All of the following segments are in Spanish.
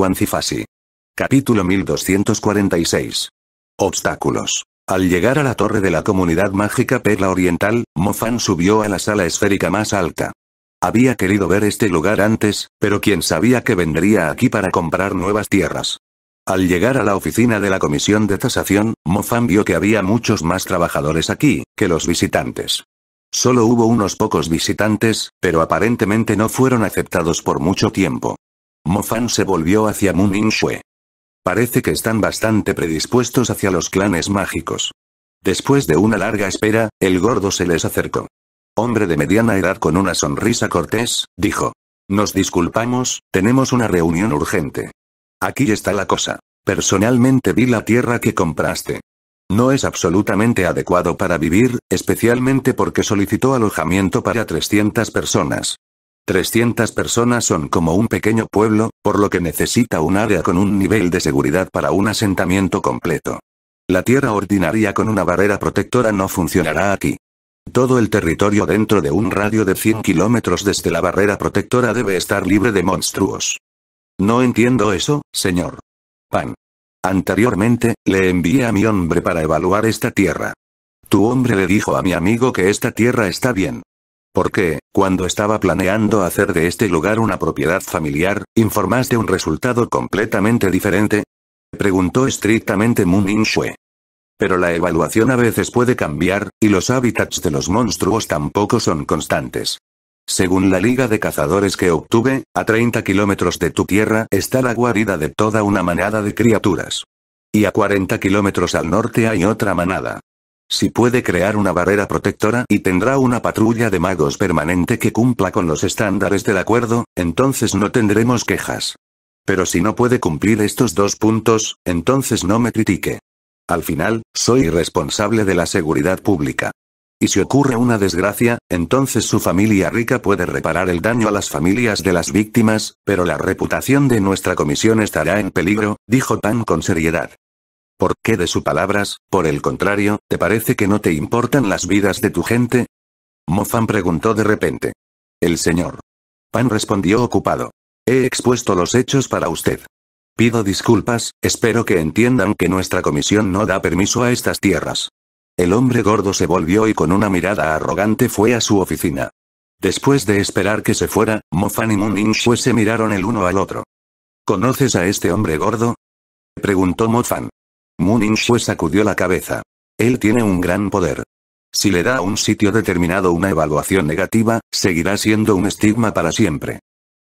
Cuancifasi. Capítulo 1246. Obstáculos. Al llegar a la torre de la comunidad mágica Perla Oriental, Mofan subió a la sala esférica más alta. Había querido ver este lugar antes, pero quién sabía que vendría aquí para comprar nuevas tierras. Al llegar a la oficina de la comisión de tasación, Mofan vio que había muchos más trabajadores aquí, que los visitantes. Solo hubo unos pocos visitantes, pero aparentemente no fueron aceptados por mucho tiempo. Mofan se volvió hacia Munin Shue. Parece que están bastante predispuestos hacia los clanes mágicos. Después de una larga espera, el gordo se les acercó. Hombre de mediana edad con una sonrisa cortés, dijo. Nos disculpamos, tenemos una reunión urgente. Aquí está la cosa. Personalmente vi la tierra que compraste. No es absolutamente adecuado para vivir, especialmente porque solicitó alojamiento para 300 personas. 300 personas son como un pequeño pueblo, por lo que necesita un área con un nivel de seguridad para un asentamiento completo. La tierra ordinaria con una barrera protectora no funcionará aquí. Todo el territorio dentro de un radio de 100 kilómetros desde la barrera protectora debe estar libre de monstruos. No entiendo eso, señor. Pan. Anteriormente, le envié a mi hombre para evaluar esta tierra. Tu hombre le dijo a mi amigo que esta tierra está bien qué, cuando estaba planeando hacer de este lugar una propiedad familiar, informaste un resultado completamente diferente? Preguntó estrictamente Moon Shue. Pero la evaluación a veces puede cambiar, y los hábitats de los monstruos tampoco son constantes. Según la liga de cazadores que obtuve, a 30 kilómetros de tu tierra está la guarida de toda una manada de criaturas. Y a 40 kilómetros al norte hay otra manada. Si puede crear una barrera protectora y tendrá una patrulla de magos permanente que cumpla con los estándares del acuerdo, entonces no tendremos quejas. Pero si no puede cumplir estos dos puntos, entonces no me critique. Al final, soy responsable de la seguridad pública. Y si ocurre una desgracia, entonces su familia rica puede reparar el daño a las familias de las víctimas, pero la reputación de nuestra comisión estará en peligro, dijo Tan con seriedad. ¿Por qué de sus palabras, por el contrario, te parece que no te importan las vidas de tu gente? Mofan preguntó de repente. El señor. Pan respondió ocupado. He expuesto los hechos para usted. Pido disculpas, espero que entiendan que nuestra comisión no da permiso a estas tierras. El hombre gordo se volvió y con una mirada arrogante fue a su oficina. Después de esperar que se fuera, Mofan y Mun se miraron el uno al otro. ¿Conoces a este hombre gordo? Preguntó Mofan. Munin Shue sacudió la cabeza. Él tiene un gran poder. Si le da a un sitio determinado una evaluación negativa, seguirá siendo un estigma para siempre.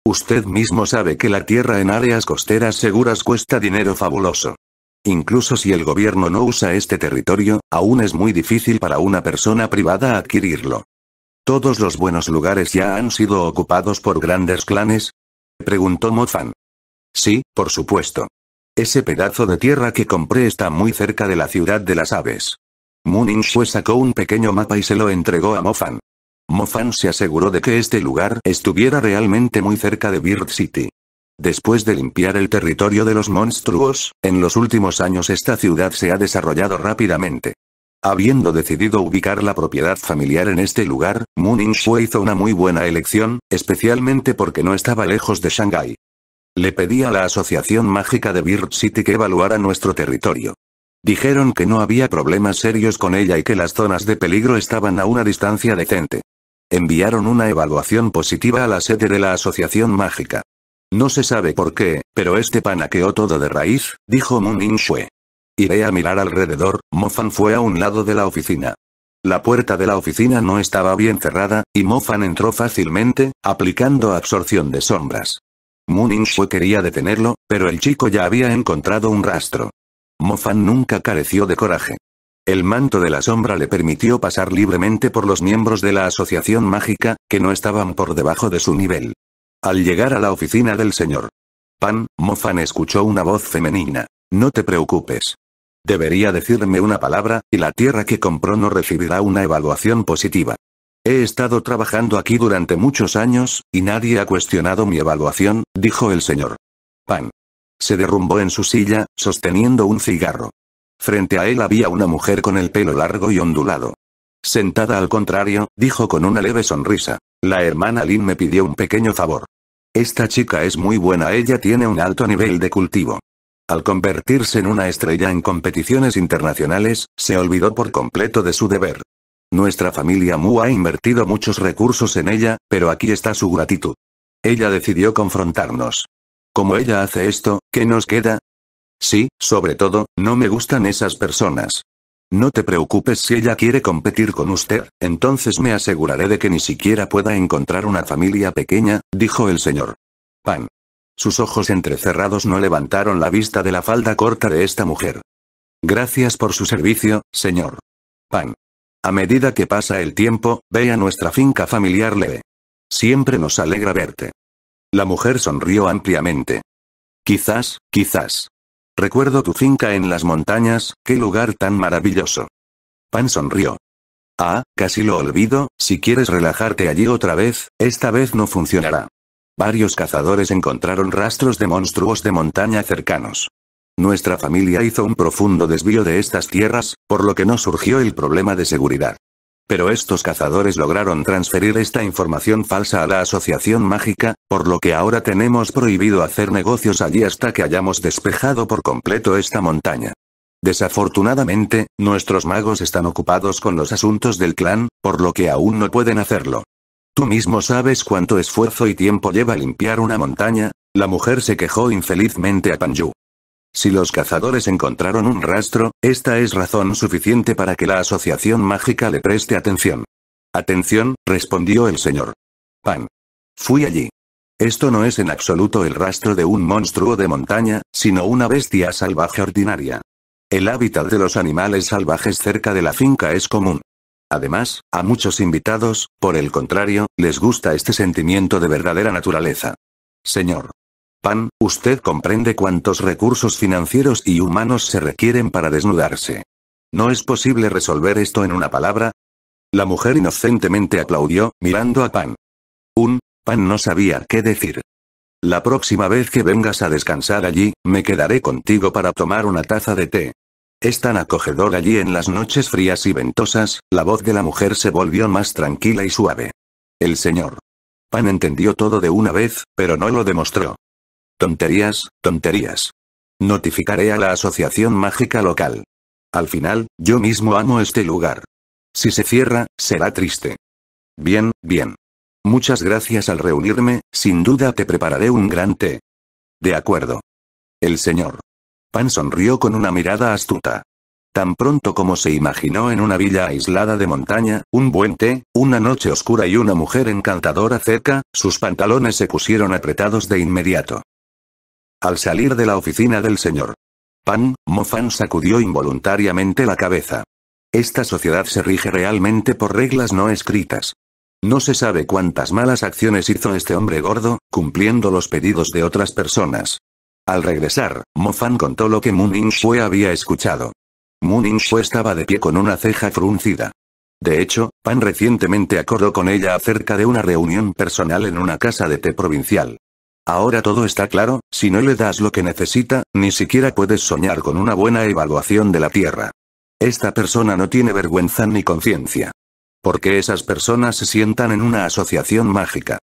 Usted mismo sabe que la tierra en áreas costeras seguras cuesta dinero fabuloso. Incluso si el gobierno no usa este territorio, aún es muy difícil para una persona privada adquirirlo. ¿Todos los buenos lugares ya han sido ocupados por grandes clanes? Preguntó Mofan. Sí, por supuesto. Ese pedazo de tierra que compré está muy cerca de la ciudad de las aves. Shue sacó un pequeño mapa y se lo entregó a Mofan. Mofan se aseguró de que este lugar estuviera realmente muy cerca de Bird City. Después de limpiar el territorio de los monstruos, en los últimos años esta ciudad se ha desarrollado rápidamente. Habiendo decidido ubicar la propiedad familiar en este lugar, Shue hizo una muy buena elección, especialmente porque no estaba lejos de Shanghái. Le pedí a la Asociación Mágica de Bird City que evaluara nuestro territorio. Dijeron que no había problemas serios con ella y que las zonas de peligro estaban a una distancia decente. Enviaron una evaluación positiva a la sede de la Asociación Mágica. No se sabe por qué, pero este panaqueó todo de raíz, dijo Moon In Shue. Iré a mirar alrededor, Mofan fue a un lado de la oficina. La puerta de la oficina no estaba bien cerrada, y Mofan entró fácilmente, aplicando absorción de sombras. Moon Shue quería detenerlo, pero el chico ya había encontrado un rastro. Mofan nunca careció de coraje. El manto de la sombra le permitió pasar libremente por los miembros de la asociación mágica, que no estaban por debajo de su nivel. Al llegar a la oficina del señor Pan, Mofan escuchó una voz femenina. No te preocupes. Debería decirme una palabra, y la tierra que compró no recibirá una evaluación positiva. He estado trabajando aquí durante muchos años, y nadie ha cuestionado mi evaluación, dijo el señor. Pan. Se derrumbó en su silla, sosteniendo un cigarro. Frente a él había una mujer con el pelo largo y ondulado. Sentada al contrario, dijo con una leve sonrisa. La hermana Lin me pidió un pequeño favor. Esta chica es muy buena, ella tiene un alto nivel de cultivo. Al convertirse en una estrella en competiciones internacionales, se olvidó por completo de su deber. Nuestra familia Mu ha invertido muchos recursos en ella, pero aquí está su gratitud. Ella decidió confrontarnos. Como ella hace esto, ¿qué nos queda? Sí, sobre todo, no me gustan esas personas. No te preocupes si ella quiere competir con usted, entonces me aseguraré de que ni siquiera pueda encontrar una familia pequeña, dijo el señor. Pan. Sus ojos entrecerrados no levantaron la vista de la falda corta de esta mujer. Gracias por su servicio, señor. Pan. A medida que pasa el tiempo, ve a nuestra finca familiar Lee. Siempre nos alegra verte. La mujer sonrió ampliamente. Quizás, quizás. Recuerdo tu finca en las montañas, qué lugar tan maravilloso. Pan sonrió. Ah, casi lo olvido, si quieres relajarte allí otra vez, esta vez no funcionará. Varios cazadores encontraron rastros de monstruos de montaña cercanos. Nuestra familia hizo un profundo desvío de estas tierras, por lo que no surgió el problema de seguridad. Pero estos cazadores lograron transferir esta información falsa a la Asociación Mágica, por lo que ahora tenemos prohibido hacer negocios allí hasta que hayamos despejado por completo esta montaña. Desafortunadamente, nuestros magos están ocupados con los asuntos del clan, por lo que aún no pueden hacerlo. Tú mismo sabes cuánto esfuerzo y tiempo lleva limpiar una montaña, la mujer se quejó infelizmente a Panju. Si los cazadores encontraron un rastro, esta es razón suficiente para que la asociación mágica le preste atención. Atención, respondió el señor. Pan. Fui allí. Esto no es en absoluto el rastro de un monstruo de montaña, sino una bestia salvaje ordinaria. El hábitat de los animales salvajes cerca de la finca es común. Además, a muchos invitados, por el contrario, les gusta este sentimiento de verdadera naturaleza. Señor. Pan, usted comprende cuántos recursos financieros y humanos se requieren para desnudarse. ¿No es posible resolver esto en una palabra? La mujer inocentemente aplaudió, mirando a Pan. Un, Pan no sabía qué decir. La próxima vez que vengas a descansar allí, me quedaré contigo para tomar una taza de té. Es tan acogedor allí en las noches frías y ventosas, la voz de la mujer se volvió más tranquila y suave. El señor. Pan entendió todo de una vez, pero no lo demostró. Tonterías, tonterías. Notificaré a la asociación mágica local. Al final, yo mismo amo este lugar. Si se cierra, será triste. Bien, bien. Muchas gracias al reunirme, sin duda te prepararé un gran té. De acuerdo. El señor. Pan sonrió con una mirada astuta. Tan pronto como se imaginó en una villa aislada de montaña, un buen té, una noche oscura y una mujer encantadora cerca, sus pantalones se pusieron apretados de inmediato. Al salir de la oficina del señor Pan, Mofan sacudió involuntariamente la cabeza. Esta sociedad se rige realmente por reglas no escritas. No se sabe cuántas malas acciones hizo este hombre gordo, cumpliendo los pedidos de otras personas. Al regresar, Mofan contó lo que Moon fue había escuchado. Moon fue estaba de pie con una ceja fruncida. De hecho, Pan recientemente acordó con ella acerca de una reunión personal en una casa de té provincial. Ahora todo está claro, si no le das lo que necesita, ni siquiera puedes soñar con una buena evaluación de la Tierra. Esta persona no tiene vergüenza ni conciencia. Porque esas personas se sientan en una asociación mágica.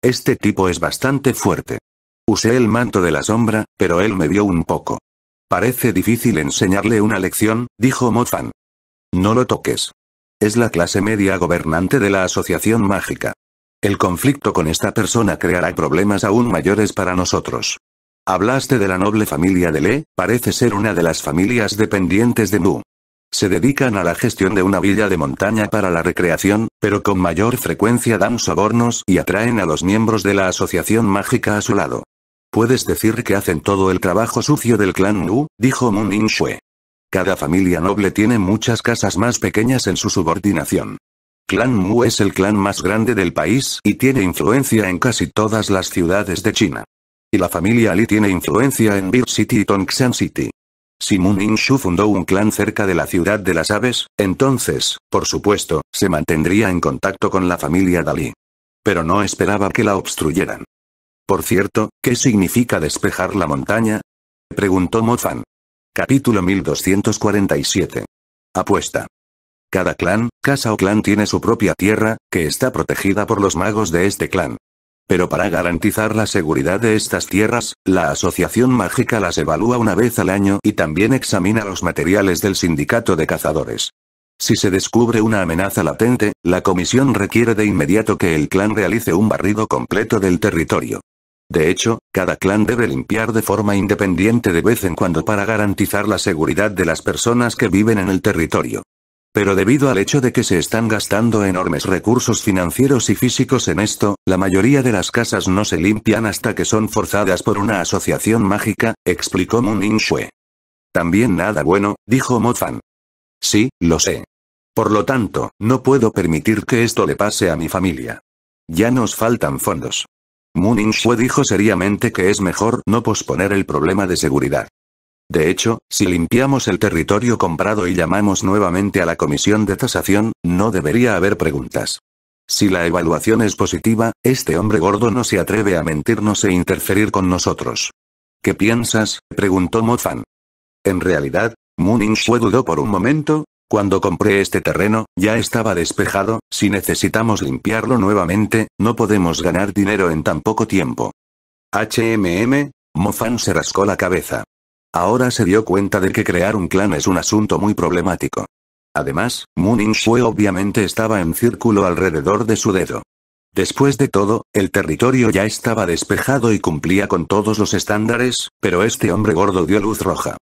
Este tipo es bastante fuerte. Usé el manto de la sombra, pero él me vio un poco. Parece difícil enseñarle una lección, dijo Mofan. No lo toques. Es la clase media gobernante de la asociación mágica. El conflicto con esta persona creará problemas aún mayores para nosotros. Hablaste de la noble familia de Le, parece ser una de las familias dependientes de Mu. Se dedican a la gestión de una villa de montaña para la recreación, pero con mayor frecuencia dan sobornos y atraen a los miembros de la asociación mágica a su lado. Puedes decir que hacen todo el trabajo sucio del clan Mu, dijo Moon In Shue. Cada familia noble tiene muchas casas más pequeñas en su subordinación. Clan Mu es el clan más grande del país y tiene influencia en casi todas las ciudades de China. Y la familia Li tiene influencia en Bir City y Tongxian City. Si Mu Shu fundó un clan cerca de la ciudad de las aves, entonces, por supuesto, se mantendría en contacto con la familia Dalí. Pero no esperaba que la obstruyeran. Por cierto, ¿qué significa despejar la montaña? Preguntó Mo Fan. Capítulo 1247. Apuesta. Cada clan, casa o clan tiene su propia tierra, que está protegida por los magos de este clan. Pero para garantizar la seguridad de estas tierras, la Asociación Mágica las evalúa una vez al año y también examina los materiales del sindicato de cazadores. Si se descubre una amenaza latente, la comisión requiere de inmediato que el clan realice un barrido completo del territorio. De hecho, cada clan debe limpiar de forma independiente de vez en cuando para garantizar la seguridad de las personas que viven en el territorio. Pero debido al hecho de que se están gastando enormes recursos financieros y físicos en esto, la mayoría de las casas no se limpian hasta que son forzadas por una asociación mágica, explicó Moon Shue. También nada bueno, dijo Fan. Sí, lo sé. Por lo tanto, no puedo permitir que esto le pase a mi familia. Ya nos faltan fondos. Moon Shue dijo seriamente que es mejor no posponer el problema de seguridad. De hecho, si limpiamos el territorio comprado y llamamos nuevamente a la comisión de tasación, no debería haber preguntas. Si la evaluación es positiva, este hombre gordo no se atreve a mentirnos e interferir con nosotros. ¿Qué piensas? preguntó Mofan. En realidad, Mooning dudó por un momento. Cuando compré este terreno, ya estaba despejado, si necesitamos limpiarlo nuevamente, no podemos ganar dinero en tan poco tiempo. HMM, Mofan se rascó la cabeza. Ahora se dio cuenta de que crear un clan es un asunto muy problemático. Además, Munin Shue obviamente estaba en círculo alrededor de su dedo. Después de todo, el territorio ya estaba despejado y cumplía con todos los estándares, pero este hombre gordo dio luz roja.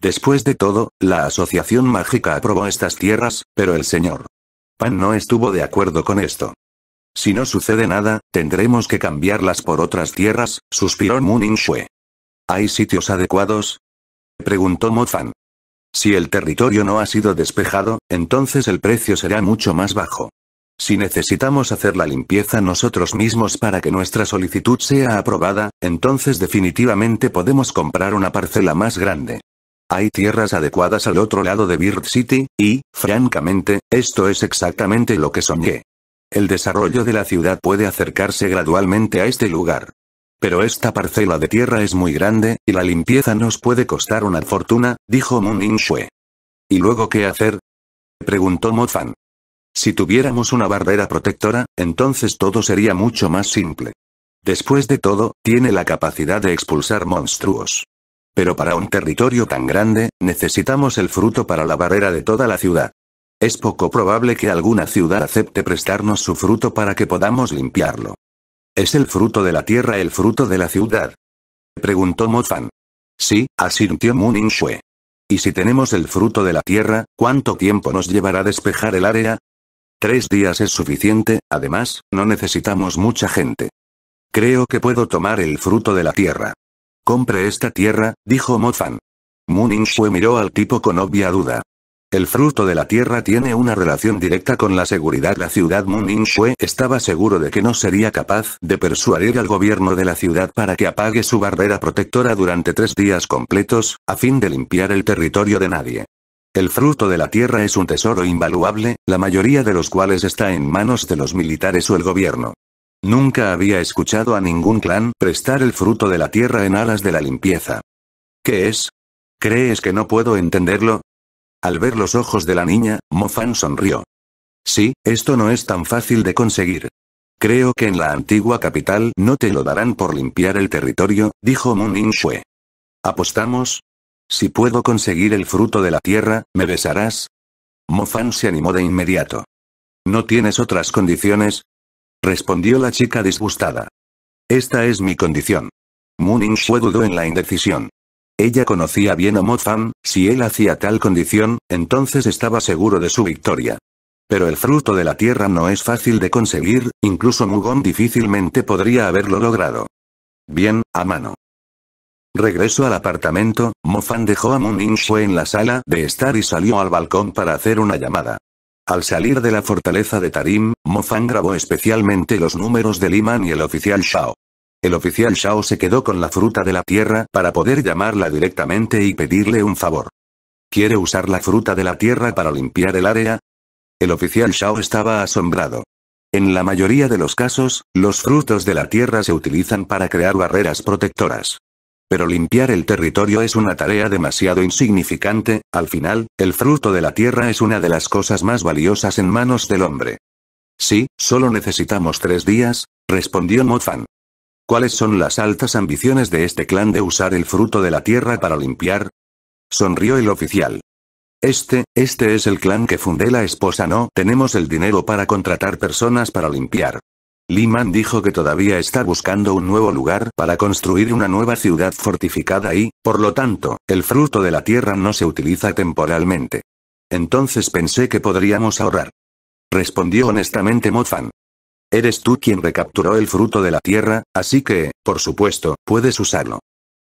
Después de todo, la Asociación Mágica aprobó estas tierras, pero el señor Pan no estuvo de acuerdo con esto. Si no sucede nada, tendremos que cambiarlas por otras tierras, suspiró Munin Shue. ¿Hay sitios adecuados? preguntó Mofan. Si el territorio no ha sido despejado, entonces el precio será mucho más bajo. Si necesitamos hacer la limpieza nosotros mismos para que nuestra solicitud sea aprobada, entonces definitivamente podemos comprar una parcela más grande. Hay tierras adecuadas al otro lado de Bird City, y, francamente, esto es exactamente lo que soñé. El desarrollo de la ciudad puede acercarse gradualmente a este lugar. Pero esta parcela de tierra es muy grande, y la limpieza nos puede costar una fortuna, dijo Moon In ¿Y luego qué hacer? preguntó Fan. Si tuviéramos una barrera protectora, entonces todo sería mucho más simple. Después de todo, tiene la capacidad de expulsar monstruos. Pero para un territorio tan grande, necesitamos el fruto para la barrera de toda la ciudad. Es poco probable que alguna ciudad acepte prestarnos su fruto para que podamos limpiarlo. ¿Es el fruto de la tierra el fruto de la ciudad? Preguntó Mofan. Sí, asintió Munin Shue. ¿Y si tenemos el fruto de la tierra, cuánto tiempo nos llevará despejar el área? Tres días es suficiente, además, no necesitamos mucha gente. Creo que puedo tomar el fruto de la tierra. Compre esta tierra, dijo Mofan. Munin Shue miró al tipo con obvia duda. El fruto de la tierra tiene una relación directa con la seguridad. La ciudad Muninshue estaba seguro de que no sería capaz de persuadir al gobierno de la ciudad para que apague su barrera protectora durante tres días completos, a fin de limpiar el territorio de nadie. El fruto de la tierra es un tesoro invaluable, la mayoría de los cuales está en manos de los militares o el gobierno. Nunca había escuchado a ningún clan prestar el fruto de la tierra en alas de la limpieza. ¿Qué es? ¿Crees que no puedo entenderlo? Al ver los ojos de la niña, Mofan sonrió. Sí, esto no es tan fácil de conseguir. Creo que en la antigua capital no te lo darán por limpiar el territorio, dijo Moon ¿Apostamos? Si puedo conseguir el fruto de la tierra, ¿me besarás? Mofan se animó de inmediato. ¿No tienes otras condiciones? Respondió la chica disgustada. Esta es mi condición. Moon In dudó en la indecisión. Ella conocía bien a Fan. si él hacía tal condición, entonces estaba seguro de su victoria. Pero el fruto de la tierra no es fácil de conseguir, incluso Mugon difícilmente podría haberlo logrado. Bien, a mano. Regreso al apartamento, Mofan dejó a Moon Shue en la sala de estar y salió al balcón para hacer una llamada. Al salir de la fortaleza de Tarim, Fan grabó especialmente los números de Liman y el oficial Shao. El oficial Shao se quedó con la fruta de la tierra para poder llamarla directamente y pedirle un favor. ¿Quiere usar la fruta de la tierra para limpiar el área? El oficial Shao estaba asombrado. En la mayoría de los casos, los frutos de la tierra se utilizan para crear barreras protectoras. Pero limpiar el territorio es una tarea demasiado insignificante, al final, el fruto de la tierra es una de las cosas más valiosas en manos del hombre. Sí, solo necesitamos tres días, respondió Fan. ¿Cuáles son las altas ambiciones de este clan de usar el fruto de la tierra para limpiar? Sonrió el oficial. Este, este es el clan que fundé la esposa. No tenemos el dinero para contratar personas para limpiar. Liman dijo que todavía está buscando un nuevo lugar para construir una nueva ciudad fortificada y, por lo tanto, el fruto de la tierra no se utiliza temporalmente. Entonces pensé que podríamos ahorrar. Respondió honestamente Mofan. Eres tú quien recapturó el fruto de la tierra, así que, por supuesto, puedes usarlo.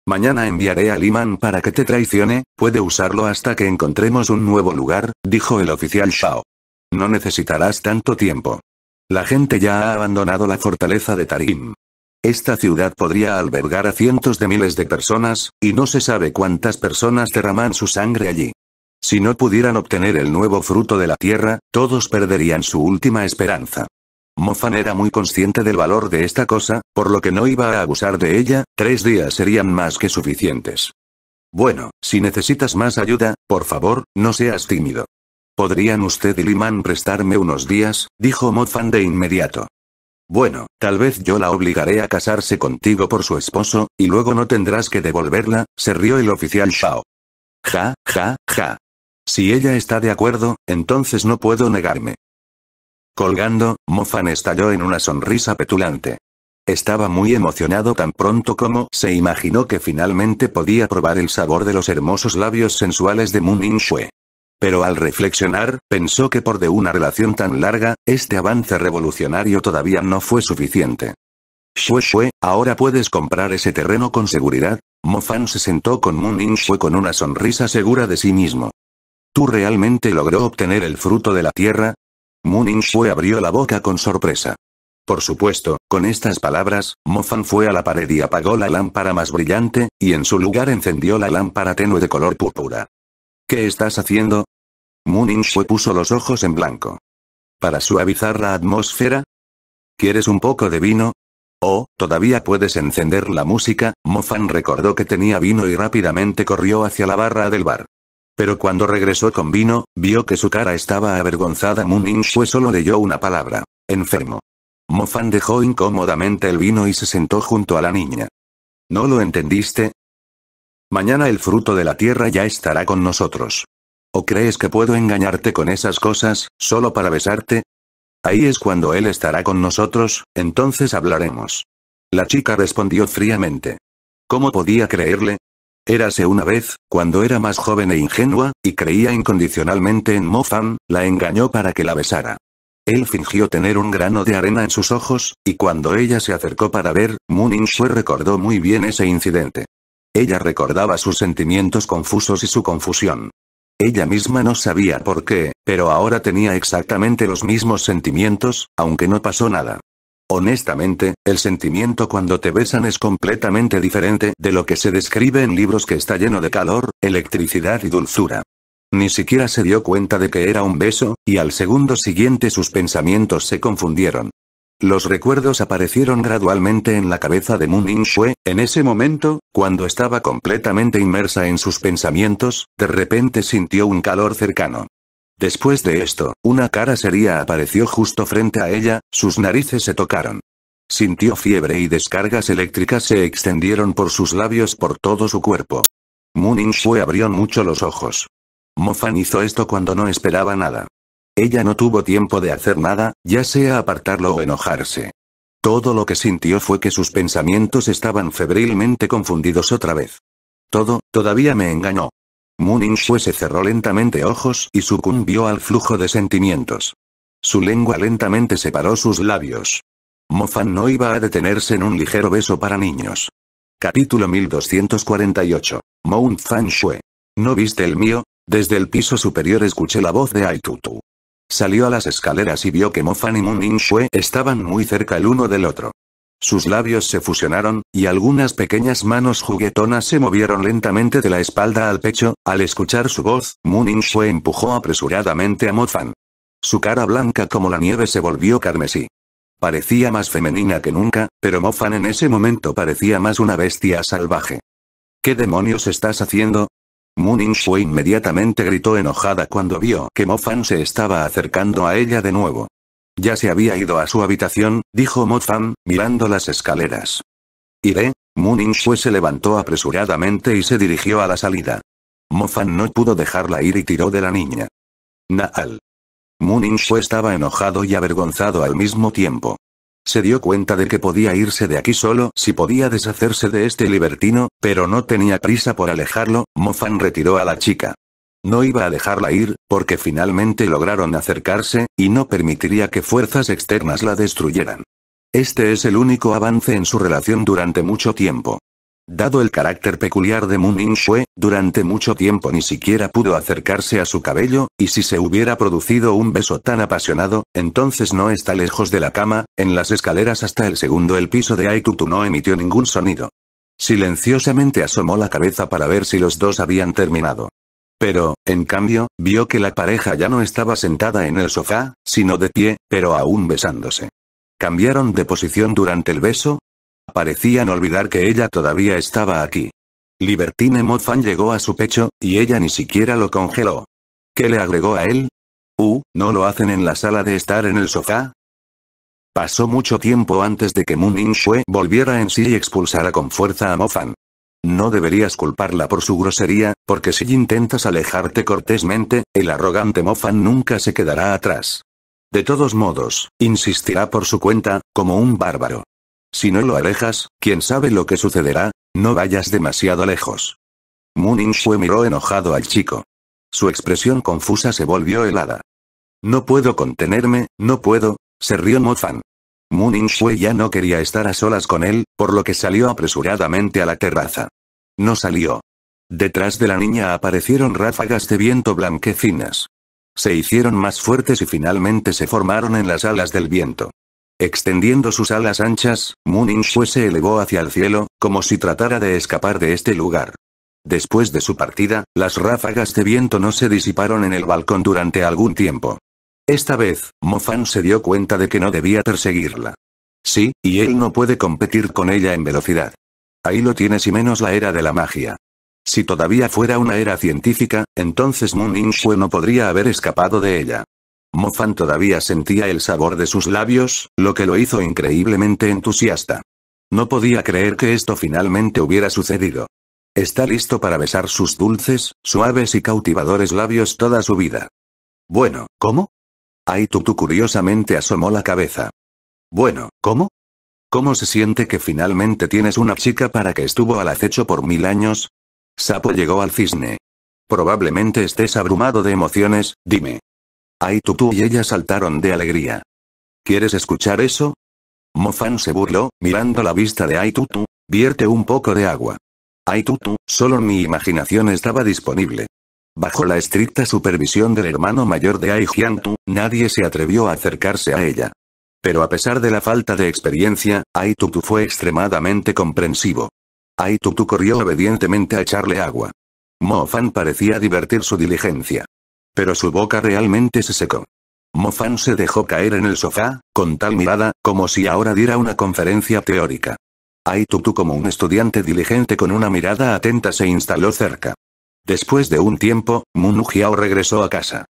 Mañana enviaré al imán para que te traicione, puede usarlo hasta que encontremos un nuevo lugar, dijo el oficial Shao. No necesitarás tanto tiempo. La gente ya ha abandonado la fortaleza de Tarim. Esta ciudad podría albergar a cientos de miles de personas, y no se sabe cuántas personas derraman su sangre allí. Si no pudieran obtener el nuevo fruto de la tierra, todos perderían su última esperanza. Mofan era muy consciente del valor de esta cosa, por lo que no iba a abusar de ella, tres días serían más que suficientes. Bueno, si necesitas más ayuda, por favor, no seas tímido. ¿Podrían usted y Liman prestarme unos días? dijo Mofan de inmediato. Bueno, tal vez yo la obligaré a casarse contigo por su esposo, y luego no tendrás que devolverla, se rió el oficial Shao. Ja, ja, ja. Si ella está de acuerdo, entonces no puedo negarme. Colgando, Mofan estalló en una sonrisa petulante. Estaba muy emocionado tan pronto como se imaginó que finalmente podía probar el sabor de los hermosos labios sensuales de Moon Shue. Pero al reflexionar, pensó que por de una relación tan larga, este avance revolucionario todavía no fue suficiente. Shue Shue, ahora puedes comprar ese terreno con seguridad. Mofan se sentó con Moon Shue con una sonrisa segura de sí mismo. Tú realmente logró obtener el fruto de la tierra, Mooning fue abrió la boca con sorpresa. Por supuesto, con estas palabras, Mofan fue a la pared y apagó la lámpara más brillante, y en su lugar encendió la lámpara tenue de color púrpura. ¿Qué estás haciendo? Mooning fue puso los ojos en blanco. ¿Para suavizar la atmósfera? ¿Quieres un poco de vino? Oh, todavía puedes encender la música, Mofan recordó que tenía vino y rápidamente corrió hacia la barra del bar. Pero cuando regresó con vino, vio que su cara estaba avergonzada. Moon Shue solo leyó una palabra. Enfermo. Mofan dejó incómodamente el vino y se sentó junto a la niña. ¿No lo entendiste? Mañana el fruto de la tierra ya estará con nosotros. ¿O crees que puedo engañarte con esas cosas, solo para besarte? Ahí es cuando él estará con nosotros, entonces hablaremos. La chica respondió fríamente. ¿Cómo podía creerle? Érase una vez, cuando era más joven e ingenua, y creía incondicionalmente en Fan, la engañó para que la besara. Él fingió tener un grano de arena en sus ojos, y cuando ella se acercó para ver, Moon recordó muy bien ese incidente. Ella recordaba sus sentimientos confusos y su confusión. Ella misma no sabía por qué, pero ahora tenía exactamente los mismos sentimientos, aunque no pasó nada. Honestamente, el sentimiento cuando te besan es completamente diferente de lo que se describe en libros que está lleno de calor, electricidad y dulzura. Ni siquiera se dio cuenta de que era un beso, y al segundo siguiente sus pensamientos se confundieron. Los recuerdos aparecieron gradualmente en la cabeza de Moon In Shue, en ese momento, cuando estaba completamente inmersa en sus pensamientos, de repente sintió un calor cercano. Después de esto, una cara seria apareció justo frente a ella, sus narices se tocaron. Sintió fiebre y descargas eléctricas se extendieron por sus labios por todo su cuerpo. Mooning fue abrió mucho los ojos. Mofan hizo esto cuando no esperaba nada. Ella no tuvo tiempo de hacer nada, ya sea apartarlo o enojarse. Todo lo que sintió fue que sus pensamientos estaban febrilmente confundidos otra vez. Todo, todavía me engañó. Moon Shue se cerró lentamente ojos y sucumbió al flujo de sentimientos. Su lengua lentamente separó sus labios. Mofan no iba a detenerse en un ligero beso para niños. Capítulo 1248. ocho. Fan Shue. ¿No viste el mío? Desde el piso superior escuché la voz de Aitutu. Salió a las escaleras y vio que Mofan y Moon Shue estaban muy cerca el uno del otro. Sus labios se fusionaron, y algunas pequeñas manos juguetonas se movieron lentamente de la espalda al pecho, al escuchar su voz, Moon Shue empujó apresuradamente a Mofan. Su cara blanca como la nieve se volvió carmesí. Parecía más femenina que nunca, pero Mofan en ese momento parecía más una bestia salvaje. ¿Qué demonios estás haciendo? Moon Shue inmediatamente gritó enojada cuando vio que Mofan se estaba acercando a ella de nuevo. Ya se había ido a su habitación, dijo Mofan, mirando las escaleras. Iré. Mo Shue se levantó apresuradamente y se dirigió a la salida. Mofan no pudo dejarla ir y tiró de la niña. Naal. Munin estaba enojado y avergonzado al mismo tiempo. Se dio cuenta de que podía irse de aquí solo si podía deshacerse de este libertino, pero no tenía prisa por alejarlo, Mofan retiró a la chica. No iba a dejarla ir, porque finalmente lograron acercarse, y no permitiría que fuerzas externas la destruyeran. Este es el único avance en su relación durante mucho tiempo. Dado el carácter peculiar de Moon In Shue, durante mucho tiempo ni siquiera pudo acercarse a su cabello, y si se hubiera producido un beso tan apasionado, entonces no está lejos de la cama, en las escaleras hasta el segundo el piso de Aitutu no emitió ningún sonido. Silenciosamente asomó la cabeza para ver si los dos habían terminado. Pero, en cambio, vio que la pareja ya no estaba sentada en el sofá, sino de pie, pero aún besándose. Cambiaron de posición durante el beso. Parecían olvidar que ella todavía estaba aquí. Libertine Mofan llegó a su pecho, y ella ni siquiera lo congeló. ¿Qué le agregó a él? Uh, ¿no lo hacen en la sala de estar en el sofá? Pasó mucho tiempo antes de que Moon In Shue volviera en sí y expulsara con fuerza a Mofan. No deberías culparla por su grosería, porque si intentas alejarte cortésmente, el arrogante Mofan nunca se quedará atrás. De todos modos, insistirá por su cuenta, como un bárbaro. Si no lo alejas, quién sabe lo que sucederá, no vayas demasiado lejos. Moonin Shue miró enojado al chico. Su expresión confusa se volvió helada. No puedo contenerme, no puedo, se rió Mofan. Munin ya no quería estar a solas con él, por lo que salió apresuradamente a la terraza. No salió. Detrás de la niña aparecieron ráfagas de viento blanquecinas. Se hicieron más fuertes y finalmente se formaron en las alas del viento. Extendiendo sus alas anchas, Munin se elevó hacia el cielo, como si tratara de escapar de este lugar. Después de su partida, las ráfagas de viento no se disiparon en el balcón durante algún tiempo. Esta vez, Mofan se dio cuenta de que no debía perseguirla. Sí, y él no puede competir con ella en velocidad. Ahí lo tienes y menos la era de la magia. Si todavía fuera una era científica, entonces Moon Shue no podría haber escapado de ella. Mofan todavía sentía el sabor de sus labios, lo que lo hizo increíblemente entusiasta. No podía creer que esto finalmente hubiera sucedido. Está listo para besar sus dulces, suaves y cautivadores labios toda su vida. Bueno, ¿cómo? Aitutu curiosamente asomó la cabeza. Bueno, ¿cómo? ¿Cómo se siente que finalmente tienes una chica para que estuvo al acecho por mil años? Sapo llegó al cisne. Probablemente estés abrumado de emociones, dime. Aitutu y ella saltaron de alegría. ¿Quieres escuchar eso? Mofan se burló, mirando la vista de Aitutu, vierte un poco de agua. Aitutu, solo mi imaginación estaba disponible. Bajo la estricta supervisión del hermano mayor de Ai nadie se atrevió a acercarse a ella. Pero a pesar de la falta de experiencia, Ai tu fue extremadamente comprensivo. Ai corrió obedientemente a echarle agua. Mo Fan parecía divertir su diligencia. Pero su boca realmente se secó. Mo Fan se dejó caer en el sofá, con tal mirada, como si ahora diera una conferencia teórica. Ai como un estudiante diligente con una mirada atenta se instaló cerca. Después de un tiempo, Munu regresó a casa.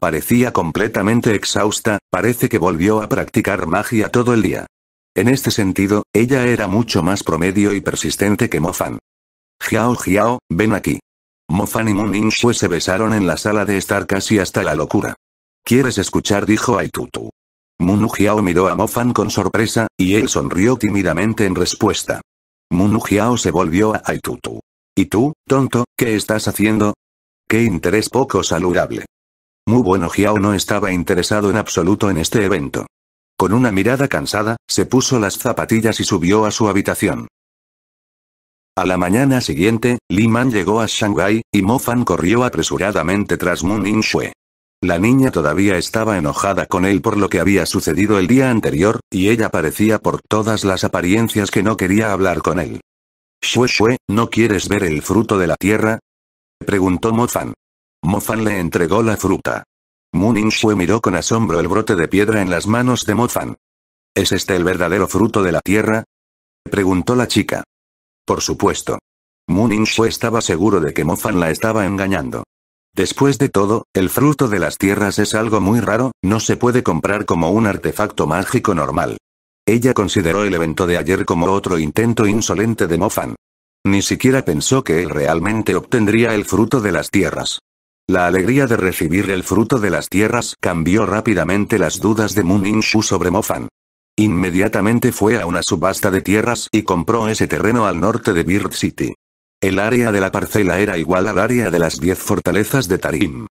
Parecía completamente exhausta, parece que volvió a practicar magia todo el día. En este sentido, ella era mucho más promedio y persistente que Mofan. Jiao Jiao, ven aquí. Mofan y Ning se besaron en la sala de estar casi hasta la locura. ¿Quieres escuchar? dijo Aitutu. Munu Hiao miró a Mofan con sorpresa, y él sonrió tímidamente en respuesta. Munu se volvió a Aitutu. ¿Y tú, tonto, qué estás haciendo? Qué interés poco saludable. Mu bueno Hiao no estaba interesado en absoluto en este evento. Con una mirada cansada, se puso las zapatillas y subió a su habitación. A la mañana siguiente, Li Man llegó a Shanghai, y Mo Fan corrió apresuradamente tras In Shue. La niña todavía estaba enojada con él por lo que había sucedido el día anterior, y ella parecía por todas las apariencias que no quería hablar con él. Shue Shue, ¿no quieres ver el fruto de la tierra? Preguntó Mofan. Mofan le entregó la fruta. Munin miró con asombro el brote de piedra en las manos de Mofan. ¿Es este el verdadero fruto de la tierra? Preguntó la chica. Por supuesto. Munin estaba seguro de que Mofan la estaba engañando. Después de todo, el fruto de las tierras es algo muy raro, no se puede comprar como un artefacto mágico normal. Ella consideró el evento de ayer como otro intento insolente de Mofan. Ni siquiera pensó que él realmente obtendría el fruto de las tierras. La alegría de recibir el fruto de las tierras cambió rápidamente las dudas de Moon Inshu sobre Mofan. Inmediatamente fue a una subasta de tierras y compró ese terreno al norte de Bird City. El área de la parcela era igual al área de las 10 fortalezas de Tarim.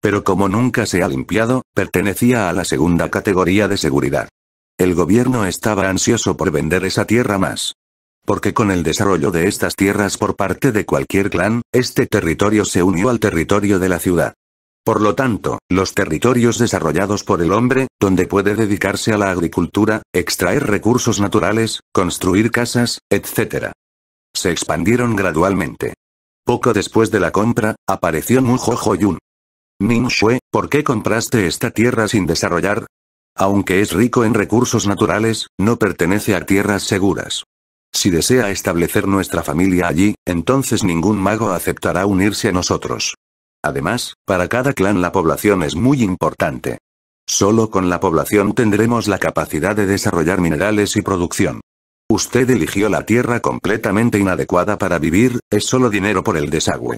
Pero como nunca se ha limpiado, pertenecía a la segunda categoría de seguridad. El gobierno estaba ansioso por vender esa tierra más. Porque con el desarrollo de estas tierras por parte de cualquier clan, este territorio se unió al territorio de la ciudad. Por lo tanto, los territorios desarrollados por el hombre, donde puede dedicarse a la agricultura, extraer recursos naturales, construir casas, etc. Se expandieron gradualmente. Poco después de la compra, apareció Ho Yun. Min Shue, ¿por qué compraste esta tierra sin desarrollar? Aunque es rico en recursos naturales, no pertenece a tierras seguras. Si desea establecer nuestra familia allí, entonces ningún mago aceptará unirse a nosotros. Además, para cada clan la población es muy importante. Solo con la población tendremos la capacidad de desarrollar minerales y producción. Usted eligió la tierra completamente inadecuada para vivir, es solo dinero por el desagüe.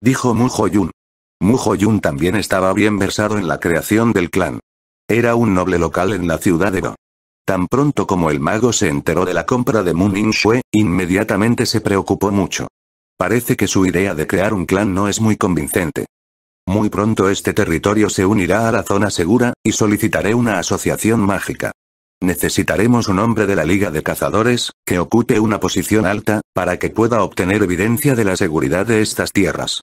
Dijo Mu Yun. también estaba bien versado en la creación del clan. Era un noble local en la ciudad de Go. Tan pronto como el mago se enteró de la compra de Moon In Shue, inmediatamente se preocupó mucho. Parece que su idea de crear un clan no es muy convincente. Muy pronto este territorio se unirá a la zona segura, y solicitaré una asociación mágica. Necesitaremos un hombre de la Liga de Cazadores, que ocupe una posición alta, para que pueda obtener evidencia de la seguridad de estas tierras.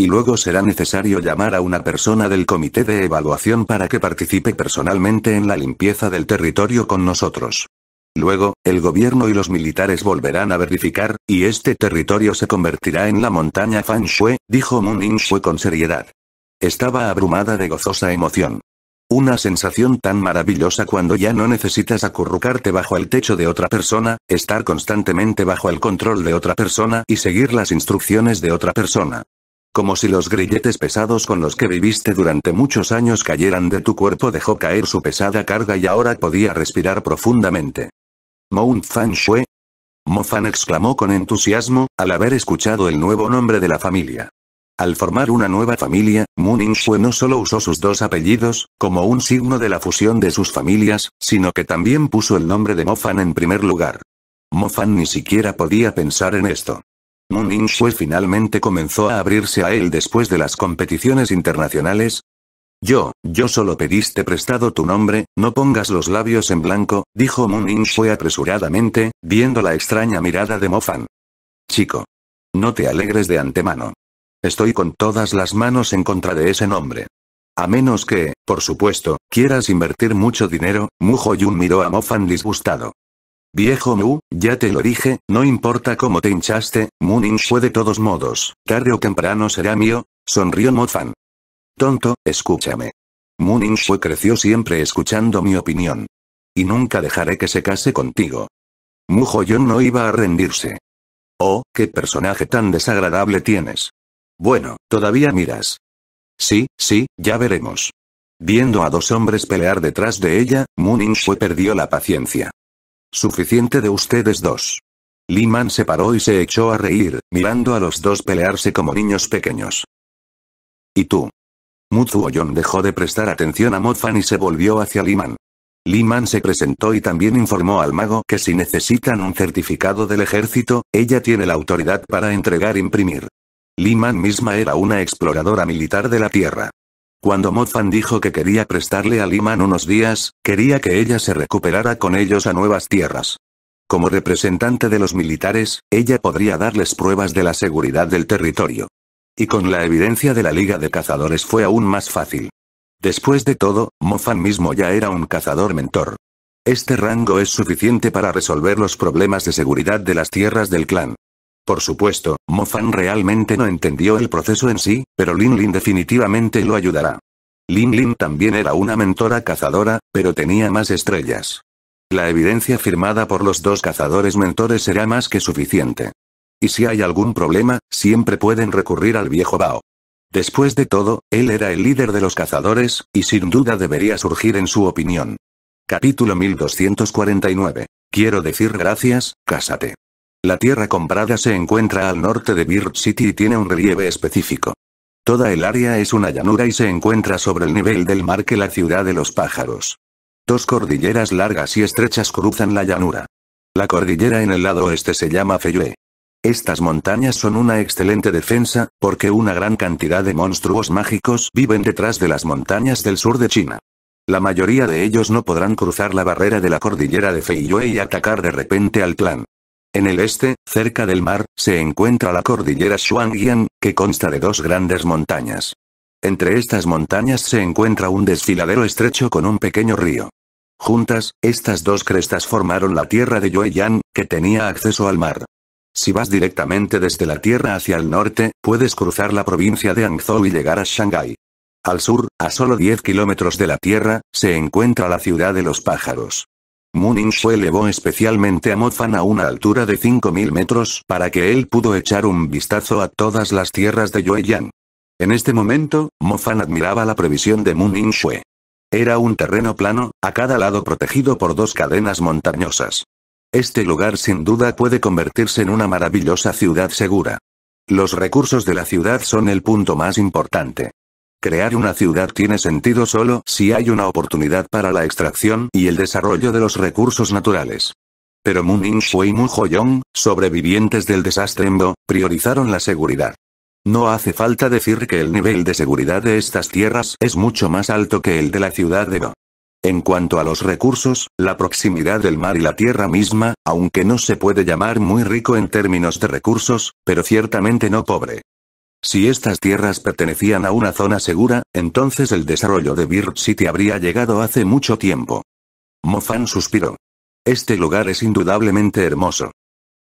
Y luego será necesario llamar a una persona del comité de evaluación para que participe personalmente en la limpieza del territorio con nosotros. Luego, el gobierno y los militares volverán a verificar, y este territorio se convertirá en la montaña Fan dijo Moon In Shui con seriedad. Estaba abrumada de gozosa emoción. Una sensación tan maravillosa cuando ya no necesitas acurrucarte bajo el techo de otra persona, estar constantemente bajo el control de otra persona y seguir las instrucciones de otra persona como si los grilletes pesados con los que viviste durante muchos años cayeran de tu cuerpo dejó caer su pesada carga y ahora podía respirar profundamente. Mount Fan Mo Fan exclamó con entusiasmo, al haber escuchado el nuevo nombre de la familia. Al formar una nueva familia, Moon Shue no solo usó sus dos apellidos, como un signo de la fusión de sus familias, sino que también puso el nombre de Mo Fan en primer lugar. Mo Fan ni siquiera podía pensar en esto. Moon Insue finalmente comenzó a abrirse a él después de las competiciones internacionales. Yo, yo solo pediste prestado tu nombre, no pongas los labios en blanco, dijo Moon Insue apresuradamente, viendo la extraña mirada de Fan. Chico. No te alegres de antemano. Estoy con todas las manos en contra de ese nombre. A menos que, por supuesto, quieras invertir mucho dinero, Mujo Yun miró a Fan disgustado. Viejo Mu, ya te lo dije, no importa cómo te hinchaste, Munin fue de todos modos, tarde o temprano será mío, sonrió Mofan. Tonto, escúchame. Munin fue creció siempre escuchando mi opinión. Y nunca dejaré que se case contigo. Mu yo no iba a rendirse. Oh, qué personaje tan desagradable tienes. Bueno, todavía miras. Sí, sí, ya veremos. Viendo a dos hombres pelear detrás de ella, fue perdió la paciencia. Suficiente de ustedes dos. Liman se paró y se echó a reír, mirando a los dos pelearse como niños pequeños. ¿Y tú? Muzuoyon dejó de prestar atención a Mofan y se volvió hacia Liman. Liman se presentó y también informó al mago que si necesitan un certificado del ejército, ella tiene la autoridad para entregar e imprimir. Liman misma era una exploradora militar de la Tierra. Cuando Mofan dijo que quería prestarle a Liman unos días, quería que ella se recuperara con ellos a nuevas tierras. Como representante de los militares, ella podría darles pruebas de la seguridad del territorio. Y con la evidencia de la Liga de Cazadores fue aún más fácil. Después de todo, Mofan mismo ya era un cazador mentor. Este rango es suficiente para resolver los problemas de seguridad de las tierras del clan. Por supuesto, Fan realmente no entendió el proceso en sí, pero Lin Lin definitivamente lo ayudará. Lin Lin también era una mentora cazadora, pero tenía más estrellas. La evidencia firmada por los dos cazadores mentores será más que suficiente. Y si hay algún problema, siempre pueden recurrir al viejo Bao. Después de todo, él era el líder de los cazadores, y sin duda debería surgir en su opinión. Capítulo 1249. Quiero decir gracias, cásate. La tierra comprada se encuentra al norte de Bird City y tiene un relieve específico. Toda el área es una llanura y se encuentra sobre el nivel del mar que la ciudad de los pájaros. Dos cordilleras largas y estrechas cruzan la llanura. La cordillera en el lado oeste se llama Feyue. Estas montañas son una excelente defensa, porque una gran cantidad de monstruos mágicos viven detrás de las montañas del sur de China. La mayoría de ellos no podrán cruzar la barrera de la cordillera de Feiyue y atacar de repente al clan. En el este, cerca del mar, se encuentra la cordillera Shuangyan, que consta de dos grandes montañas. Entre estas montañas se encuentra un desfiladero estrecho con un pequeño río. Juntas, estas dos crestas formaron la tierra de Yueyan, que tenía acceso al mar. Si vas directamente desde la tierra hacia el norte, puedes cruzar la provincia de Hangzhou y llegar a Shanghái. Al sur, a solo 10 kilómetros de la tierra, se encuentra la ciudad de los pájaros. Shui elevó especialmente a Fan a una altura de 5.000 metros para que él pudo echar un vistazo a todas las tierras de Yueyang. En este momento, Fan admiraba la previsión de Shue. Era un terreno plano, a cada lado protegido por dos cadenas montañosas. Este lugar sin duda puede convertirse en una maravillosa ciudad segura. Los recursos de la ciudad son el punto más importante. Crear una ciudad tiene sentido solo si hay una oportunidad para la extracción y el desarrollo de los recursos naturales. Pero Mu Choi y Ho Hoyong, sobrevivientes del desastre en Do, priorizaron la seguridad. No hace falta decir que el nivel de seguridad de estas tierras es mucho más alto que el de la ciudad de Do. En cuanto a los recursos, la proximidad del mar y la tierra misma, aunque no se puede llamar muy rico en términos de recursos, pero ciertamente no pobre. Si estas tierras pertenecían a una zona segura, entonces el desarrollo de Bird City habría llegado hace mucho tiempo. Mofan suspiró. Este lugar es indudablemente hermoso.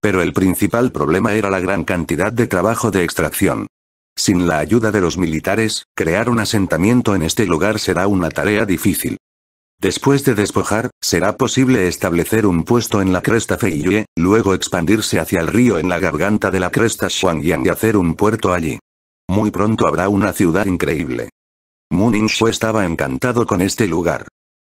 Pero el principal problema era la gran cantidad de trabajo de extracción. Sin la ayuda de los militares, crear un asentamiento en este lugar será una tarea difícil. Después de despojar, será posible establecer un puesto en la cresta Feiyue, luego expandirse hacia el río en la garganta de la cresta Shuangyang y hacer un puerto allí. Muy pronto habrá una ciudad increíble. Muningsue estaba encantado con este lugar.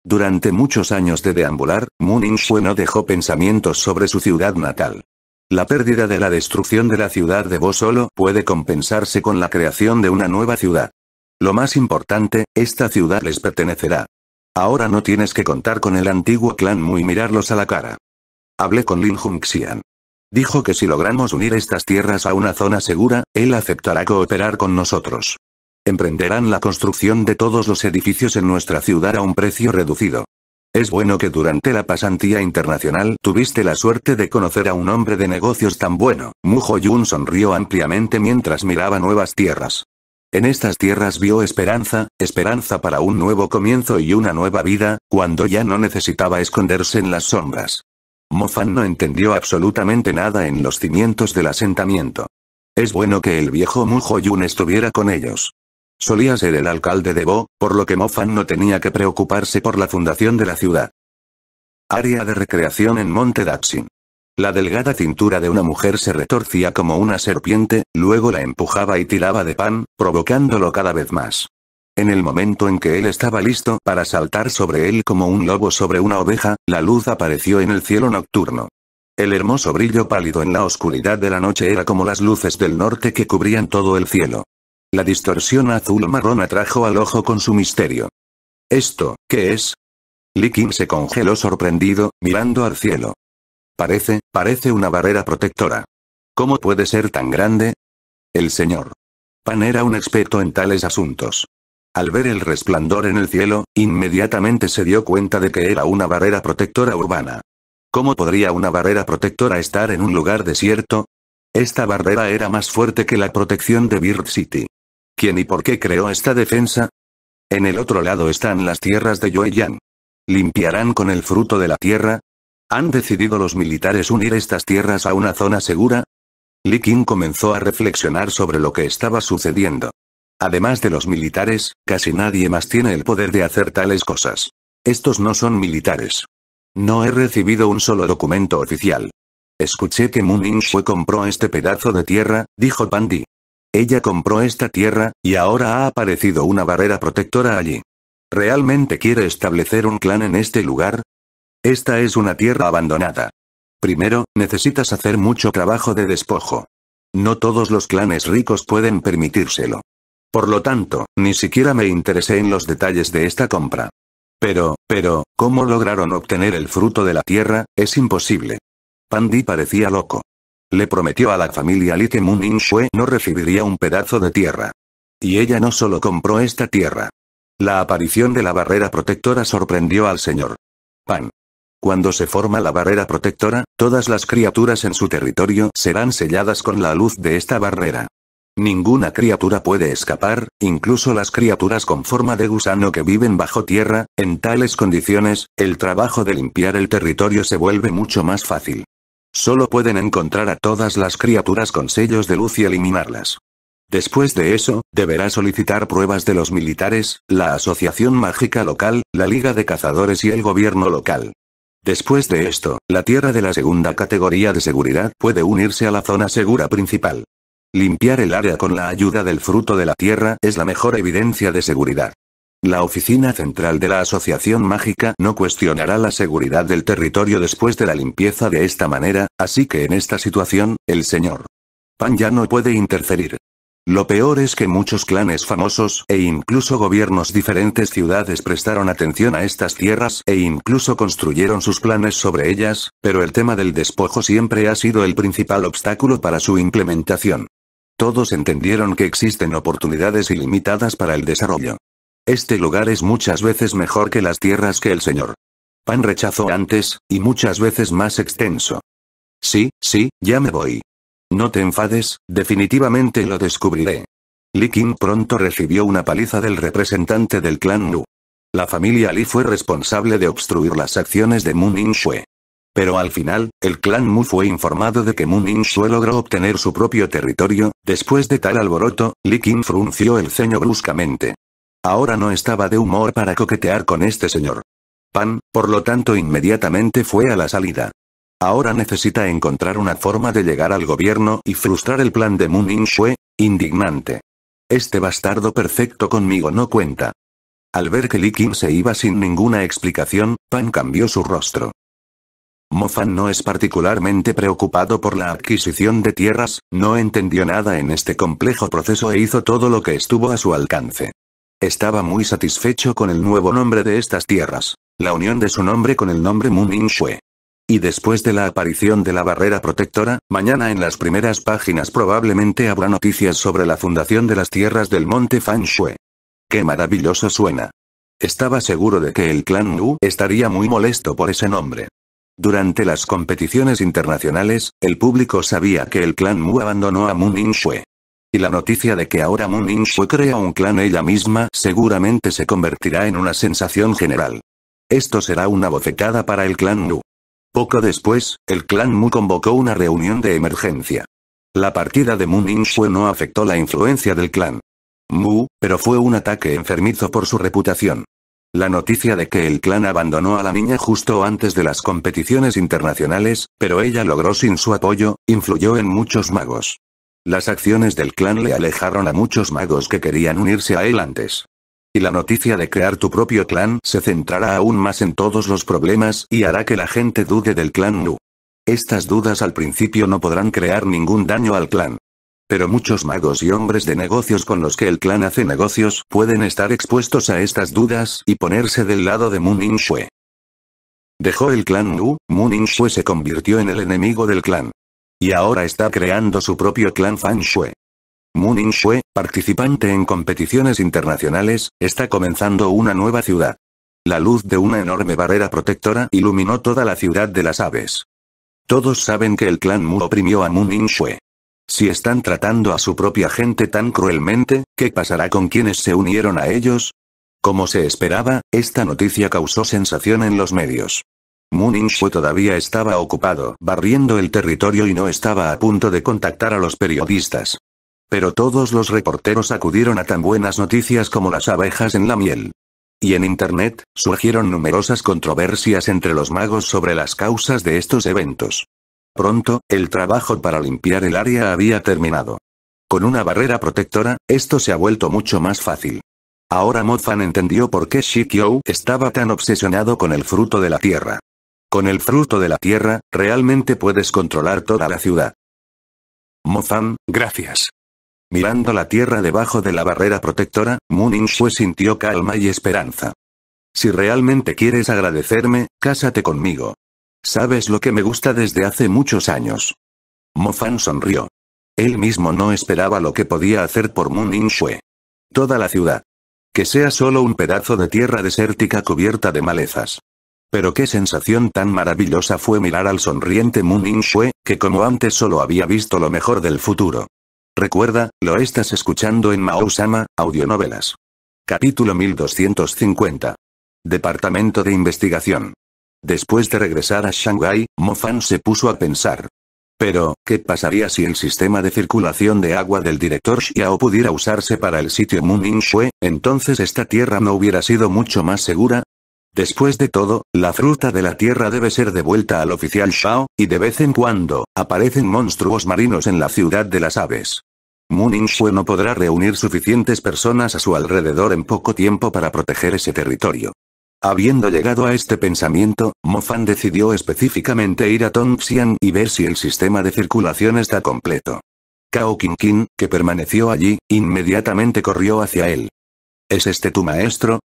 Durante muchos años de deambular, Muningsue no dejó pensamientos sobre su ciudad natal. La pérdida de la destrucción de la ciudad de Bo solo puede compensarse con la creación de una nueva ciudad. Lo más importante, esta ciudad les pertenecerá. Ahora no tienes que contar con el antiguo clan y mirarlos a la cara. Hablé con Lin Junxian. Dijo que si logramos unir estas tierras a una zona segura, él aceptará cooperar con nosotros. Emprenderán la construcción de todos los edificios en nuestra ciudad a un precio reducido. Es bueno que durante la pasantía internacional tuviste la suerte de conocer a un hombre de negocios tan bueno. Mujo Yun sonrió ampliamente mientras miraba nuevas tierras. En estas tierras vio esperanza, esperanza para un nuevo comienzo y una nueva vida, cuando ya no necesitaba esconderse en las sombras. Mofan no entendió absolutamente nada en los cimientos del asentamiento. Es bueno que el viejo Mujoyun estuviera con ellos. Solía ser el alcalde de Bo, por lo que Mofan no tenía que preocuparse por la fundación de la ciudad. Área de recreación en Monte Daxin. La delgada cintura de una mujer se retorcía como una serpiente, luego la empujaba y tiraba de pan, provocándolo cada vez más. En el momento en que él estaba listo para saltar sobre él como un lobo sobre una oveja, la luz apareció en el cielo nocturno. El hermoso brillo pálido en la oscuridad de la noche era como las luces del norte que cubrían todo el cielo. La distorsión azul-marrón atrajo al ojo con su misterio. ¿Esto, qué es? Likin se congeló sorprendido, mirando al cielo. Parece, parece una barrera protectora. ¿Cómo puede ser tan grande? El señor. Pan era un experto en tales asuntos. Al ver el resplandor en el cielo, inmediatamente se dio cuenta de que era una barrera protectora urbana. ¿Cómo podría una barrera protectora estar en un lugar desierto? Esta barrera era más fuerte que la protección de Bird City. ¿Quién y por qué creó esta defensa? En el otro lado están las tierras de Yueyang. ¿Limpiarán con el fruto de la tierra? ¿Han decidido los militares unir estas tierras a una zona segura? Li Qing comenzó a reflexionar sobre lo que estaba sucediendo. Además de los militares, casi nadie más tiene el poder de hacer tales cosas. Estos no son militares. No he recibido un solo documento oficial. Escuché que Moon fue compró este pedazo de tierra, dijo Pandi. Ella compró esta tierra, y ahora ha aparecido una barrera protectora allí. ¿Realmente quiere establecer un clan en este lugar? Esta es una tierra abandonada. Primero, necesitas hacer mucho trabajo de despojo. No todos los clanes ricos pueden permitírselo. Por lo tanto, ni siquiera me interesé en los detalles de esta compra. Pero, pero, ¿cómo lograron obtener el fruto de la tierra? Es imposible. Pandi parecía loco. Le prometió a la familia Li que Moon no recibiría un pedazo de tierra. Y ella no solo compró esta tierra. La aparición de la barrera protectora sorprendió al señor. Pan. Cuando se forma la barrera protectora, todas las criaturas en su territorio serán selladas con la luz de esta barrera. Ninguna criatura puede escapar, incluso las criaturas con forma de gusano que viven bajo tierra, en tales condiciones, el trabajo de limpiar el territorio se vuelve mucho más fácil. Solo pueden encontrar a todas las criaturas con sellos de luz y eliminarlas. Después de eso, deberá solicitar pruebas de los militares, la Asociación Mágica Local, la Liga de Cazadores y el gobierno local. Después de esto, la tierra de la segunda categoría de seguridad puede unirse a la zona segura principal. Limpiar el área con la ayuda del fruto de la tierra es la mejor evidencia de seguridad. La oficina central de la Asociación Mágica no cuestionará la seguridad del territorio después de la limpieza de esta manera, así que en esta situación, el señor Pan ya no puede interferir. Lo peor es que muchos clanes famosos e incluso gobiernos diferentes ciudades prestaron atención a estas tierras e incluso construyeron sus planes sobre ellas, pero el tema del despojo siempre ha sido el principal obstáculo para su implementación. Todos entendieron que existen oportunidades ilimitadas para el desarrollo. Este lugar es muchas veces mejor que las tierras que el Señor. Pan rechazó antes, y muchas veces más extenso. Sí, sí, ya me voy. No te enfades, definitivamente lo descubriré. Li Kim pronto recibió una paliza del representante del clan Nu. La familia Li fue responsable de obstruir las acciones de Moon In Shue. Pero al final, el clan Mu fue informado de que Mu Minshue logró obtener su propio territorio, después de tal alboroto, Li Qin frunció el ceño bruscamente. Ahora no estaba de humor para coquetear con este señor. Pan, por lo tanto inmediatamente fue a la salida. Ahora necesita encontrar una forma de llegar al gobierno y frustrar el plan de Mu Minshue, indignante. Este bastardo perfecto conmigo no cuenta. Al ver que Li Qin se iba sin ninguna explicación, Pan cambió su rostro. Mofan no es particularmente preocupado por la adquisición de tierras, no entendió nada en este complejo proceso e hizo todo lo que estuvo a su alcance. Estaba muy satisfecho con el nuevo nombre de estas tierras, la unión de su nombre con el nombre Shue. Y después de la aparición de la barrera protectora, mañana en las primeras páginas probablemente habrá noticias sobre la fundación de las tierras del monte shue ¡Qué maravilloso suena! Estaba seguro de que el clan Wu estaría muy molesto por ese nombre. Durante las competiciones internacionales, el público sabía que el clan Mu abandonó a Moon in Y la noticia de que ahora Moon in crea un clan ella misma seguramente se convertirá en una sensación general. Esto será una bofetada para el clan Mu. Poco después, el clan Mu convocó una reunión de emergencia. La partida de Moon in no afectó la influencia del clan Mu, pero fue un ataque enfermizo por su reputación. La noticia de que el clan abandonó a la niña justo antes de las competiciones internacionales, pero ella logró sin su apoyo, influyó en muchos magos. Las acciones del clan le alejaron a muchos magos que querían unirse a él antes. Y la noticia de crear tu propio clan se centrará aún más en todos los problemas y hará que la gente dude del clan Nu. Estas dudas al principio no podrán crear ningún daño al clan, pero muchos magos y hombres de negocios con los que el clan hace negocios pueden estar expuestos a estas dudas y ponerse del lado de Moon Dejó el clan Mu, Moon se convirtió en el enemigo del clan. Y ahora está creando su propio clan Fan Shue. Moon participante en competiciones internacionales, está comenzando una nueva ciudad. La luz de una enorme barrera protectora iluminó toda la ciudad de las aves. Todos saben que el clan Mu oprimió a Moon si están tratando a su propia gente tan cruelmente, ¿qué pasará con quienes se unieron a ellos? Como se esperaba, esta noticia causó sensación en los medios. fue todavía estaba ocupado barriendo el territorio y no estaba a punto de contactar a los periodistas. Pero todos los reporteros acudieron a tan buenas noticias como las abejas en la miel. Y en Internet, surgieron numerosas controversias entre los magos sobre las causas de estos eventos. Pronto, el trabajo para limpiar el área había terminado. Con una barrera protectora, esto se ha vuelto mucho más fácil. Ahora Mofan entendió por qué Shikyo estaba tan obsesionado con el fruto de la tierra. Con el fruto de la tierra, realmente puedes controlar toda la ciudad. Mofan, gracias. Mirando la tierra debajo de la barrera protectora, Moon Shue sintió calma y esperanza. Si realmente quieres agradecerme, cásate conmigo. Sabes lo que me gusta desde hace muchos años. Mofan sonrió. Él mismo no esperaba lo que podía hacer por Moon In Toda la ciudad. Que sea solo un pedazo de tierra desértica cubierta de malezas. Pero qué sensación tan maravillosa fue mirar al sonriente Moon In que como antes solo había visto lo mejor del futuro. Recuerda, lo estás escuchando en Mao-sama, Audionovelas. Capítulo 1250. Departamento de Investigación. Después de regresar a Shanghái, Fan se puso a pensar. Pero, ¿qué pasaría si el sistema de circulación de agua del director Xiao pudiera usarse para el sitio Shui, Entonces esta tierra no hubiera sido mucho más segura, Después de todo, la fruta de la tierra debe ser devuelta al oficial Xiao, y de vez en cuando, aparecen monstruos marinos en la ciudad de las aves. Shui no podrá reunir suficientes personas a su alrededor en poco tiempo para proteger ese territorio. Habiendo llegado a este pensamiento, Mofan decidió específicamente ir a Tongxian y ver si el sistema de circulación está completo. Cao Qingqing, que permaneció allí, inmediatamente corrió hacia él. ¿Es este tu maestro?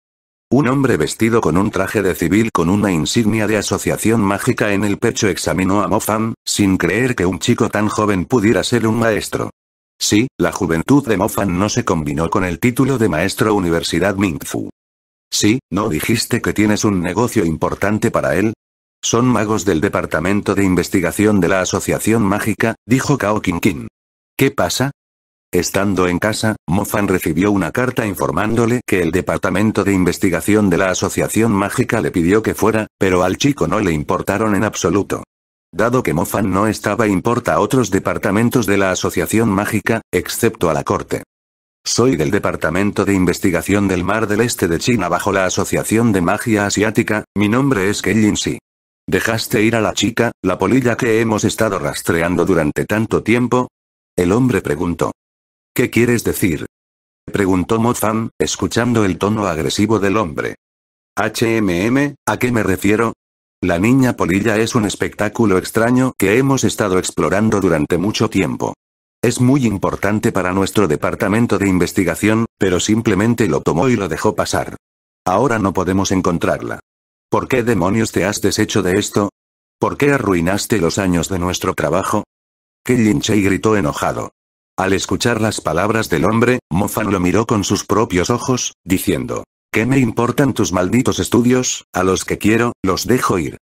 Un hombre vestido con un traje de civil con una insignia de asociación mágica en el pecho examinó a Mofan, sin creer que un chico tan joven pudiera ser un maestro. Sí, la juventud de Mofan no se combinó con el título de maestro Universidad Mingfu. Sí, ¿no dijiste que tienes un negocio importante para él? Son magos del Departamento de Investigación de la Asociación Mágica, dijo Kao Kinkin. ¿Qué pasa? Estando en casa, Mofan recibió una carta informándole que el Departamento de Investigación de la Asociación Mágica le pidió que fuera, pero al chico no le importaron en absoluto. Dado que Mofan no estaba importa otros departamentos de la Asociación Mágica, excepto a la corte. Soy del Departamento de Investigación del Mar del Este de China bajo la Asociación de Magia Asiática, mi nombre es Ke Si. ¿Dejaste ir a la chica, la polilla que hemos estado rastreando durante tanto tiempo? El hombre preguntó. ¿Qué quieres decir? Preguntó Mo Fan, escuchando el tono agresivo del hombre. HMM, ¿a qué me refiero? La niña polilla es un espectáculo extraño que hemos estado explorando durante mucho tiempo. Es muy importante para nuestro departamento de investigación, pero simplemente lo tomó y lo dejó pasar. Ahora no podemos encontrarla. ¿Por qué demonios te has deshecho de esto? ¿Por qué arruinaste los años de nuestro trabajo? que gritó enojado. Al escuchar las palabras del hombre, Mofan lo miró con sus propios ojos, diciendo, ¿Qué me importan tus malditos estudios, a los que quiero, los dejo ir?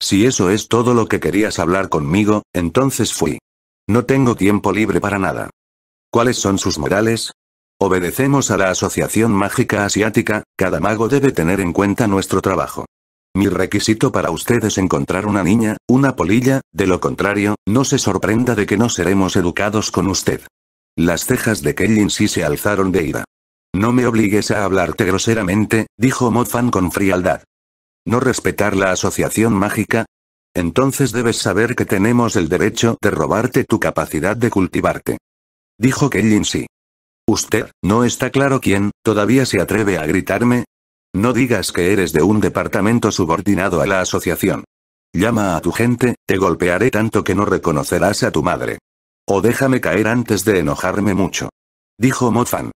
Si eso es todo lo que querías hablar conmigo, entonces fui. No tengo tiempo libre para nada. ¿Cuáles son sus morales? Obedecemos a la Asociación Mágica Asiática, cada mago debe tener en cuenta nuestro trabajo. Mi requisito para usted es encontrar una niña, una polilla, de lo contrario, no se sorprenda de que no seremos educados con usted. Las cejas de Kellin sí se alzaron de ira. No me obligues a hablarte groseramente, dijo Mofan con frialdad. No respetar la asociación mágica, entonces debes saber que tenemos el derecho de robarte tu capacidad de cultivarte. Dijo que sí. Usted, no está claro quién, todavía se atreve a gritarme. No digas que eres de un departamento subordinado a la asociación. Llama a tu gente, te golpearé tanto que no reconocerás a tu madre. O déjame caer antes de enojarme mucho. Dijo Mofan.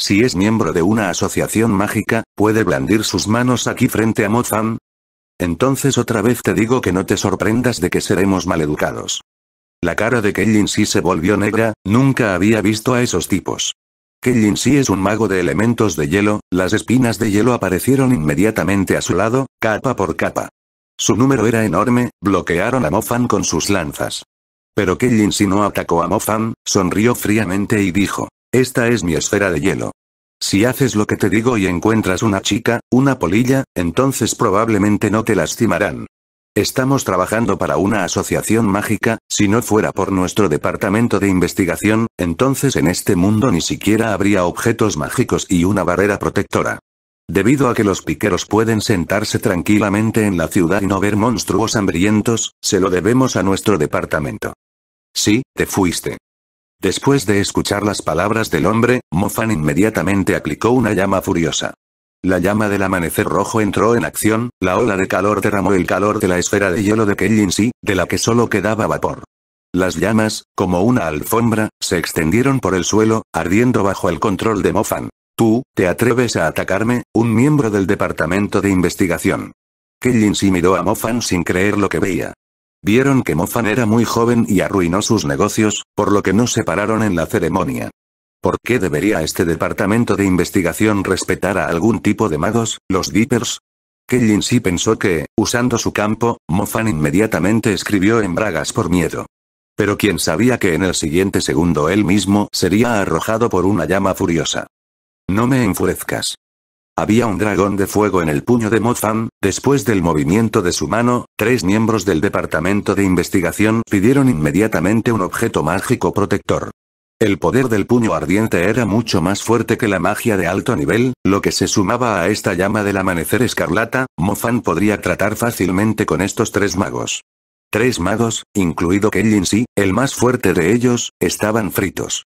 Si es miembro de una asociación mágica, puede blandir sus manos aquí frente a Mofan, entonces otra vez te digo que no te sorprendas de que seremos maleducados. La cara de Kellin Si se volvió negra, nunca había visto a esos tipos. Kellin Si es un mago de elementos de hielo, las espinas de hielo aparecieron inmediatamente a su lado, capa por capa. Su número era enorme, bloquearon a Mofan con sus lanzas. Pero Kellin Si no atacó a Mofan, sonrió fríamente y dijo, esta es mi esfera de hielo. Si haces lo que te digo y encuentras una chica, una polilla, entonces probablemente no te lastimarán. Estamos trabajando para una asociación mágica, si no fuera por nuestro departamento de investigación, entonces en este mundo ni siquiera habría objetos mágicos y una barrera protectora. Debido a que los piqueros pueden sentarse tranquilamente en la ciudad y no ver monstruos hambrientos, se lo debemos a nuestro departamento. Sí, te fuiste. Después de escuchar las palabras del hombre, Mofan inmediatamente aplicó una llama furiosa. La llama del amanecer rojo entró en acción, la ola de calor derramó el calor de la esfera de hielo de Si, de la que solo quedaba vapor. Las llamas, como una alfombra, se extendieron por el suelo, ardiendo bajo el control de Mofan. Tú, te atreves a atacarme, un miembro del departamento de investigación. Si miró a Mofan sin creer lo que veía. Vieron que Mofan era muy joven y arruinó sus negocios, por lo que no se pararon en la ceremonia. ¿Por qué debería este departamento de investigación respetar a algún tipo de magos, los Dippers? Kellin sí pensó que, usando su campo, Mofan inmediatamente escribió en bragas por miedo. Pero quien sabía que en el siguiente segundo él mismo sería arrojado por una llama furiosa. No me enfurezcas. Había un dragón de fuego en el puño de Mofan, después del movimiento de su mano, tres miembros del departamento de investigación pidieron inmediatamente un objeto mágico protector. El poder del puño ardiente era mucho más fuerte que la magia de alto nivel, lo que se sumaba a esta llama del amanecer escarlata, Mofan podría tratar fácilmente con estos tres magos. Tres magos, incluido Si, el más fuerte de ellos, estaban fritos.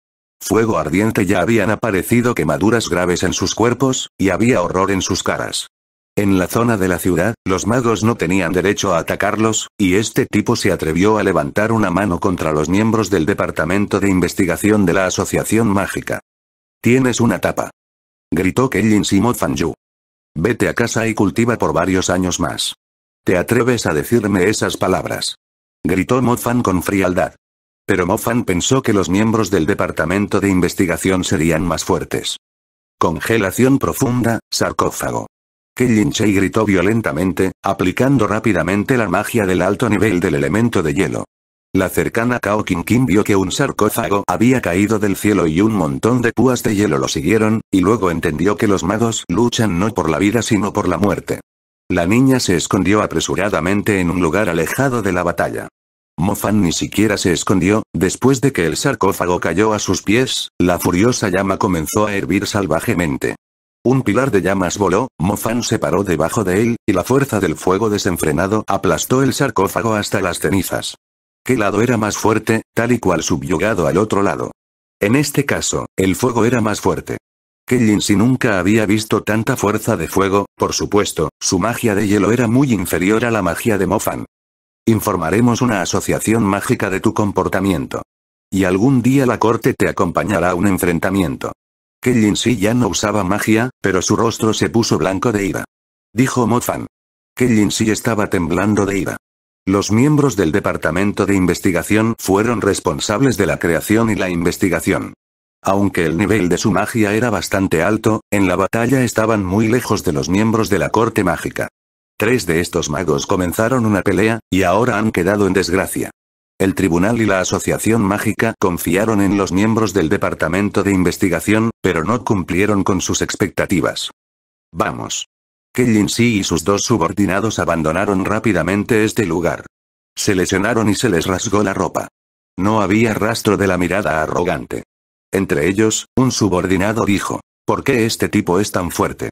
Fuego ardiente ya habían aparecido quemaduras graves en sus cuerpos, y había horror en sus caras. En la zona de la ciudad, los magos no tenían derecho a atacarlos, y este tipo se atrevió a levantar una mano contra los miembros del Departamento de Investigación de la Asociación Mágica. Tienes una tapa. Gritó y Simo Fanyu. Vete a casa y cultiva por varios años más. ¿Te atreves a decirme esas palabras? Gritó Mofan con frialdad. Pero Mofan pensó que los miembros del departamento de investigación serían más fuertes. Congelación profunda, sarcófago. Kellin Chey gritó violentamente, aplicando rápidamente la magia del alto nivel del elemento de hielo. La cercana Kao Kim vio que un sarcófago había caído del cielo y un montón de púas de hielo lo siguieron, y luego entendió que los magos luchan no por la vida sino por la muerte. La niña se escondió apresuradamente en un lugar alejado de la batalla. Mofan ni siquiera se escondió, después de que el sarcófago cayó a sus pies, la furiosa llama comenzó a hervir salvajemente. Un pilar de llamas voló, Mofan se paró debajo de él, y la fuerza del fuego desenfrenado aplastó el sarcófago hasta las cenizas. ¿Qué lado era más fuerte, tal y cual subyugado al otro lado? En este caso, el fuego era más fuerte. Kellin si nunca había visto tanta fuerza de fuego, por supuesto, su magia de hielo era muy inferior a la magia de Mofan. Informaremos una asociación mágica de tu comportamiento. Y algún día la corte te acompañará a un enfrentamiento. jin si ya no usaba magia, pero su rostro se puso blanco de ira. Dijo Mofan. Kellin si estaba temblando de ira. Los miembros del Departamento de Investigación fueron responsables de la creación y la investigación. Aunque el nivel de su magia era bastante alto, en la batalla estaban muy lejos de los miembros de la corte mágica. Tres de estos magos comenzaron una pelea, y ahora han quedado en desgracia. El tribunal y la Asociación Mágica confiaron en los miembros del Departamento de Investigación, pero no cumplieron con sus expectativas. Vamos. Que Si y sus dos subordinados abandonaron rápidamente este lugar. Se lesionaron y se les rasgó la ropa. No había rastro de la mirada arrogante. Entre ellos, un subordinado dijo, ¿por qué este tipo es tan fuerte?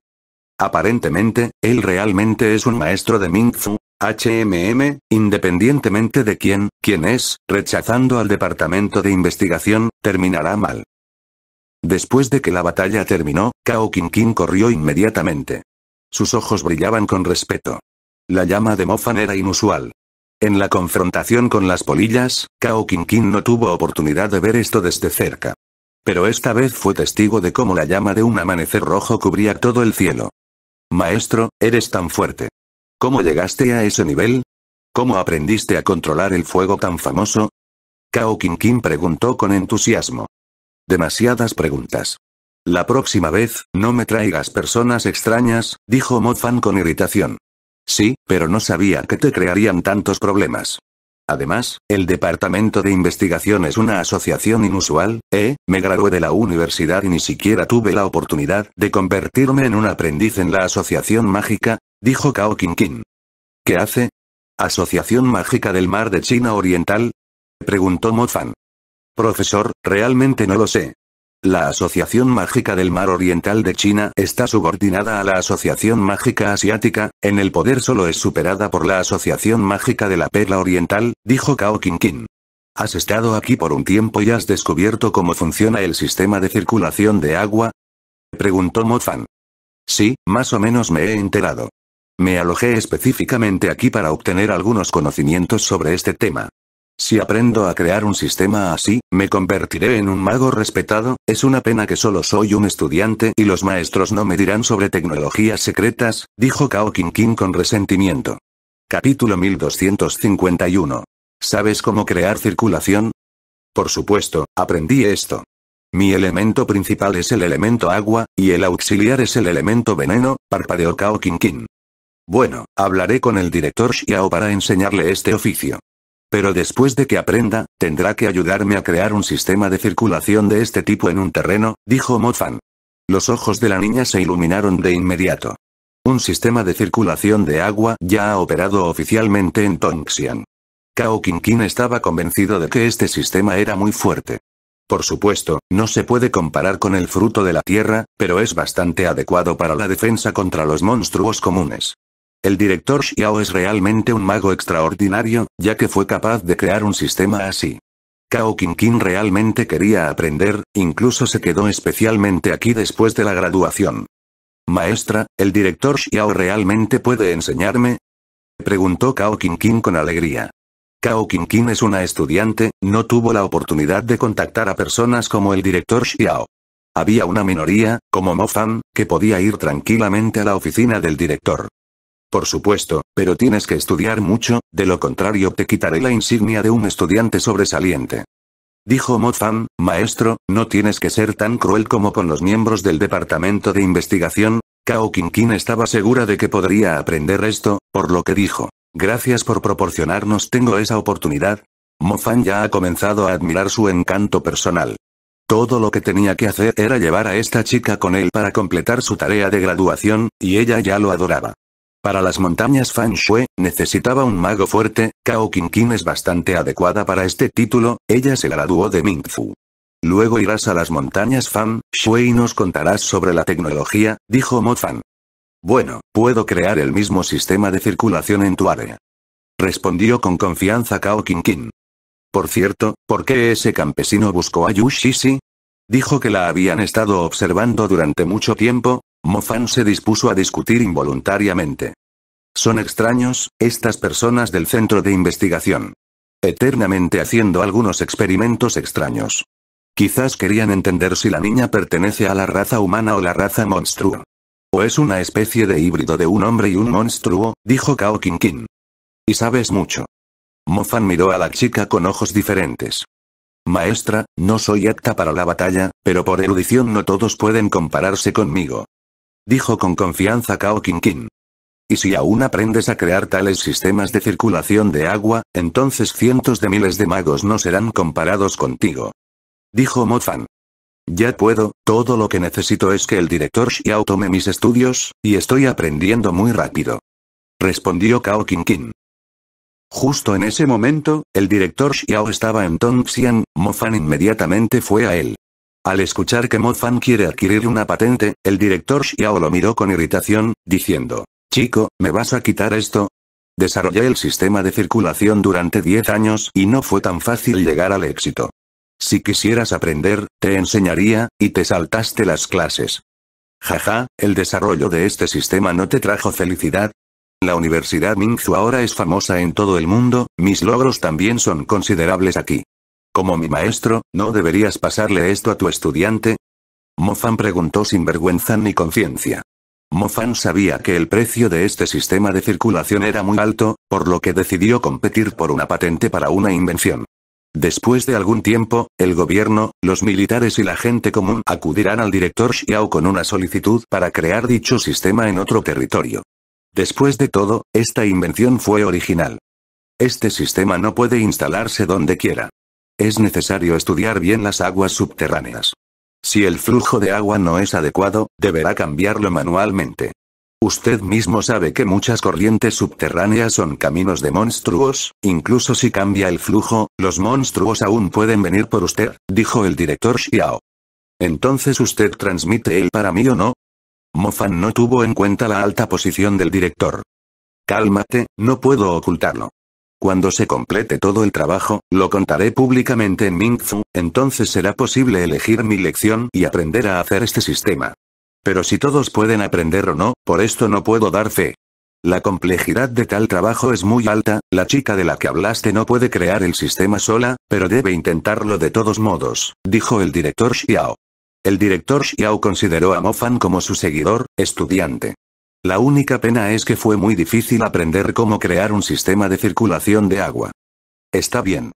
Aparentemente, él realmente es un maestro de Fu HMM, independientemente de quién, quién es, rechazando al departamento de investigación, terminará mal. Después de que la batalla terminó, Cao King corrió inmediatamente. Sus ojos brillaban con respeto. La llama de Mofan era inusual. En la confrontación con las polillas, Cao King no tuvo oportunidad de ver esto desde cerca. Pero esta vez fue testigo de cómo la llama de un amanecer rojo cubría todo el cielo. Maestro, eres tan fuerte. ¿Cómo llegaste a ese nivel? ¿Cómo aprendiste a controlar el fuego tan famoso? Cao Kinkin preguntó con entusiasmo. Demasiadas preguntas. La próxima vez, no me traigas personas extrañas, dijo Mofan con irritación. Sí, pero no sabía que te crearían tantos problemas. Además, el Departamento de Investigación es una asociación inusual, ¿eh? Me gradué de la universidad y ni siquiera tuve la oportunidad de convertirme en un aprendiz en la Asociación Mágica, dijo Cao Qingqing. ¿Qué hace? Asociación Mágica del Mar de China Oriental? Preguntó Mo Fan. Profesor, realmente no lo sé. La Asociación Mágica del Mar Oriental de China está subordinada a la Asociación Mágica Asiática, en el poder solo es superada por la Asociación Mágica de la Perla Oriental, dijo Cao Qingqing. Has estado aquí por un tiempo y has descubierto cómo funciona el sistema de circulación de agua? Preguntó Mo Fan. Sí, más o menos me he enterado. Me alojé específicamente aquí para obtener algunos conocimientos sobre este tema. Si aprendo a crear un sistema así, me convertiré en un mago respetado, es una pena que solo soy un estudiante y los maestros no me dirán sobre tecnologías secretas, dijo Cao King con resentimiento. Capítulo 1251. ¿Sabes cómo crear circulación? Por supuesto, aprendí esto. Mi elemento principal es el elemento agua, y el auxiliar es el elemento veneno, parpadeó Cao King. Bueno, hablaré con el director Xiao para enseñarle este oficio. Pero después de que aprenda, tendrá que ayudarme a crear un sistema de circulación de este tipo en un terreno, dijo Mofan. Los ojos de la niña se iluminaron de inmediato. Un sistema de circulación de agua ya ha operado oficialmente en Tongxian. Cao Kinkin estaba convencido de que este sistema era muy fuerte. Por supuesto, no se puede comparar con el fruto de la tierra, pero es bastante adecuado para la defensa contra los monstruos comunes. El director Xiao es realmente un mago extraordinario, ya que fue capaz de crear un sistema así. Cao Qingqing realmente quería aprender, incluso se quedó especialmente aquí después de la graduación. Maestra, ¿el director Xiao realmente puede enseñarme? Preguntó Cao Qingqing con alegría. Cao Qingqing es una estudiante, no tuvo la oportunidad de contactar a personas como el director Xiao. Había una minoría, como Mo Fan, que podía ir tranquilamente a la oficina del director. Por supuesto, pero tienes que estudiar mucho, de lo contrario te quitaré la insignia de un estudiante sobresaliente. Dijo Fan, maestro, no tienes que ser tan cruel como con los miembros del departamento de investigación, Cao Kinkin estaba segura de que podría aprender esto, por lo que dijo. Gracias por proporcionarnos tengo esa oportunidad. Fan ya ha comenzado a admirar su encanto personal. Todo lo que tenía que hacer era llevar a esta chica con él para completar su tarea de graduación, y ella ya lo adoraba. Para las montañas Fan Shui, necesitaba un mago fuerte, Cao Qingqin es bastante adecuada para este título, ella se graduó de Mingfu. Luego irás a las montañas Fan, Shui y nos contarás sobre la tecnología, dijo Mo Fan. Bueno, puedo crear el mismo sistema de circulación en tu área. Respondió con confianza Cao Qingqin. Por cierto, ¿por qué ese campesino buscó a Yu Shishi? Dijo que la habían estado observando durante mucho tiempo, Mofan se dispuso a discutir involuntariamente. Son extraños, estas personas del centro de investigación. Eternamente haciendo algunos experimentos extraños. Quizás querían entender si la niña pertenece a la raza humana o la raza monstruo. O es una especie de híbrido de un hombre y un monstruo, dijo Kao King Y sabes mucho. Mofan miró a la chica con ojos diferentes. Maestra, no soy apta para la batalla, pero por erudición no todos pueden compararse conmigo. Dijo con confianza Cao Kinkin. Y si aún aprendes a crear tales sistemas de circulación de agua, entonces cientos de miles de magos no serán comparados contigo. Dijo Fan. Ya puedo, todo lo que necesito es que el director Xiao tome mis estudios, y estoy aprendiendo muy rápido. Respondió Cao Kinkin. Justo en ese momento, el director Xiao estaba en Tongxian, Fan inmediatamente fue a él. Al escuchar que Fan quiere adquirir una patente, el director Xiao lo miró con irritación, diciendo, Chico, ¿me vas a quitar esto? Desarrollé el sistema de circulación durante 10 años y no fue tan fácil llegar al éxito. Si quisieras aprender, te enseñaría, y te saltaste las clases. Jaja, el desarrollo de este sistema no te trajo felicidad. La Universidad Mingzhu ahora es famosa en todo el mundo, mis logros también son considerables aquí. Como mi maestro, ¿no deberías pasarle esto a tu estudiante? Mofan preguntó sin vergüenza ni conciencia. Mofan sabía que el precio de este sistema de circulación era muy alto, por lo que decidió competir por una patente para una invención. Después de algún tiempo, el gobierno, los militares y la gente común acudirán al director Xiao con una solicitud para crear dicho sistema en otro territorio. Después de todo, esta invención fue original. Este sistema no puede instalarse donde quiera es necesario estudiar bien las aguas subterráneas. Si el flujo de agua no es adecuado, deberá cambiarlo manualmente. Usted mismo sabe que muchas corrientes subterráneas son caminos de monstruos, incluso si cambia el flujo, los monstruos aún pueden venir por usted, dijo el director Xiao. Entonces usted transmite él para mí o no? Fan no tuvo en cuenta la alta posición del director. Cálmate, no puedo ocultarlo. Cuando se complete todo el trabajo, lo contaré públicamente en Mingfu, entonces será posible elegir mi lección y aprender a hacer este sistema. Pero si todos pueden aprender o no, por esto no puedo dar fe. La complejidad de tal trabajo es muy alta, la chica de la que hablaste no puede crear el sistema sola, pero debe intentarlo de todos modos, dijo el director Xiao. El director Xiao consideró a Mofan como su seguidor, estudiante. La única pena es que fue muy difícil aprender cómo crear un sistema de circulación de agua. Está bien.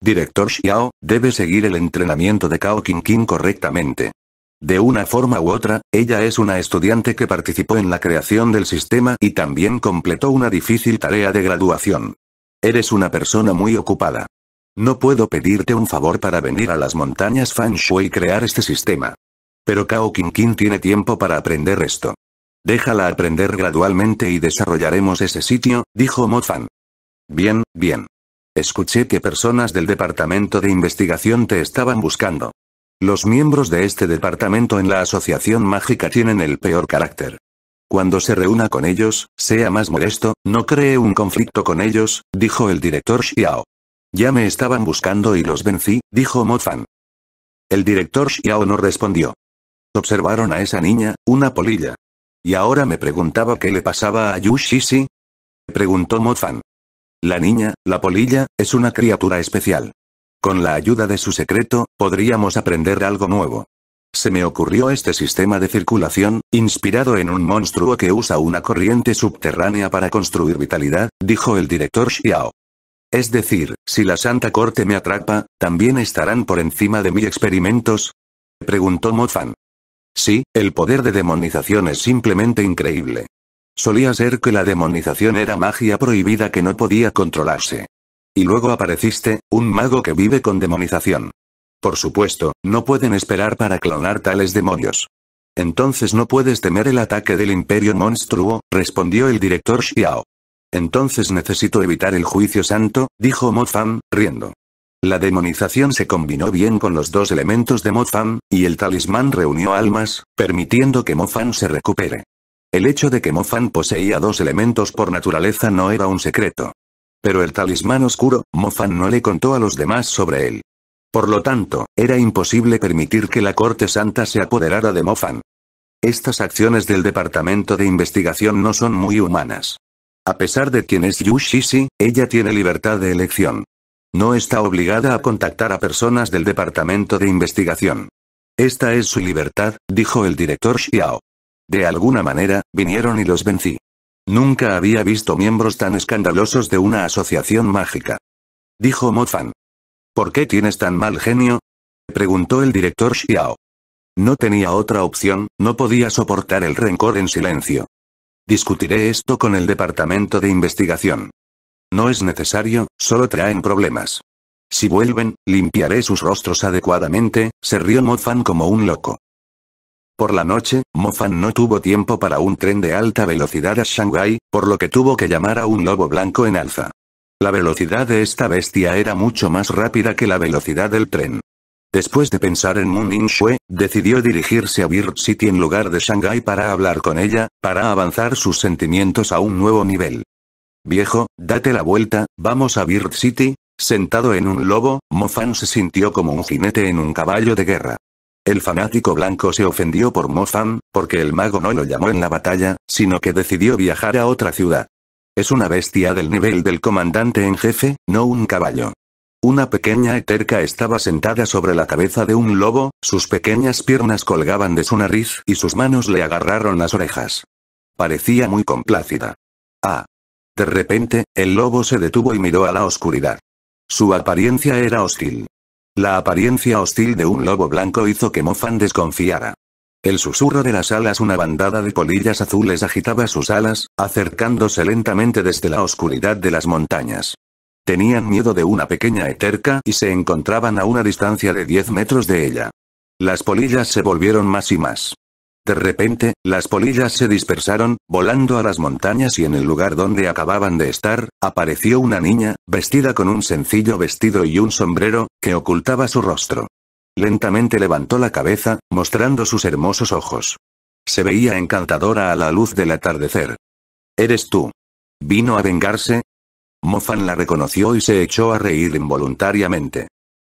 Director Xiao, debe seguir el entrenamiento de Cao Qingqing correctamente. De una forma u otra, ella es una estudiante que participó en la creación del sistema y también completó una difícil tarea de graduación. Eres una persona muy ocupada. No puedo pedirte un favor para venir a las montañas Fan Shui y crear este sistema. Pero Cao Qingqing tiene tiempo para aprender esto. Déjala aprender gradualmente y desarrollaremos ese sitio, dijo Mofan. Bien, bien. Escuché que personas del departamento de investigación te estaban buscando. Los miembros de este departamento en la Asociación Mágica tienen el peor carácter. Cuando se reúna con ellos, sea más molesto, no cree un conflicto con ellos, dijo el director Xiao. Ya me estaban buscando y los vencí, dijo Mofan. El director Xiao no respondió. Observaron a esa niña, una polilla, y ahora me preguntaba qué le pasaba a Shishi. Preguntó Fan. La niña, la polilla, es una criatura especial. Con la ayuda de su secreto, podríamos aprender algo nuevo. Se me ocurrió este sistema de circulación, inspirado en un monstruo que usa una corriente subterránea para construir vitalidad, dijo el director Xiao. Es decir, si la Santa Corte me atrapa, ¿también estarán por encima de mis experimentos? Preguntó Mofan. Sí, el poder de demonización es simplemente increíble. Solía ser que la demonización era magia prohibida que no podía controlarse. Y luego apareciste, un mago que vive con demonización. Por supuesto, no pueden esperar para clonar tales demonios. Entonces no puedes temer el ataque del imperio monstruo, respondió el director Xiao. Entonces necesito evitar el juicio santo, dijo Mo Fan, riendo. La demonización se combinó bien con los dos elementos de Mofan, y el talismán reunió almas, permitiendo que Mofan se recupere. El hecho de que Mofan poseía dos elementos por naturaleza no era un secreto. Pero el talismán oscuro, Mofan no le contó a los demás sobre él. Por lo tanto, era imposible permitir que la Corte Santa se apoderara de Mofan. Estas acciones del Departamento de Investigación no son muy humanas. A pesar de quién es Yushishi, ella tiene libertad de elección. No está obligada a contactar a personas del Departamento de Investigación. Esta es su libertad, dijo el director Xiao. De alguna manera, vinieron y los vencí. Nunca había visto miembros tan escandalosos de una asociación mágica. Dijo Fan. ¿Por qué tienes tan mal genio? Preguntó el director Xiao. No tenía otra opción, no podía soportar el rencor en silencio. Discutiré esto con el departamento de investigación. No es necesario, solo traen problemas. Si vuelven, limpiaré sus rostros adecuadamente, se rió Fan como un loco. Por la noche, Fan no tuvo tiempo para un tren de alta velocidad a Shanghái, por lo que tuvo que llamar a un lobo blanco en alza. La velocidad de esta bestia era mucho más rápida que la velocidad del tren. Después de pensar en Moon In decidió dirigirse a Bird City en lugar de Shanghai para hablar con ella, para avanzar sus sentimientos a un nuevo nivel. Viejo, date la vuelta, vamos a Bird City. Sentado en un lobo, Mofan se sintió como un jinete en un caballo de guerra. El fanático blanco se ofendió por Mofan, porque el mago no lo llamó en la batalla, sino que decidió viajar a otra ciudad. Es una bestia del nivel del comandante en jefe, no un caballo. Una pequeña eterca estaba sentada sobre la cabeza de un lobo, sus pequeñas piernas colgaban de su nariz y sus manos le agarraron las orejas. Parecía muy complácida. Ah, de repente, el lobo se detuvo y miró a la oscuridad. Su apariencia era hostil. La apariencia hostil de un lobo blanco hizo que Mofan desconfiara. El susurro de las alas una bandada de polillas azules agitaba sus alas, acercándose lentamente desde la oscuridad de las montañas. Tenían miedo de una pequeña eterca y se encontraban a una distancia de 10 metros de ella. Las polillas se volvieron más y más. De repente, las polillas se dispersaron, volando a las montañas y en el lugar donde acababan de estar, apareció una niña, vestida con un sencillo vestido y un sombrero, que ocultaba su rostro. Lentamente levantó la cabeza, mostrando sus hermosos ojos. Se veía encantadora a la luz del atardecer. ¿Eres tú? ¿Vino a vengarse? Mofan la reconoció y se echó a reír involuntariamente.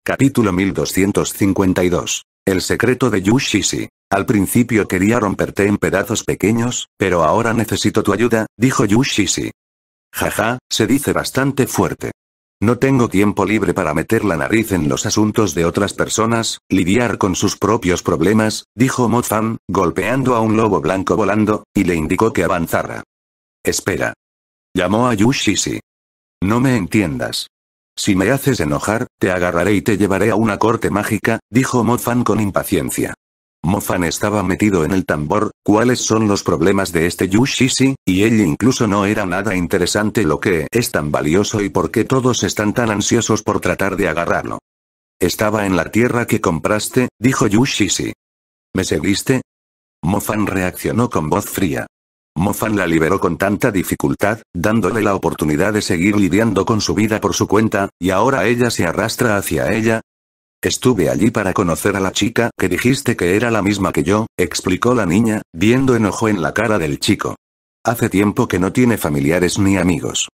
Capítulo 1252. El secreto de Yushishi. Al principio quería romperte en pedazos pequeños, pero ahora necesito tu ayuda, dijo Yushishi. Jaja, se dice bastante fuerte. No tengo tiempo libre para meter la nariz en los asuntos de otras personas, lidiar con sus propios problemas, dijo Mofan, golpeando a un lobo blanco volando, y le indicó que avanzara. Espera. Llamó a Yushishi. No me entiendas. Si me haces enojar, te agarraré y te llevaré a una corte mágica, dijo Mofan con impaciencia. Mofan estaba metido en el tambor, cuáles son los problemas de este Yushishi, y él incluso no era nada interesante lo que es tan valioso y por qué todos están tan ansiosos por tratar de agarrarlo. Estaba en la tierra que compraste, dijo Yushishi. ¿Me seguiste? Mofan reaccionó con voz fría. Mofan la liberó con tanta dificultad, dándole la oportunidad de seguir lidiando con su vida por su cuenta, y ahora ella se arrastra hacia ella, Estuve allí para conocer a la chica que dijiste que era la misma que yo, explicó la niña, viendo enojo en la cara del chico. Hace tiempo que no tiene familiares ni amigos.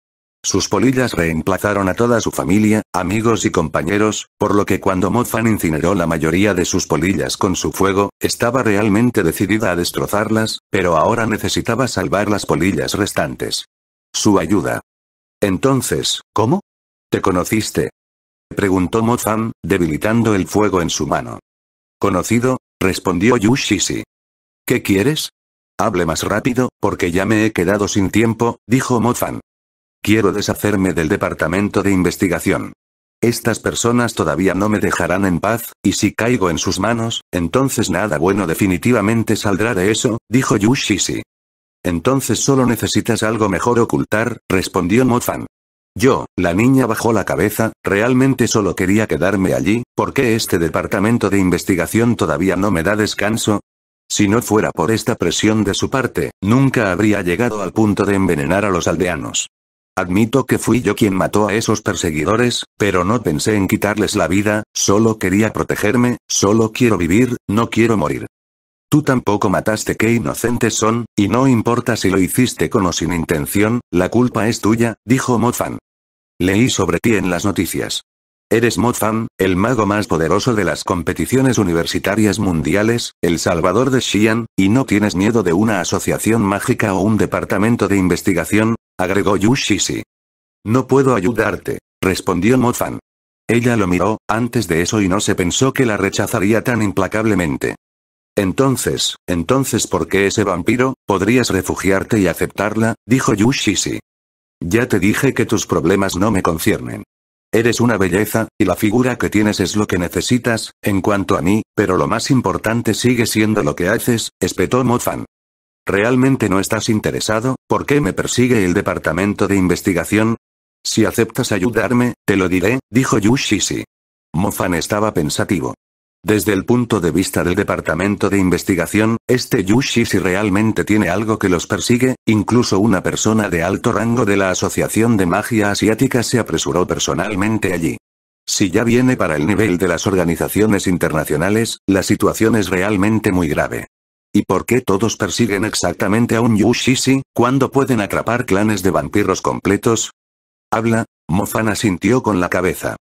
Sus polillas reemplazaron a toda su familia, amigos y compañeros, por lo que cuando Mofan incineró la mayoría de sus polillas con su fuego, estaba realmente decidida a destrozarlas, pero ahora necesitaba salvar las polillas restantes. Su ayuda. Entonces, ¿cómo? ¿Te conociste, preguntó Mozan, debilitando el fuego en su mano. Conocido, respondió Yushishi. ¿Qué quieres? Hable más rápido, porque ya me he quedado sin tiempo, dijo Mozan. Quiero deshacerme del departamento de investigación. Estas personas todavía no me dejarán en paz, y si caigo en sus manos, entonces nada bueno definitivamente saldrá de eso, dijo Yushishi. Entonces solo necesitas algo mejor ocultar, respondió Mozan. Yo, la niña bajó la cabeza, realmente solo quería quedarme allí, porque este departamento de investigación todavía no me da descanso? Si no fuera por esta presión de su parte, nunca habría llegado al punto de envenenar a los aldeanos. Admito que fui yo quien mató a esos perseguidores, pero no pensé en quitarles la vida, solo quería protegerme, solo quiero vivir, no quiero morir. Tú tampoco mataste qué inocentes son, y no importa si lo hiciste con o sin intención, la culpa es tuya, dijo Mofan. Leí sobre ti en las noticias. Eres Mofan, el mago más poderoso de las competiciones universitarias mundiales, el salvador de Xi'an, y no tienes miedo de una asociación mágica o un departamento de investigación, agregó Yu Shishi. No puedo ayudarte, respondió Mofan. Ella lo miró, antes de eso y no se pensó que la rechazaría tan implacablemente. Entonces, entonces ¿por qué ese vampiro? Podrías refugiarte y aceptarla, dijo Yushishi. Ya te dije que tus problemas no me conciernen. Eres una belleza, y la figura que tienes es lo que necesitas, en cuanto a mí, pero lo más importante sigue siendo lo que haces, espetó Mofan. ¿Realmente no estás interesado? ¿Por qué me persigue el departamento de investigación? Si aceptas ayudarme, te lo diré, dijo Yushishi. Mofan estaba pensativo. Desde el punto de vista del Departamento de Investigación, este yushishi si realmente tiene algo que los persigue, incluso una persona de alto rango de la Asociación de Magia Asiática se apresuró personalmente allí. Si ya viene para el nivel de las organizaciones internacionales, la situación es realmente muy grave. ¿Y por qué todos persiguen exactamente a un yushishi, cuando pueden atrapar clanes de vampiros completos? Habla, Mofana sintió con la cabeza.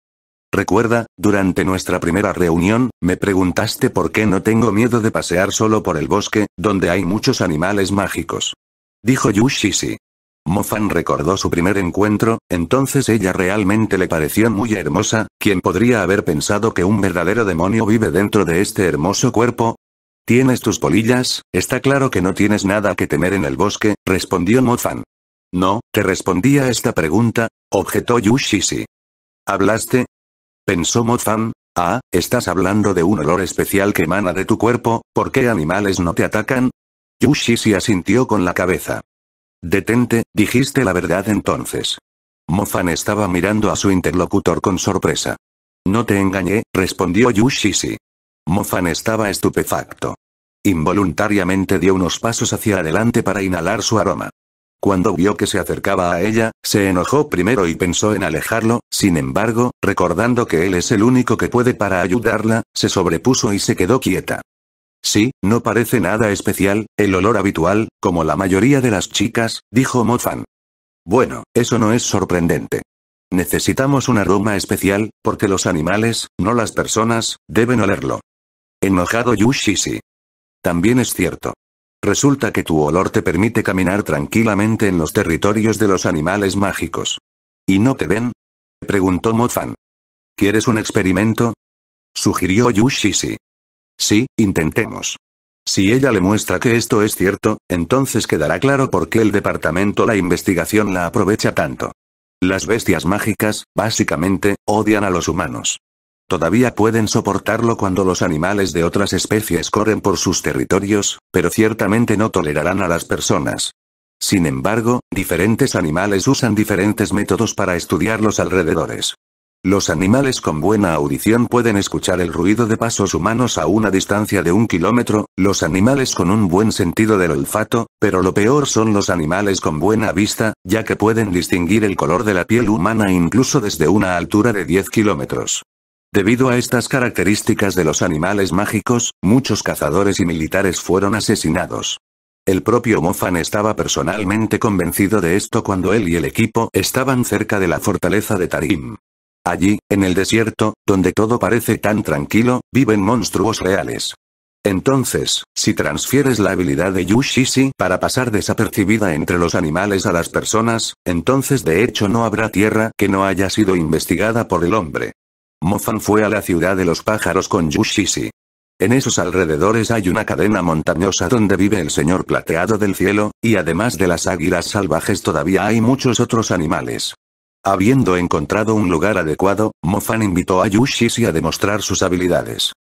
Recuerda, durante nuestra primera reunión, me preguntaste por qué no tengo miedo de pasear solo por el bosque, donde hay muchos animales mágicos. Dijo Yushishi. Mofan recordó su primer encuentro, entonces ella realmente le pareció muy hermosa, ¿quién podría haber pensado que un verdadero demonio vive dentro de este hermoso cuerpo? Tienes tus polillas, está claro que no tienes nada que temer en el bosque, respondió Mofan. No, te respondía esta pregunta, objetó Yushishi. Hablaste, pensó Fan. Ah, estás hablando de un olor especial que emana de tu cuerpo, ¿por qué animales no te atacan? Yushi se asintió con la cabeza. Detente, dijiste la verdad entonces. Mofan estaba mirando a su interlocutor con sorpresa. No te engañé, respondió Yushishi. Mofan estaba estupefacto. Involuntariamente dio unos pasos hacia adelante para inhalar su aroma. Cuando vio que se acercaba a ella, se enojó primero y pensó en alejarlo, sin embargo, recordando que él es el único que puede para ayudarla, se sobrepuso y se quedó quieta. Sí, no parece nada especial, el olor habitual, como la mayoría de las chicas, dijo Mofan. Bueno, eso no es sorprendente. Necesitamos un aroma especial, porque los animales, no las personas, deben olerlo. Enojado Yushishi. También es cierto. Resulta que tu olor te permite caminar tranquilamente en los territorios de los animales mágicos. ¿Y no te ven? Preguntó Mofan. ¿Quieres un experimento? Sugirió Yushishi. Sí, intentemos. Si ella le muestra que esto es cierto, entonces quedará claro por qué el departamento la investigación la aprovecha tanto. Las bestias mágicas, básicamente, odian a los humanos. Todavía pueden soportarlo cuando los animales de otras especies corren por sus territorios, pero ciertamente no tolerarán a las personas. Sin embargo, diferentes animales usan diferentes métodos para estudiar los alrededores. Los animales con buena audición pueden escuchar el ruido de pasos humanos a una distancia de un kilómetro, los animales con un buen sentido del olfato, pero lo peor son los animales con buena vista, ya que pueden distinguir el color de la piel humana incluso desde una altura de 10 kilómetros. Debido a estas características de los animales mágicos, muchos cazadores y militares fueron asesinados. El propio Mofan estaba personalmente convencido de esto cuando él y el equipo estaban cerca de la fortaleza de Tarim. Allí, en el desierto, donde todo parece tan tranquilo, viven monstruos reales. Entonces, si transfieres la habilidad de Yushishi para pasar desapercibida entre los animales a las personas, entonces de hecho no habrá tierra que no haya sido investigada por el hombre. Mofan fue a la ciudad de los pájaros con Yushishi. En esos alrededores hay una cadena montañosa donde vive el señor plateado del cielo, y además de las águilas salvajes todavía hay muchos otros animales. Habiendo encontrado un lugar adecuado, Mofan invitó a Yushishi a demostrar sus habilidades.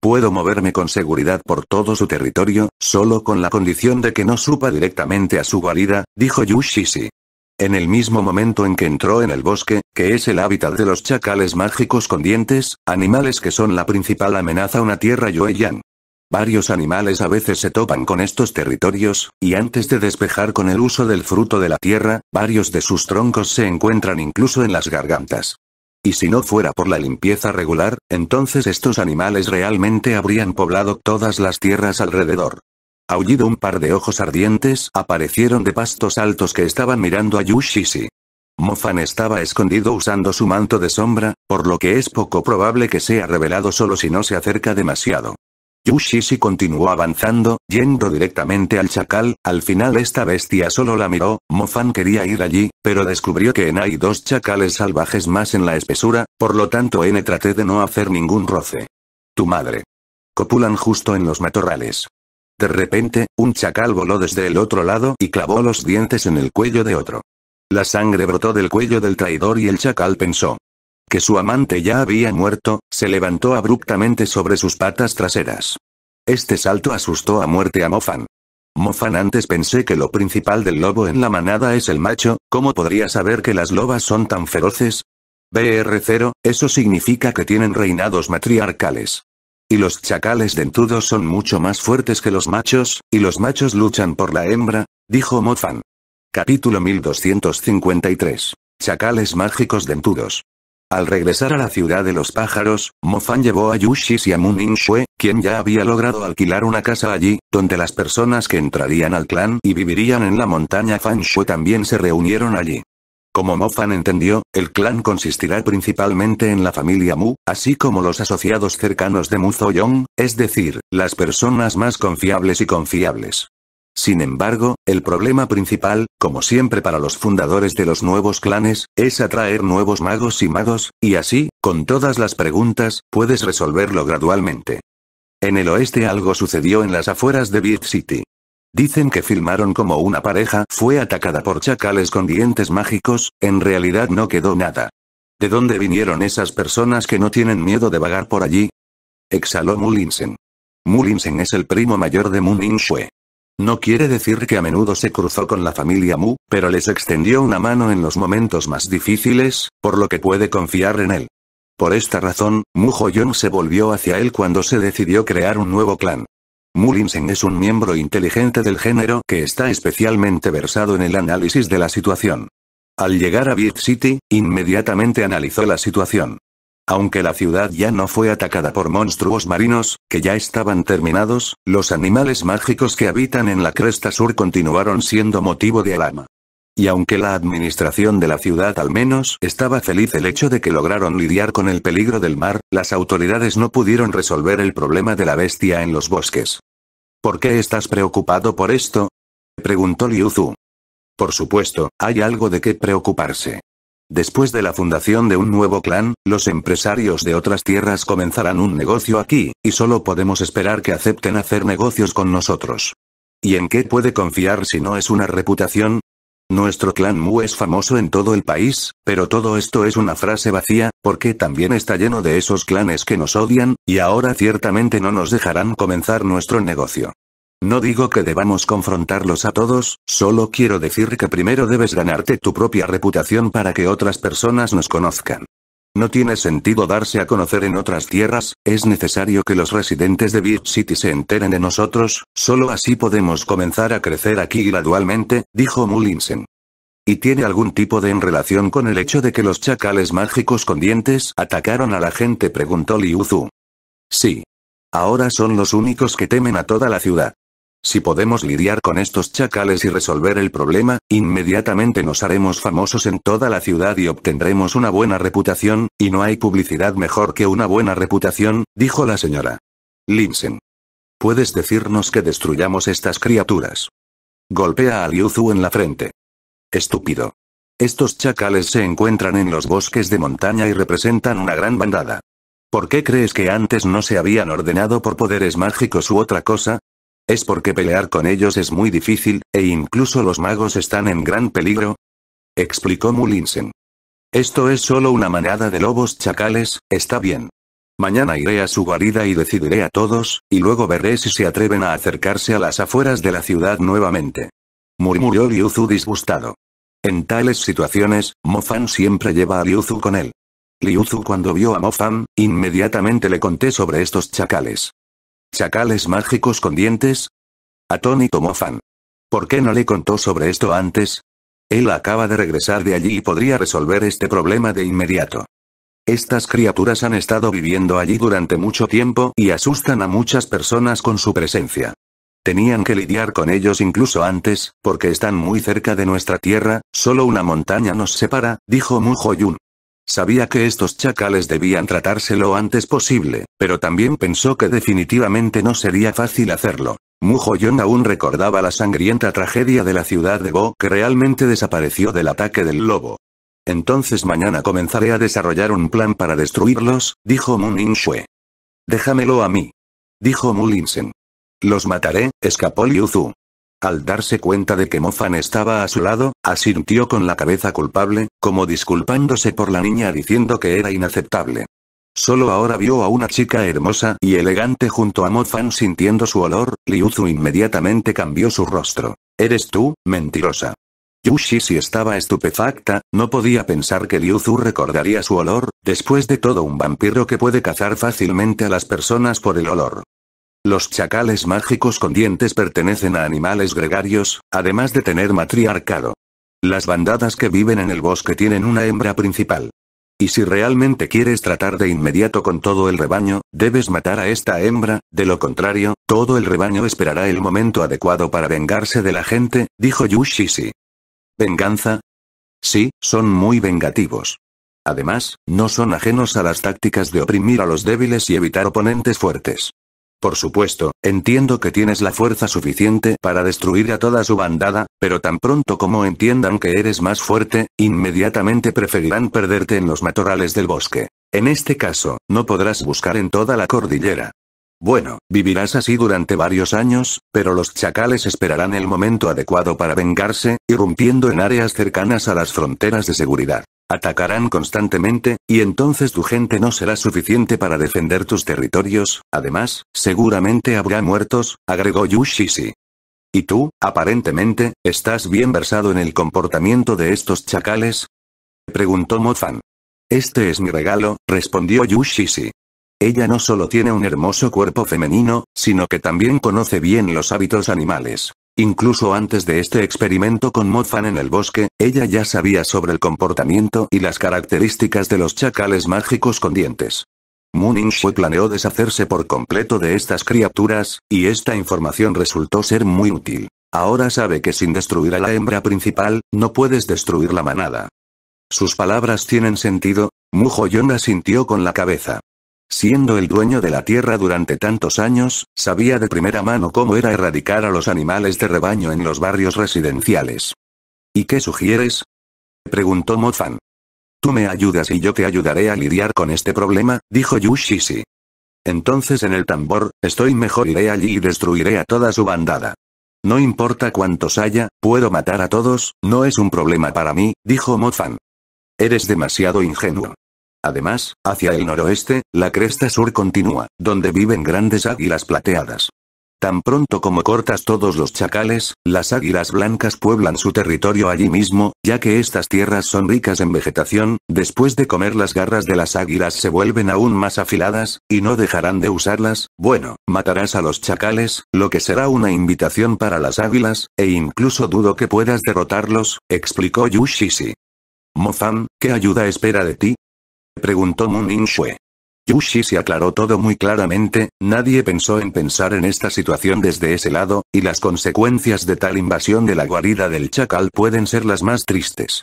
Puedo moverme con seguridad por todo su territorio, solo con la condición de que no supa directamente a su guarida, dijo Yushishi. En el mismo momento en que entró en el bosque, que es el hábitat de los chacales mágicos con dientes, animales que son la principal amenaza a una tierra Yoeyan. Varios animales a veces se topan con estos territorios, y antes de despejar con el uso del fruto de la tierra, varios de sus troncos se encuentran incluso en las gargantas. Y si no fuera por la limpieza regular, entonces estos animales realmente habrían poblado todas las tierras alrededor. Aullido un par de ojos ardientes aparecieron de pastos altos que estaban mirando a Yushishi. Mofan estaba escondido usando su manto de sombra, por lo que es poco probable que sea revelado solo si no se acerca demasiado. Yushishi continuó avanzando, yendo directamente al chacal, al final esta bestia solo la miró, Mofan quería ir allí, pero descubrió que en hay dos chacales salvajes más en la espesura, por lo tanto N traté de no hacer ningún roce. Tu madre. Copulan justo en los matorrales. De repente, un chacal voló desde el otro lado y clavó los dientes en el cuello de otro. La sangre brotó del cuello del traidor y el chacal pensó que su amante ya había muerto, se levantó abruptamente sobre sus patas traseras. Este salto asustó a muerte a Mofan. Mofan antes pensé que lo principal del lobo en la manada es el macho, ¿cómo podría saber que las lobas son tan feroces? BR0, eso significa que tienen reinados matriarcales. Y los chacales dentudos son mucho más fuertes que los machos, y los machos luchan por la hembra, dijo Mofan. Capítulo 1253. Chacales mágicos dentudos. Al regresar a la ciudad de los pájaros, Mofan llevó a Yushis y a Muning Shue, quien ya había logrado alquilar una casa allí, donde las personas que entrarían al clan y vivirían en la montaña Fan Shue también se reunieron allí. Como Mofan entendió, el clan consistirá principalmente en la familia Mu, así como los asociados cercanos de Mu Zoyong, es decir, las personas más confiables y confiables. Sin embargo, el problema principal, como siempre para los fundadores de los nuevos clanes, es atraer nuevos magos y magos, y así, con todas las preguntas, puedes resolverlo gradualmente. En el oeste algo sucedió en las afueras de Beat City. Dicen que filmaron como una pareja fue atacada por chacales con dientes mágicos, en realidad no quedó nada. ¿De dónde vinieron esas personas que no tienen miedo de vagar por allí? Exhaló Mulinsen. Mulinsen es el primo mayor de Mu Shue. No quiere decir que a menudo se cruzó con la familia Mu, pero les extendió una mano en los momentos más difíciles, por lo que puede confiar en él. Por esta razón, Mu Hoyong se volvió hacia él cuando se decidió crear un nuevo clan. Mullinsen es un miembro inteligente del género que está especialmente versado en el análisis de la situación. Al llegar a Beat City, inmediatamente analizó la situación. Aunque la ciudad ya no fue atacada por monstruos marinos, que ya estaban terminados, los animales mágicos que habitan en la cresta sur continuaron siendo motivo de alarma. Y aunque la administración de la ciudad al menos estaba feliz el hecho de que lograron lidiar con el peligro del mar, las autoridades no pudieron resolver el problema de la bestia en los bosques. ¿Por qué estás preocupado por esto? preguntó Liu Zhu. Por supuesto, hay algo de qué preocuparse. Después de la fundación de un nuevo clan, los empresarios de otras tierras comenzarán un negocio aquí, y solo podemos esperar que acepten hacer negocios con nosotros. ¿Y en qué puede confiar si no es una reputación? Nuestro clan Mu es famoso en todo el país, pero todo esto es una frase vacía, porque también está lleno de esos clanes que nos odian, y ahora ciertamente no nos dejarán comenzar nuestro negocio. No digo que debamos confrontarlos a todos, solo quiero decir que primero debes ganarte tu propia reputación para que otras personas nos conozcan. No tiene sentido darse a conocer en otras tierras, es necesario que los residentes de Beach City se enteren de nosotros, solo así podemos comenzar a crecer aquí gradualmente, dijo Mullinsen. ¿Y tiene algún tipo de en relación con el hecho de que los chacales mágicos con dientes atacaron a la gente? preguntó Liuzu. Sí. Ahora son los únicos que temen a toda la ciudad. Si podemos lidiar con estos chacales y resolver el problema, inmediatamente nos haremos famosos en toda la ciudad y obtendremos una buena reputación, y no hay publicidad mejor que una buena reputación, dijo la señora. Linsen. Puedes decirnos que destruyamos estas criaturas. Golpea a Liuzu en la frente. Estúpido. Estos chacales se encuentran en los bosques de montaña y representan una gran bandada. ¿Por qué crees que antes no se habían ordenado por poderes mágicos u otra cosa? Es porque pelear con ellos es muy difícil, e incluso los magos están en gran peligro. Explicó Mulinsen. Esto es solo una manada de lobos chacales, está bien. Mañana iré a su guarida y decidiré a todos, y luego veré si se atreven a acercarse a las afueras de la ciudad nuevamente. Murmuró Liuzu disgustado. En tales situaciones, Mofan siempre lleva a Liuzu con él. Liuzu cuando vio a Mofan, inmediatamente le conté sobre estos chacales. ¿Chacales mágicos con dientes? Atónito Mofan. ¿Por qué no le contó sobre esto antes? Él acaba de regresar de allí y podría resolver este problema de inmediato. Estas criaturas han estado viviendo allí durante mucho tiempo y asustan a muchas personas con su presencia. Tenían que lidiar con ellos incluso antes, porque están muy cerca de nuestra tierra, solo una montaña nos separa, dijo Mu Sabía que estos chacales debían tratárselo antes posible, pero también pensó que definitivamente no sería fácil hacerlo. Mujoyon aún recordaba la sangrienta tragedia de la ciudad de Go que realmente desapareció del ataque del lobo. Entonces mañana comenzaré a desarrollar un plan para destruirlos, dijo Moon Shue. Déjamelo a mí. Dijo Mulinsen. Los mataré, escapó Liu al darse cuenta de que Mofan estaba a su lado, asintió con la cabeza culpable, como disculpándose por la niña diciendo que era inaceptable. Solo ahora vio a una chica hermosa y elegante junto a Mofan sintiendo su olor, Liuzu inmediatamente cambió su rostro. ¿Eres tú, mentirosa? Yushi si estaba estupefacta, no podía pensar que Liuzu recordaría su olor, después de todo un vampiro que puede cazar fácilmente a las personas por el olor. Los chacales mágicos con dientes pertenecen a animales gregarios, además de tener matriarcado. Las bandadas que viven en el bosque tienen una hembra principal. Y si realmente quieres tratar de inmediato con todo el rebaño, debes matar a esta hembra, de lo contrario, todo el rebaño esperará el momento adecuado para vengarse de la gente, dijo Yushishi. ¿Venganza? Sí, son muy vengativos. Además, no son ajenos a las tácticas de oprimir a los débiles y evitar oponentes fuertes. Por supuesto, entiendo que tienes la fuerza suficiente para destruir a toda su bandada, pero tan pronto como entiendan que eres más fuerte, inmediatamente preferirán perderte en los matorrales del bosque. En este caso, no podrás buscar en toda la cordillera. Bueno, vivirás así durante varios años, pero los chacales esperarán el momento adecuado para vengarse, irrumpiendo en áreas cercanas a las fronteras de seguridad. Atacarán constantemente, y entonces tu gente no será suficiente para defender tus territorios, además, seguramente habrá muertos, agregó Yushishi. Y tú, aparentemente, estás bien versado en el comportamiento de estos chacales? Preguntó Mofan. Este es mi regalo, respondió Yushishi. Ella no solo tiene un hermoso cuerpo femenino, sino que también conoce bien los hábitos animales. Incluso antes de este experimento con Mofan en el bosque, ella ya sabía sobre el comportamiento y las características de los chacales mágicos con dientes. Mooning planeó deshacerse por completo de estas criaturas, y esta información resultó ser muy útil. Ahora sabe que sin destruir a la hembra principal, no puedes destruir la manada. Sus palabras tienen sentido, Mujo la asintió con la cabeza. Siendo el dueño de la tierra durante tantos años, sabía de primera mano cómo era erradicar a los animales de rebaño en los barrios residenciales. ¿Y qué sugieres? preguntó Mofan. Tú me ayudas y yo te ayudaré a lidiar con este problema, dijo Yushishi. Entonces en el tambor, estoy mejor iré allí y destruiré a toda su bandada. No importa cuántos haya, puedo matar a todos, no es un problema para mí, dijo Mofan. Eres demasiado ingenuo. Además, hacia el noroeste, la cresta sur continúa, donde viven grandes águilas plateadas. Tan pronto como cortas todos los chacales, las águilas blancas pueblan su territorio allí mismo, ya que estas tierras son ricas en vegetación, después de comer las garras de las águilas se vuelven aún más afiladas, y no dejarán de usarlas, bueno, matarás a los chacales, lo que será una invitación para las águilas, e incluso dudo que puedas derrotarlos, explicó Yushishi. Mozan, ¿qué ayuda espera de ti? preguntó Moon in Yushi se aclaró todo muy claramente, nadie pensó en pensar en esta situación desde ese lado, y las consecuencias de tal invasión de la guarida del chacal pueden ser las más tristes.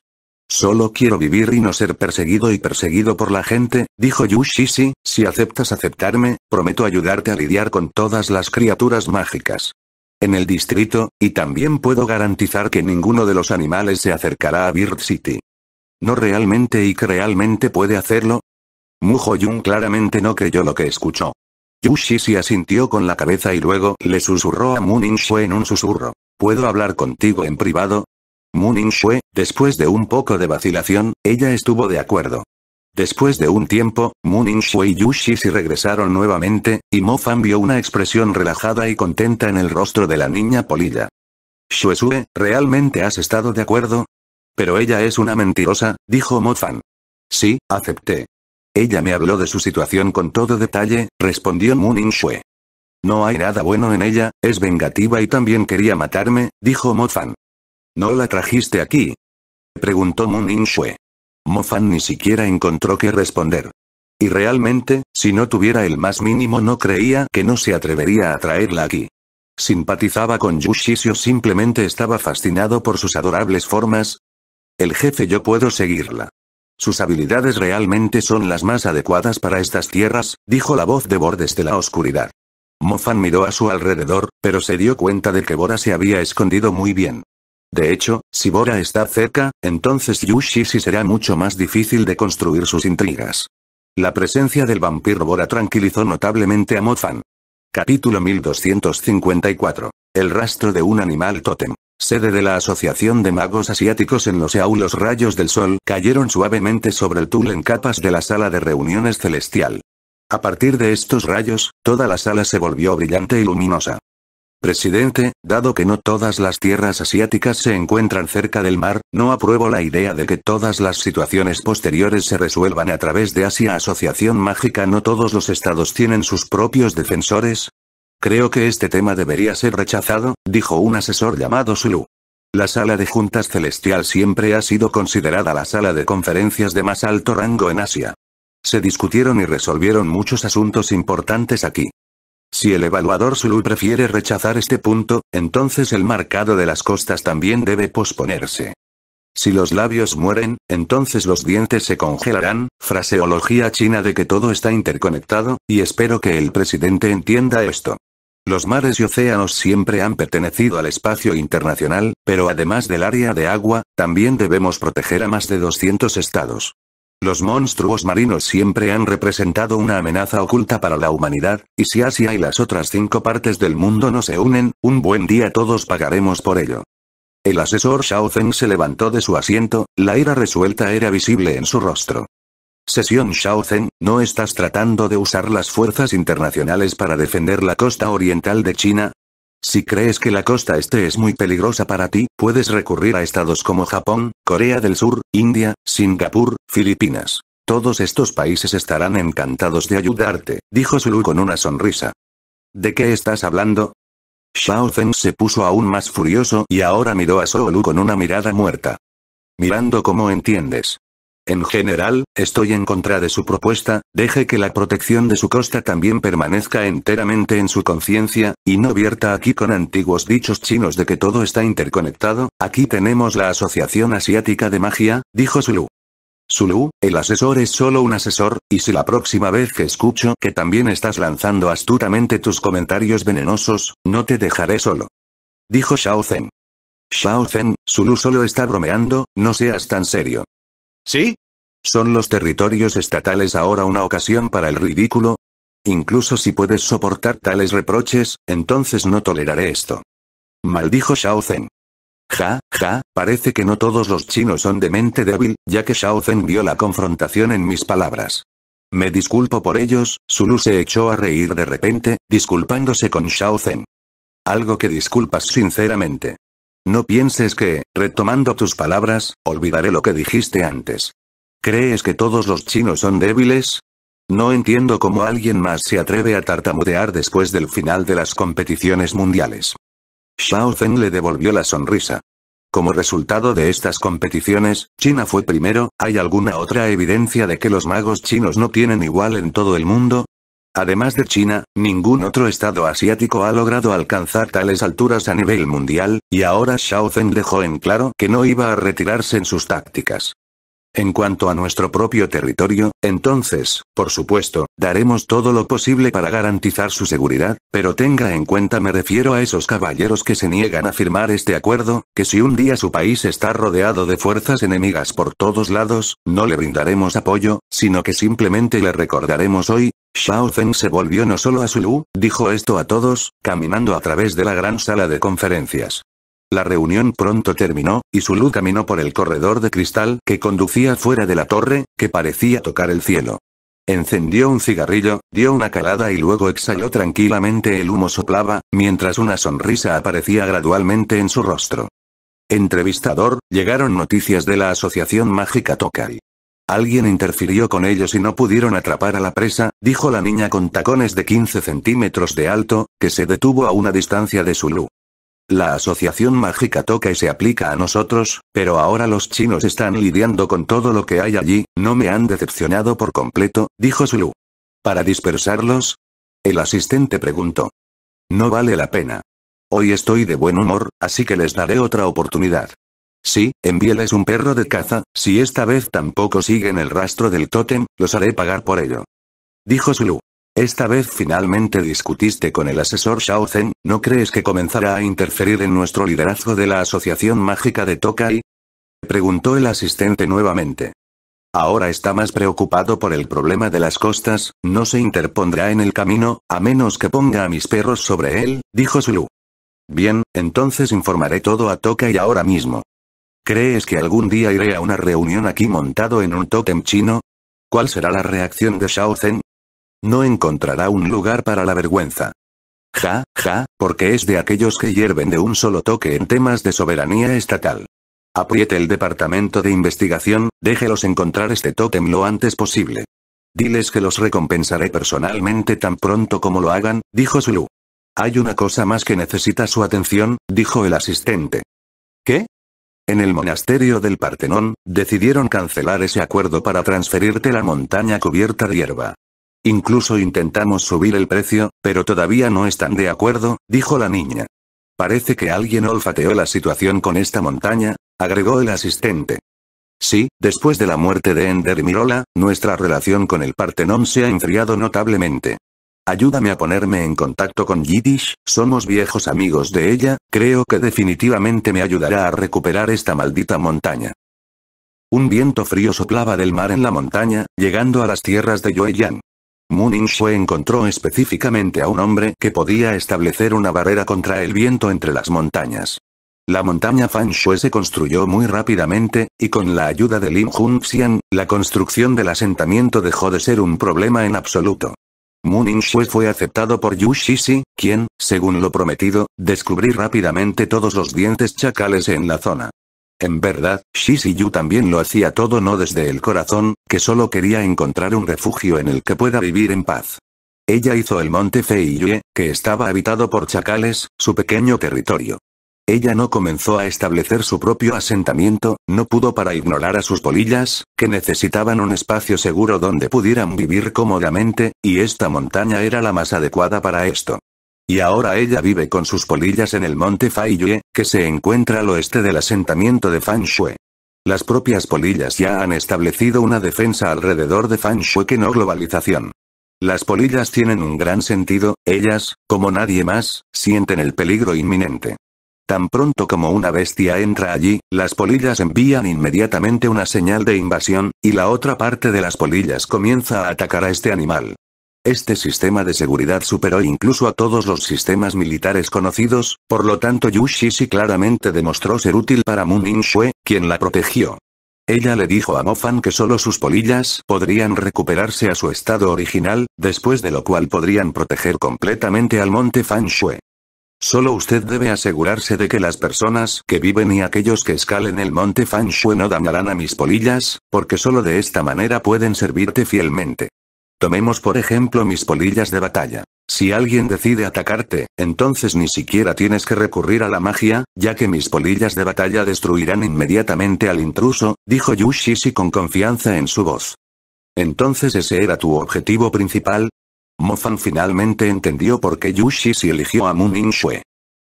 Solo quiero vivir y no ser perseguido y perseguido por la gente, dijo Yushishi, si aceptas aceptarme, prometo ayudarte a lidiar con todas las criaturas mágicas. En el distrito, y también puedo garantizar que ninguno de los animales se acercará a Bird City. ¿No realmente y que realmente puede hacerlo? Mujo Jun claramente no creyó lo que escuchó. se asintió con la cabeza y luego le susurró a Moon Shue en un susurro. ¿Puedo hablar contigo en privado? Moon Shue, después de un poco de vacilación, ella estuvo de acuerdo. Después de un tiempo, Moon Shue y Yushi regresaron nuevamente, y Mo Fan vio una expresión relajada y contenta en el rostro de la niña polilla. Shue, ¿realmente has estado de acuerdo? Pero ella es una mentirosa, dijo Fan. Sí, acepté. Ella me habló de su situación con todo detalle, respondió In Shue. No hay nada bueno en ella, es vengativa y también quería matarme, dijo Fan. ¿No la trajiste aquí? Preguntó In Shue. Fan ni siquiera encontró qué responder. Y realmente, si no tuviera el más mínimo no creía que no se atrevería a traerla aquí. Simpatizaba con o simplemente estaba fascinado por sus adorables formas, el jefe yo puedo seguirla. Sus habilidades realmente son las más adecuadas para estas tierras, dijo la voz de Bor desde la oscuridad. Mofan miró a su alrededor, pero se dio cuenta de que Bora se había escondido muy bien. De hecho, si Bora está cerca, entonces Yushishi será mucho más difícil de construir sus intrigas. La presencia del vampiro Bora tranquilizó notablemente a Mofan. Capítulo 1254. El rastro de un animal tótem sede de la Asociación de Magos Asiáticos en los Eau los rayos del sol cayeron suavemente sobre el tul en capas de la sala de reuniones celestial. A partir de estos rayos, toda la sala se volvió brillante y luminosa. Presidente, dado que no todas las tierras asiáticas se encuentran cerca del mar, no apruebo la idea de que todas las situaciones posteriores se resuelvan a través de Asia Asociación Mágica. No todos los estados tienen sus propios defensores, Creo que este tema debería ser rechazado, dijo un asesor llamado Sulu. La sala de juntas celestial siempre ha sido considerada la sala de conferencias de más alto rango en Asia. Se discutieron y resolvieron muchos asuntos importantes aquí. Si el evaluador Sulu prefiere rechazar este punto, entonces el marcado de las costas también debe posponerse. Si los labios mueren, entonces los dientes se congelarán, fraseología china de que todo está interconectado, y espero que el presidente entienda esto. Los mares y océanos siempre han pertenecido al espacio internacional, pero además del área de agua, también debemos proteger a más de 200 estados. Los monstruos marinos siempre han representado una amenaza oculta para la humanidad, y si Asia y las otras cinco partes del mundo no se unen, un buen día todos pagaremos por ello. El asesor Shao se levantó de su asiento, la ira resuelta era visible en su rostro. Sesión shao ¿no estás tratando de usar las fuerzas internacionales para defender la costa oriental de China? Si crees que la costa este es muy peligrosa para ti, puedes recurrir a estados como Japón, Corea del Sur, India, Singapur, Filipinas. Todos estos países estarán encantados de ayudarte, dijo Sulu con una sonrisa. ¿De qué estás hablando? Shao se puso aún más furioso y ahora miró a Solu con una mirada muerta. Mirando cómo entiendes. En general, estoy en contra de su propuesta, deje que la protección de su costa también permanezca enteramente en su conciencia, y no vierta aquí con antiguos dichos chinos de que todo está interconectado, aquí tenemos la Asociación Asiática de Magia, dijo Sulu. Sulu, el asesor es solo un asesor, y si la próxima vez que escucho que también estás lanzando astutamente tus comentarios venenosos, no te dejaré solo. Dijo Shao Zen. Shao Zen, Sulu solo está bromeando, no seas tan serio. ¿Sí? ¿Son los territorios estatales ahora una ocasión para el ridículo? Incluso si puedes soportar tales reproches, entonces no toleraré esto. Maldijo Shao Zhen. Ja, ja, parece que no todos los chinos son de mente débil, ya que Shao Zhen vio la confrontación en mis palabras. Me disculpo por ellos, Zulu se echó a reír de repente, disculpándose con Shao Zhen. Algo que disculpas sinceramente. No pienses que, retomando tus palabras, olvidaré lo que dijiste antes. ¿Crees que todos los chinos son débiles? No entiendo cómo alguien más se atreve a tartamudear después del final de las competiciones mundiales. Shao Zhen le devolvió la sonrisa. Como resultado de estas competiciones, China fue primero, ¿hay alguna otra evidencia de que los magos chinos no tienen igual en todo el mundo? Además de China, ningún otro estado asiático ha logrado alcanzar tales alturas a nivel mundial, y ahora Zhen dejó en claro que no iba a retirarse en sus tácticas. En cuanto a nuestro propio territorio, entonces, por supuesto, daremos todo lo posible para garantizar su seguridad, pero tenga en cuenta me refiero a esos caballeros que se niegan a firmar este acuerdo, que si un día su país está rodeado de fuerzas enemigas por todos lados, no le brindaremos apoyo, sino que simplemente le recordaremos hoy, Shao Zeng se volvió no solo a Sulu, dijo esto a todos, caminando a través de la gran sala de conferencias. La reunión pronto terminó, y Sulu caminó por el corredor de cristal que conducía fuera de la torre, que parecía tocar el cielo. Encendió un cigarrillo, dio una calada y luego exhaló tranquilamente el humo soplaba, mientras una sonrisa aparecía gradualmente en su rostro. Entrevistador, llegaron noticias de la Asociación Mágica Tokai. Alguien interfirió con ellos y no pudieron atrapar a la presa, dijo la niña con tacones de 15 centímetros de alto, que se detuvo a una distancia de Zulu. La asociación mágica toca y se aplica a nosotros, pero ahora los chinos están lidiando con todo lo que hay allí, no me han decepcionado por completo, dijo Zulu. ¿Para dispersarlos? El asistente preguntó. No vale la pena. Hoy estoy de buen humor, así que les daré otra oportunidad. Sí, es un perro de caza, si esta vez tampoco siguen el rastro del tótem, los haré pagar por ello. Dijo Zulu. Esta vez finalmente discutiste con el asesor Shao ¿no crees que comenzará a interferir en nuestro liderazgo de la Asociación Mágica de Tokai? Preguntó el asistente nuevamente. Ahora está más preocupado por el problema de las costas, no se interpondrá en el camino, a menos que ponga a mis perros sobre él, dijo Zulu. Bien, entonces informaré todo a Tokai ahora mismo. ¿Crees que algún día iré a una reunión aquí montado en un tótem chino? ¿Cuál será la reacción de Shao Zhen? No encontrará un lugar para la vergüenza. Ja, ja, porque es de aquellos que hierven de un solo toque en temas de soberanía estatal. Apriete el departamento de investigación, déjelos encontrar este tótem lo antes posible. Diles que los recompensaré personalmente tan pronto como lo hagan, dijo Zulu. Hay una cosa más que necesita su atención, dijo el asistente. ¿Qué? en el monasterio del Partenón, decidieron cancelar ese acuerdo para transferirte la montaña cubierta de hierba. Incluso intentamos subir el precio, pero todavía no están de acuerdo, dijo la niña. Parece que alguien olfateó la situación con esta montaña, agregó el asistente. Sí, después de la muerte de Ender Mirola, nuestra relación con el Partenón se ha enfriado notablemente. Ayúdame a ponerme en contacto con Yiddish, somos viejos amigos de ella, creo que definitivamente me ayudará a recuperar esta maldita montaña. Un viento frío soplaba del mar en la montaña, llegando a las tierras de Yueyang. Munin Shue encontró específicamente a un hombre que podía establecer una barrera contra el viento entre las montañas. La montaña Fan se construyó muy rápidamente, y con la ayuda de Lin Junxian, la construcción del asentamiento dejó de ser un problema en absoluto. Muning Shue fue aceptado por Yu Shishi, quien, según lo prometido, descubrí rápidamente todos los dientes chacales en la zona. En verdad, Shishi Yu también lo hacía todo no desde el corazón, que solo quería encontrar un refugio en el que pueda vivir en paz. Ella hizo el monte Feiyue, que estaba habitado por chacales, su pequeño territorio. Ella no comenzó a establecer su propio asentamiento, no pudo para ignorar a sus polillas, que necesitaban un espacio seguro donde pudieran vivir cómodamente, y esta montaña era la más adecuada para esto. Y ahora ella vive con sus polillas en el monte Faiyue, que se encuentra al oeste del asentamiento de Fanshue. Las propias polillas ya han establecido una defensa alrededor de Fanshue que no globalización. Las polillas tienen un gran sentido, ellas, como nadie más, sienten el peligro inminente. Tan pronto como una bestia entra allí, las polillas envían inmediatamente una señal de invasión, y la otra parte de las polillas comienza a atacar a este animal. Este sistema de seguridad superó incluso a todos los sistemas militares conocidos, por lo tanto Yu Shishi claramente demostró ser útil para Moon In-shue, quien la protegió. Ella le dijo a Mo Fan que solo sus polillas podrían recuperarse a su estado original, después de lo cual podrían proteger completamente al monte Fan Shue. Solo usted debe asegurarse de que las personas que viven y aquellos que escalen el monte Fan no dañarán a mis polillas, porque solo de esta manera pueden servirte fielmente. Tomemos por ejemplo mis polillas de batalla. Si alguien decide atacarte, entonces ni siquiera tienes que recurrir a la magia, ya que mis polillas de batalla destruirán inmediatamente al intruso, dijo Yushishi con confianza en su voz. Entonces ese era tu objetivo principal, Fan finalmente entendió por qué Yushi si eligió a Moon Shue.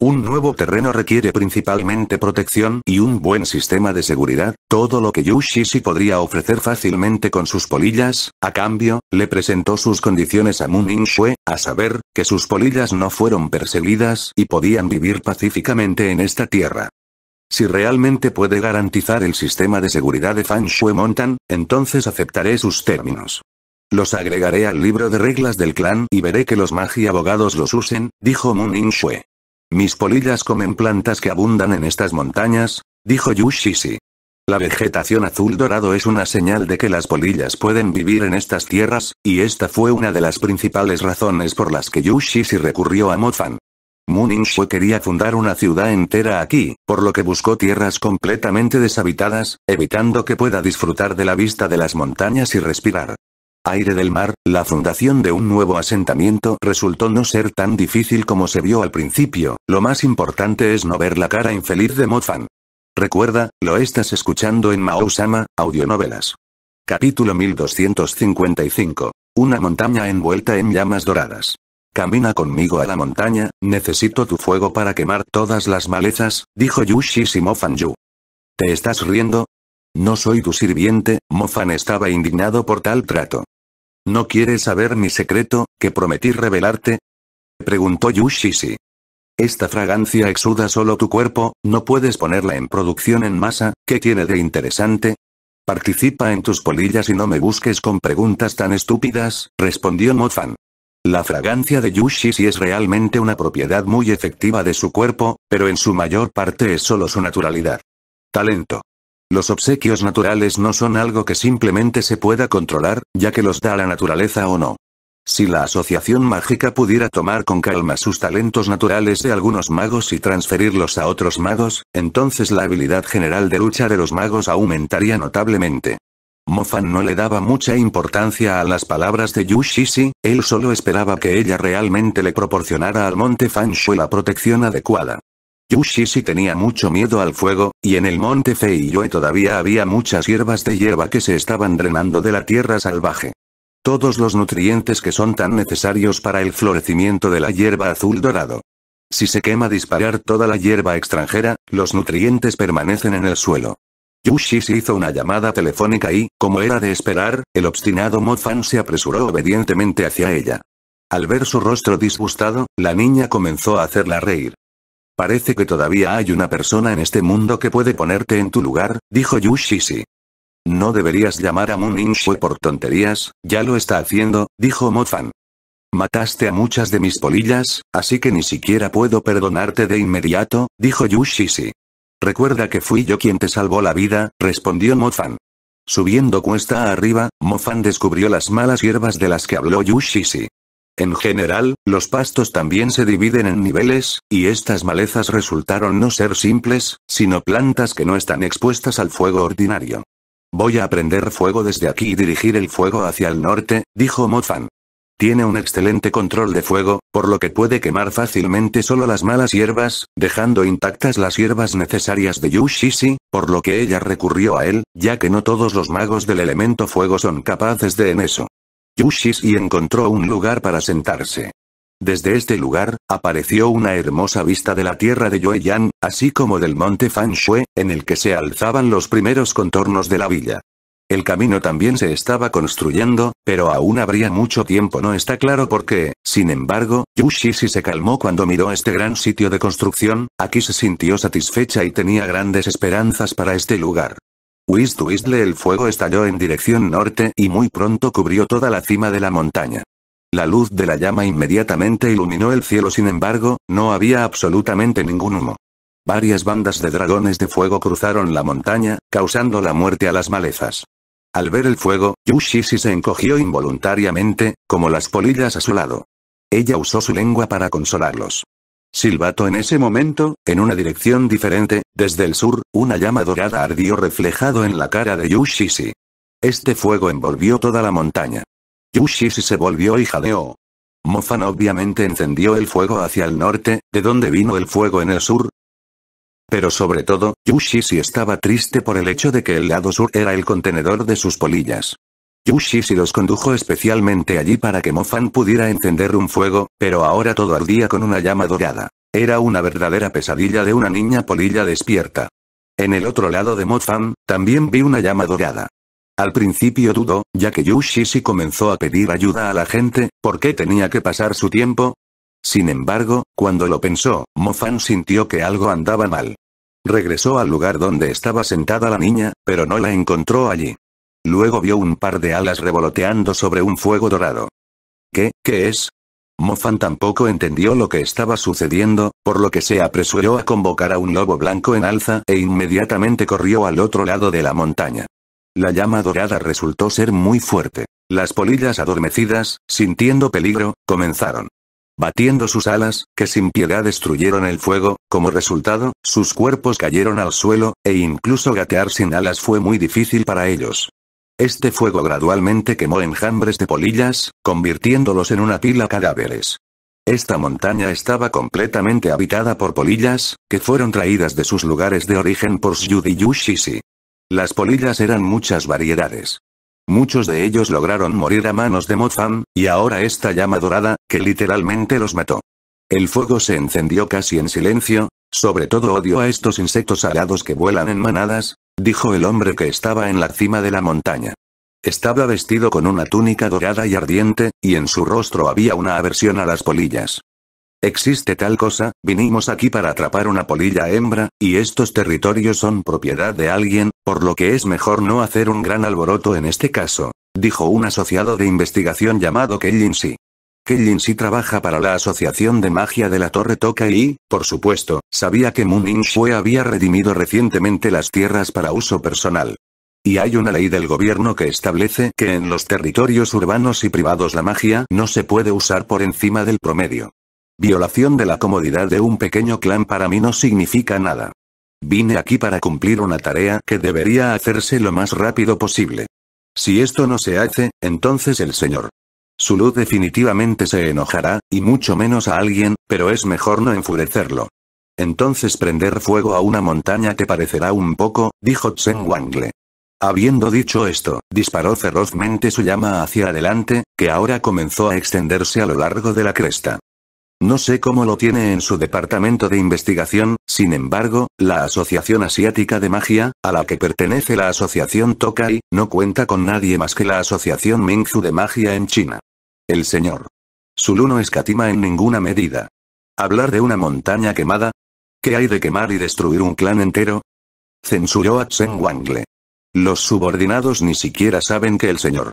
Un nuevo terreno requiere principalmente protección y un buen sistema de seguridad, todo lo que Yushi podría ofrecer fácilmente con sus polillas, a cambio, le presentó sus condiciones a Moon Shue, a saber, que sus polillas no fueron perseguidas y podían vivir pacíficamente en esta tierra. Si realmente puede garantizar el sistema de seguridad de Fan Shue Mountain, entonces aceptaré sus términos. Los agregaré al libro de reglas del clan y veré que los magi-abogados los usen, dijo Moon Mis polillas comen plantas que abundan en estas montañas, dijo Yushishi. La vegetación azul dorado es una señal de que las polillas pueden vivir en estas tierras, y esta fue una de las principales razones por las que Yushishi recurrió a Mofan. Muninshue quería fundar una ciudad entera aquí, por lo que buscó tierras completamente deshabitadas, evitando que pueda disfrutar de la vista de las montañas y respirar aire del mar, la fundación de un nuevo asentamiento resultó no ser tan difícil como se vio al principio, lo más importante es no ver la cara infeliz de Mofan. Recuerda, lo estás escuchando en Sama, Audionovelas. Capítulo 1255. Una montaña envuelta en llamas doradas. Camina conmigo a la montaña, necesito tu fuego para quemar todas las malezas, dijo Yushi Simofan Yu. ¿Te estás riendo? No soy tu sirviente, Mofan estaba indignado por tal trato. ¿No quieres saber mi secreto, que prometí revelarte? Preguntó Yushishi. Esta fragancia exuda solo tu cuerpo, no puedes ponerla en producción en masa, ¿qué tiene de interesante? Participa en tus polillas y no me busques con preguntas tan estúpidas, respondió Mofan. La fragancia de Yushishi es realmente una propiedad muy efectiva de su cuerpo, pero en su mayor parte es solo su naturalidad. Talento. Los obsequios naturales no son algo que simplemente se pueda controlar, ya que los da la naturaleza o no. Si la asociación mágica pudiera tomar con calma sus talentos naturales de algunos magos y transferirlos a otros magos, entonces la habilidad general de lucha de los magos aumentaría notablemente. Mofan no le daba mucha importancia a las palabras de Yushishi, él solo esperaba que ella realmente le proporcionara al monte Shui la protección adecuada. Yushishi tenía mucho miedo al fuego, y en el monte Feiyue todavía había muchas hierbas de hierba que se estaban drenando de la tierra salvaje. Todos los nutrientes que son tan necesarios para el florecimiento de la hierba azul dorado. Si se quema disparar toda la hierba extranjera, los nutrientes permanecen en el suelo. Yushishi hizo una llamada telefónica y, como era de esperar, el obstinado Fan se apresuró obedientemente hacia ella. Al ver su rostro disgustado, la niña comenzó a hacerla reír. Parece que todavía hay una persona en este mundo que puede ponerte en tu lugar, dijo Yushishi. No deberías llamar a Moon por tonterías, ya lo está haciendo, dijo Mofan. Mataste a muchas de mis polillas, así que ni siquiera puedo perdonarte de inmediato, dijo Yushishi. Recuerda que fui yo quien te salvó la vida, respondió Mofan. Subiendo cuesta arriba, Mofan descubrió las malas hierbas de las que habló Yushishi. En general, los pastos también se dividen en niveles, y estas malezas resultaron no ser simples, sino plantas que no están expuestas al fuego ordinario. Voy a prender fuego desde aquí y dirigir el fuego hacia el norte, dijo Mofan. Tiene un excelente control de fuego, por lo que puede quemar fácilmente solo las malas hierbas, dejando intactas las hierbas necesarias de Yushishi, por lo que ella recurrió a él, ya que no todos los magos del elemento fuego son capaces de en eso. Yushishi encontró un lugar para sentarse. Desde este lugar, apareció una hermosa vista de la tierra de Yueyang, así como del monte Fanshue, en el que se alzaban los primeros contornos de la villa. El camino también se estaba construyendo, pero aún habría mucho tiempo no está claro por qué, sin embargo, Yushishi se calmó cuando miró este gran sitio de construcción, aquí se sintió satisfecha y tenía grandes esperanzas para este lugar. Whist Whistle el fuego estalló en dirección norte y muy pronto cubrió toda la cima de la montaña. La luz de la llama inmediatamente iluminó el cielo sin embargo, no había absolutamente ningún humo. Varias bandas de dragones de fuego cruzaron la montaña, causando la muerte a las malezas. Al ver el fuego, Yushishi se encogió involuntariamente, como las polillas a su lado. Ella usó su lengua para consolarlos. Silbato en ese momento, en una dirección diferente, desde el sur, una llama dorada ardió reflejado en la cara de Yushishi. Este fuego envolvió toda la montaña. Yushishi se volvió y jadeó. Mofan obviamente encendió el fuego hacia el norte, de donde vino el fuego en el sur. Pero sobre todo, Yushishi estaba triste por el hecho de que el lado sur era el contenedor de sus polillas. Yushishi los condujo especialmente allí para que Mofan pudiera encender un fuego, pero ahora todo ardía con una llama dorada. Era una verdadera pesadilla de una niña polilla despierta. En el otro lado de Mofan, también vi una llama dorada. Al principio dudó, ya que Yushishi comenzó a pedir ayuda a la gente, ¿por qué tenía que pasar su tiempo? Sin embargo, cuando lo pensó, Mofan sintió que algo andaba mal. Regresó al lugar donde estaba sentada la niña, pero no la encontró allí. Luego vio un par de alas revoloteando sobre un fuego dorado. ¿Qué, qué es? Mofan tampoco entendió lo que estaba sucediendo, por lo que se apresuró a convocar a un lobo blanco en alza e inmediatamente corrió al otro lado de la montaña. La llama dorada resultó ser muy fuerte. Las polillas adormecidas, sintiendo peligro, comenzaron batiendo sus alas, que sin piedad destruyeron el fuego, como resultado, sus cuerpos cayeron al suelo, e incluso gatear sin alas fue muy difícil para ellos. Este fuego gradualmente quemó enjambres de polillas, convirtiéndolos en una pila cadáveres. Esta montaña estaba completamente habitada por polillas, que fueron traídas de sus lugares de origen por Yushisi. Las polillas eran muchas variedades. Muchos de ellos lograron morir a manos de Mozan, y ahora esta llama dorada, que literalmente los mató. El fuego se encendió casi en silencio, sobre todo odio a estos insectos alados que vuelan en manadas, dijo el hombre que estaba en la cima de la montaña. Estaba vestido con una túnica dorada y ardiente, y en su rostro había una aversión a las polillas. Existe tal cosa, vinimos aquí para atrapar una polilla hembra, y estos territorios son propiedad de alguien, por lo que es mejor no hacer un gran alboroto en este caso, dijo un asociado de investigación llamado Jinsi que sí trabaja para la Asociación de Magia de la Torre Toca y, por supuesto, sabía que mooning fue había redimido recientemente las tierras para uso personal. Y hay una ley del gobierno que establece que en los territorios urbanos y privados la magia no se puede usar por encima del promedio. Violación de la comodidad de un pequeño clan para mí no significa nada. Vine aquí para cumplir una tarea que debería hacerse lo más rápido posible. Si esto no se hace, entonces el señor su luz definitivamente se enojará, y mucho menos a alguien, pero es mejor no enfurecerlo. Entonces prender fuego a una montaña te parecerá un poco, dijo Zheng Wangle. Habiendo dicho esto, disparó ferozmente su llama hacia adelante, que ahora comenzó a extenderse a lo largo de la cresta. No sé cómo lo tiene en su departamento de investigación, sin embargo, la Asociación Asiática de Magia, a la que pertenece la Asociación Tokai, no cuenta con nadie más que la Asociación Mingzu de Magia en China. El Señor. Sulu no escatima en ninguna medida. ¿Hablar de una montaña quemada? ¿Qué hay de quemar y destruir un clan entero? Censuró a Wangle. Los subordinados ni siquiera saben que el señor.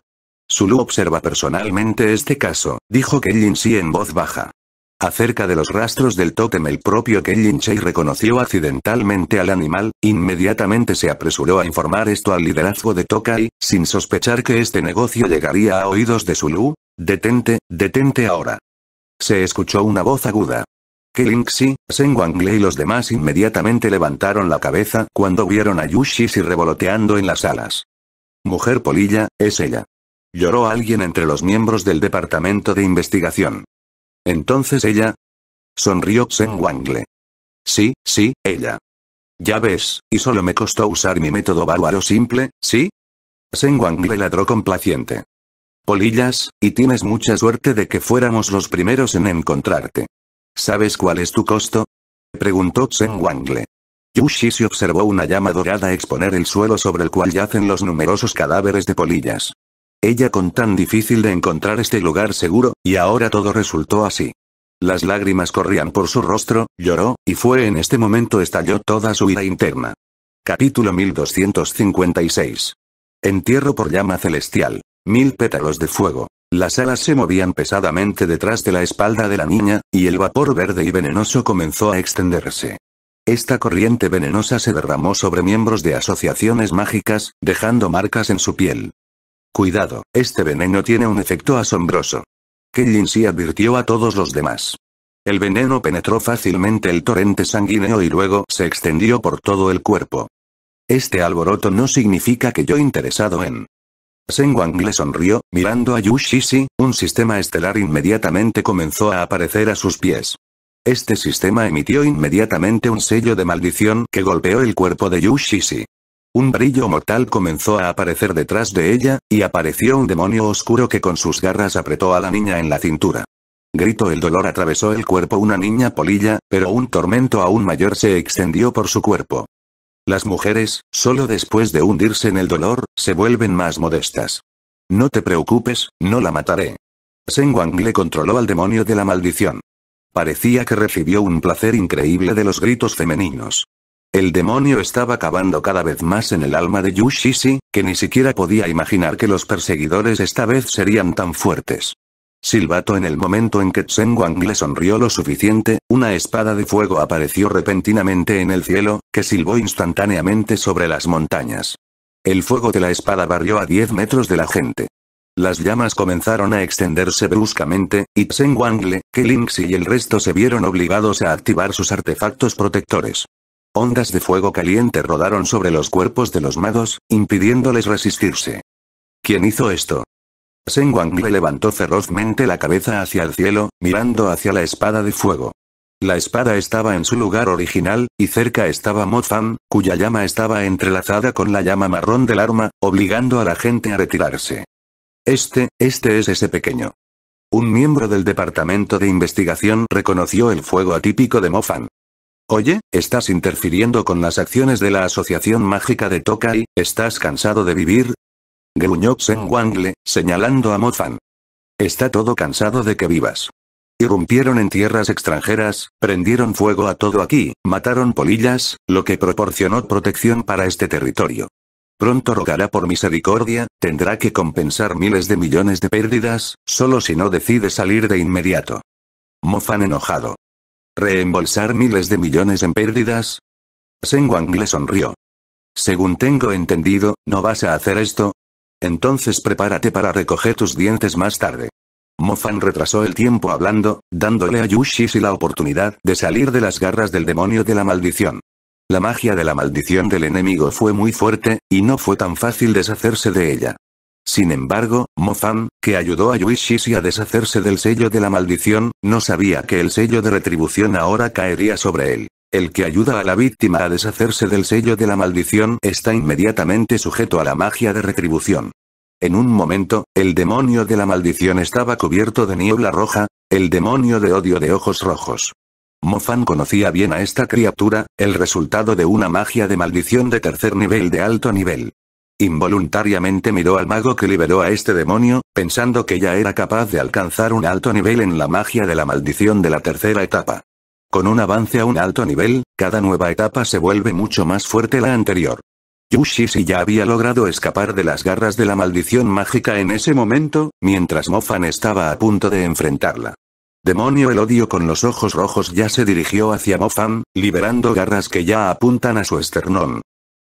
Sulu observa personalmente este caso, dijo yin Si en voz baja. Acerca de los rastros del tótem el propio yin Chey reconoció accidentalmente al animal, inmediatamente se apresuró a informar esto al liderazgo de Tokai, sin sospechar que este negocio llegaría a oídos de Sulu. Detente, detente ahora. Se escuchó una voz aguda. si Shen Wangle y los demás inmediatamente levantaron la cabeza cuando vieron a si revoloteando en las alas. Mujer polilla, es ella. Lloró alguien entre los miembros del departamento de investigación. Entonces ella. Sonrió Shen Wangle. Sí, sí, ella. Ya ves, y solo me costó usar mi método bárbaro simple, ¿sí? Shen le ladró complaciente. Polillas, y tienes mucha suerte de que fuéramos los primeros en encontrarte. ¿Sabes cuál es tu costo? Preguntó Zen Wangle. Yushi se observó una llama dorada exponer el suelo sobre el cual yacen los numerosos cadáveres de polillas. Ella con tan difícil de encontrar este lugar seguro, y ahora todo resultó así. Las lágrimas corrían por su rostro, lloró, y fue en este momento estalló toda su ira interna. Capítulo 1256. Entierro por llama celestial. Mil pétalos de fuego. Las alas se movían pesadamente detrás de la espalda de la niña, y el vapor verde y venenoso comenzó a extenderse. Esta corriente venenosa se derramó sobre miembros de asociaciones mágicas, dejando marcas en su piel. Cuidado, este veneno tiene un efecto asombroso. Kellin advirtió a todos los demás. El veneno penetró fácilmente el torrente sanguíneo y luego se extendió por todo el cuerpo. Este alboroto no significa que yo interesado en Wang le sonrió, mirando a Yu Shishi, un sistema estelar inmediatamente comenzó a aparecer a sus pies. Este sistema emitió inmediatamente un sello de maldición que golpeó el cuerpo de Yu Shishi. Un brillo mortal comenzó a aparecer detrás de ella, y apareció un demonio oscuro que con sus garras apretó a la niña en la cintura. Grito el dolor atravesó el cuerpo una niña polilla, pero un tormento aún mayor se extendió por su cuerpo. Las mujeres, solo después de hundirse en el dolor, se vuelven más modestas. No te preocupes, no la mataré. Shen Wang le controló al demonio de la maldición. Parecía que recibió un placer increíble de los gritos femeninos. El demonio estaba cavando cada vez más en el alma de Yu Shishi, que ni siquiera podía imaginar que los perseguidores esta vez serían tan fuertes. Silbato en el momento en que Tseng Wang le sonrió lo suficiente, una espada de fuego apareció repentinamente en el cielo, que silbó instantáneamente sobre las montañas. El fuego de la espada barrió a 10 metros de la gente. Las llamas comenzaron a extenderse bruscamente, y Wang Wangle, Kelinx y el resto se vieron obligados a activar sus artefactos protectores. Ondas de fuego caliente rodaron sobre los cuerpos de los magos, impidiéndoles resistirse. ¿Quién hizo esto? Shen le levantó ferozmente la cabeza hacia el cielo, mirando hacia la espada de fuego. La espada estaba en su lugar original, y cerca estaba Fan, cuya llama estaba entrelazada con la llama marrón del arma, obligando a la gente a retirarse. Este, este es ese pequeño. Un miembro del departamento de investigación reconoció el fuego atípico de Fan. Oye, estás interfiriendo con las acciones de la Asociación Mágica de Tokai, estás cansado de vivir, gruñó Zheng mm. señalando a Mofan. Está todo cansado de que vivas. Irrumpieron en tierras extranjeras, prendieron fuego a todo aquí, mataron polillas, lo que proporcionó protección para este territorio. Pronto rogará por misericordia, tendrá que compensar miles de millones de pérdidas, solo si no decide salir de inmediato. Mofan enojado. ¿Reembolsar miles de millones en pérdidas? Seng le sonrió. Según tengo entendido, no vas a hacer esto, entonces prepárate para recoger tus dientes más tarde. Mofan retrasó el tiempo hablando, dándole a Yushishi la oportunidad de salir de las garras del demonio de la maldición. La magia de la maldición del enemigo fue muy fuerte, y no fue tan fácil deshacerse de ella. Sin embargo, Mofan, que ayudó a Yuishishi a deshacerse del sello de la maldición, no sabía que el sello de retribución ahora caería sobre él. El que ayuda a la víctima a deshacerse del sello de la maldición está inmediatamente sujeto a la magia de retribución. En un momento, el demonio de la maldición estaba cubierto de niebla roja, el demonio de odio de ojos rojos. Mofan conocía bien a esta criatura, el resultado de una magia de maldición de tercer nivel de alto nivel. Involuntariamente miró al mago que liberó a este demonio, pensando que ya era capaz de alcanzar un alto nivel en la magia de la maldición de la tercera etapa. Con un avance a un alto nivel, cada nueva etapa se vuelve mucho más fuerte la anterior. si ya había logrado escapar de las garras de la maldición mágica en ese momento, mientras Mofan estaba a punto de enfrentarla. Demonio el odio con los ojos rojos ya se dirigió hacia Mofan, liberando garras que ya apuntan a su esternón.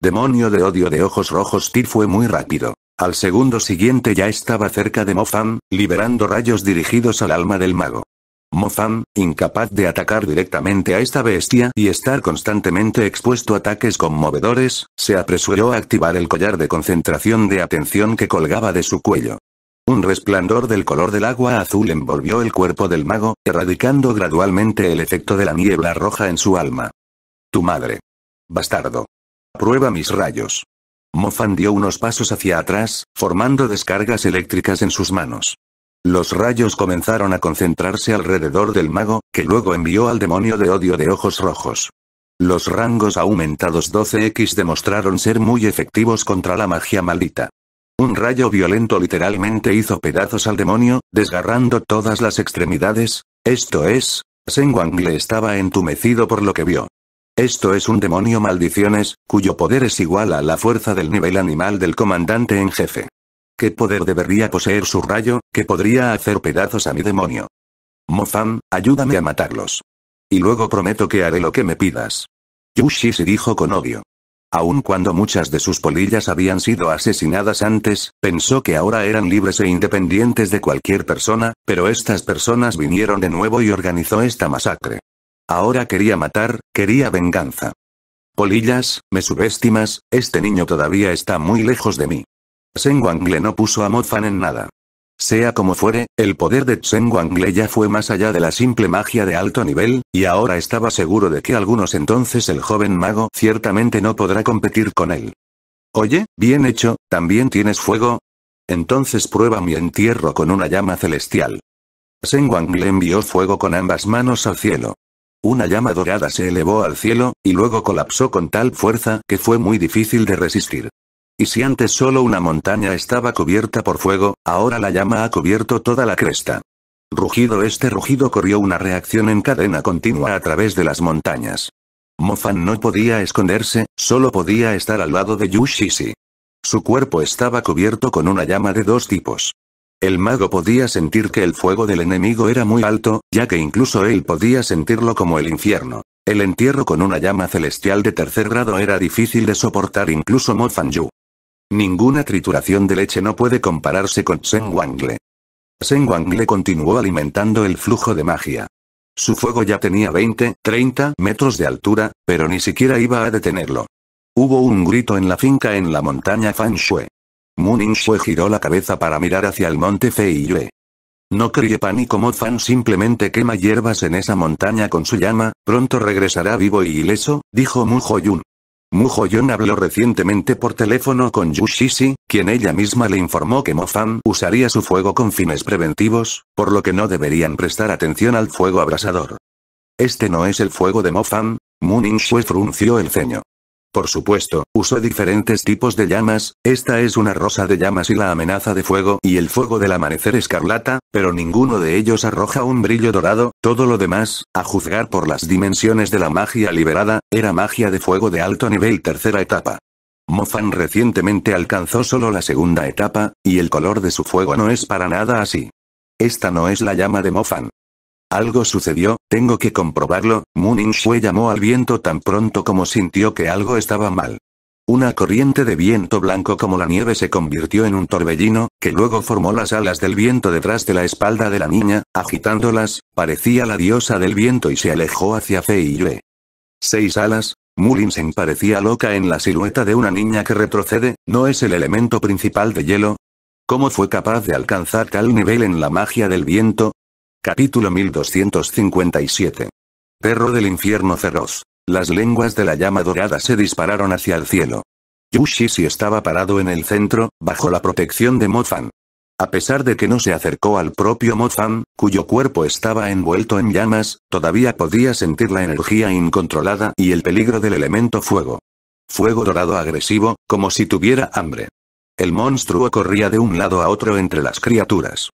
Demonio de odio de ojos rojos Tir fue muy rápido. Al segundo siguiente ya estaba cerca de Mofan, liberando rayos dirigidos al alma del mago. Mofan, incapaz de atacar directamente a esta bestia y estar constantemente expuesto a ataques conmovedores, se apresuró a activar el collar de concentración de atención que colgaba de su cuello. Un resplandor del color del agua azul envolvió el cuerpo del mago, erradicando gradualmente el efecto de la niebla roja en su alma. Tu madre. Bastardo. Prueba mis rayos. Mofan dio unos pasos hacia atrás, formando descargas eléctricas en sus manos. Los rayos comenzaron a concentrarse alrededor del mago, que luego envió al demonio de odio de ojos rojos. Los rangos aumentados 12X demostraron ser muy efectivos contra la magia maldita. Un rayo violento literalmente hizo pedazos al demonio, desgarrando todas las extremidades, esto es, Senwang le estaba entumecido por lo que vio. Esto es un demonio maldiciones, cuyo poder es igual a la fuerza del nivel animal del comandante en jefe. ¿Qué poder debería poseer su rayo, que podría hacer pedazos a mi demonio? Mofan, ayúdame a matarlos. Y luego prometo que haré lo que me pidas. Yushi se dijo con odio. Aun cuando muchas de sus polillas habían sido asesinadas antes, pensó que ahora eran libres e independientes de cualquier persona, pero estas personas vinieron de nuevo y organizó esta masacre. Ahora quería matar, quería venganza. Polillas, me subestimas, este niño todavía está muy lejos de mí. Senguangle no puso a Mofan en nada. Sea como fuere, el poder de Chen ya fue más allá de la simple magia de alto nivel, y ahora estaba seguro de que algunos entonces el joven mago ciertamente no podrá competir con él. Oye, bien hecho, ¿también tienes fuego? Entonces prueba mi entierro con una llama celestial. Senguangle le envió fuego con ambas manos al cielo. Una llama dorada se elevó al cielo, y luego colapsó con tal fuerza que fue muy difícil de resistir. Y si antes solo una montaña estaba cubierta por fuego, ahora la llama ha cubierto toda la cresta. Rugido este rugido corrió una reacción en cadena continua a través de las montañas. Mofan no podía esconderse, solo podía estar al lado de Yushishi. Su cuerpo estaba cubierto con una llama de dos tipos. El mago podía sentir que el fuego del enemigo era muy alto, ya que incluso él podía sentirlo como el infierno. El entierro con una llama celestial de tercer grado era difícil de soportar incluso Mofan Yu. Ninguna trituración de leche no puede compararse con Shen Wangle. Shen Wangle continuó alimentando el flujo de magia. Su fuego ya tenía 20, 30 metros de altura, pero ni siquiera iba a detenerlo. Hubo un grito en la finca en la montaña Fan Shui. Ning Shue giró la cabeza para mirar hacia el monte Yue. No críe como Fan simplemente quema hierbas en esa montaña con su llama, pronto regresará vivo y ileso, dijo Mu Yun. Mujoyon habló recientemente por teléfono con Yushishi, quien ella misma le informó que Mofan usaría su fuego con fines preventivos, por lo que no deberían prestar atención al fuego abrasador. Este no es el fuego de Mofan. su frunció el ceño. Por supuesto, usó diferentes tipos de llamas, esta es una rosa de llamas y la amenaza de fuego y el fuego del amanecer escarlata, pero ninguno de ellos arroja un brillo dorado, todo lo demás, a juzgar por las dimensiones de la magia liberada, era magia de fuego de alto nivel tercera etapa. Mofan recientemente alcanzó solo la segunda etapa, y el color de su fuego no es para nada así. Esta no es la llama de Mofan. Algo sucedió, tengo que comprobarlo, Munin fue llamó al viento tan pronto como sintió que algo estaba mal. Una corriente de viento blanco como la nieve se convirtió en un torbellino, que luego formó las alas del viento detrás de la espalda de la niña, agitándolas, parecía la diosa del viento y se alejó hacia Fei Yue. Seis alas, Mullinsen parecía loca en la silueta de una niña que retrocede, ¿no es el elemento principal de hielo? ¿Cómo fue capaz de alcanzar tal nivel en la magia del viento? Capítulo 1257. Perro del infierno feroz. Las lenguas de la llama dorada se dispararon hacia el cielo. Yushishi estaba parado en el centro, bajo la protección de Mofan. A pesar de que no se acercó al propio Mofan, cuyo cuerpo estaba envuelto en llamas, todavía podía sentir la energía incontrolada y el peligro del elemento fuego. Fuego dorado agresivo, como si tuviera hambre. El monstruo corría de un lado a otro entre las criaturas.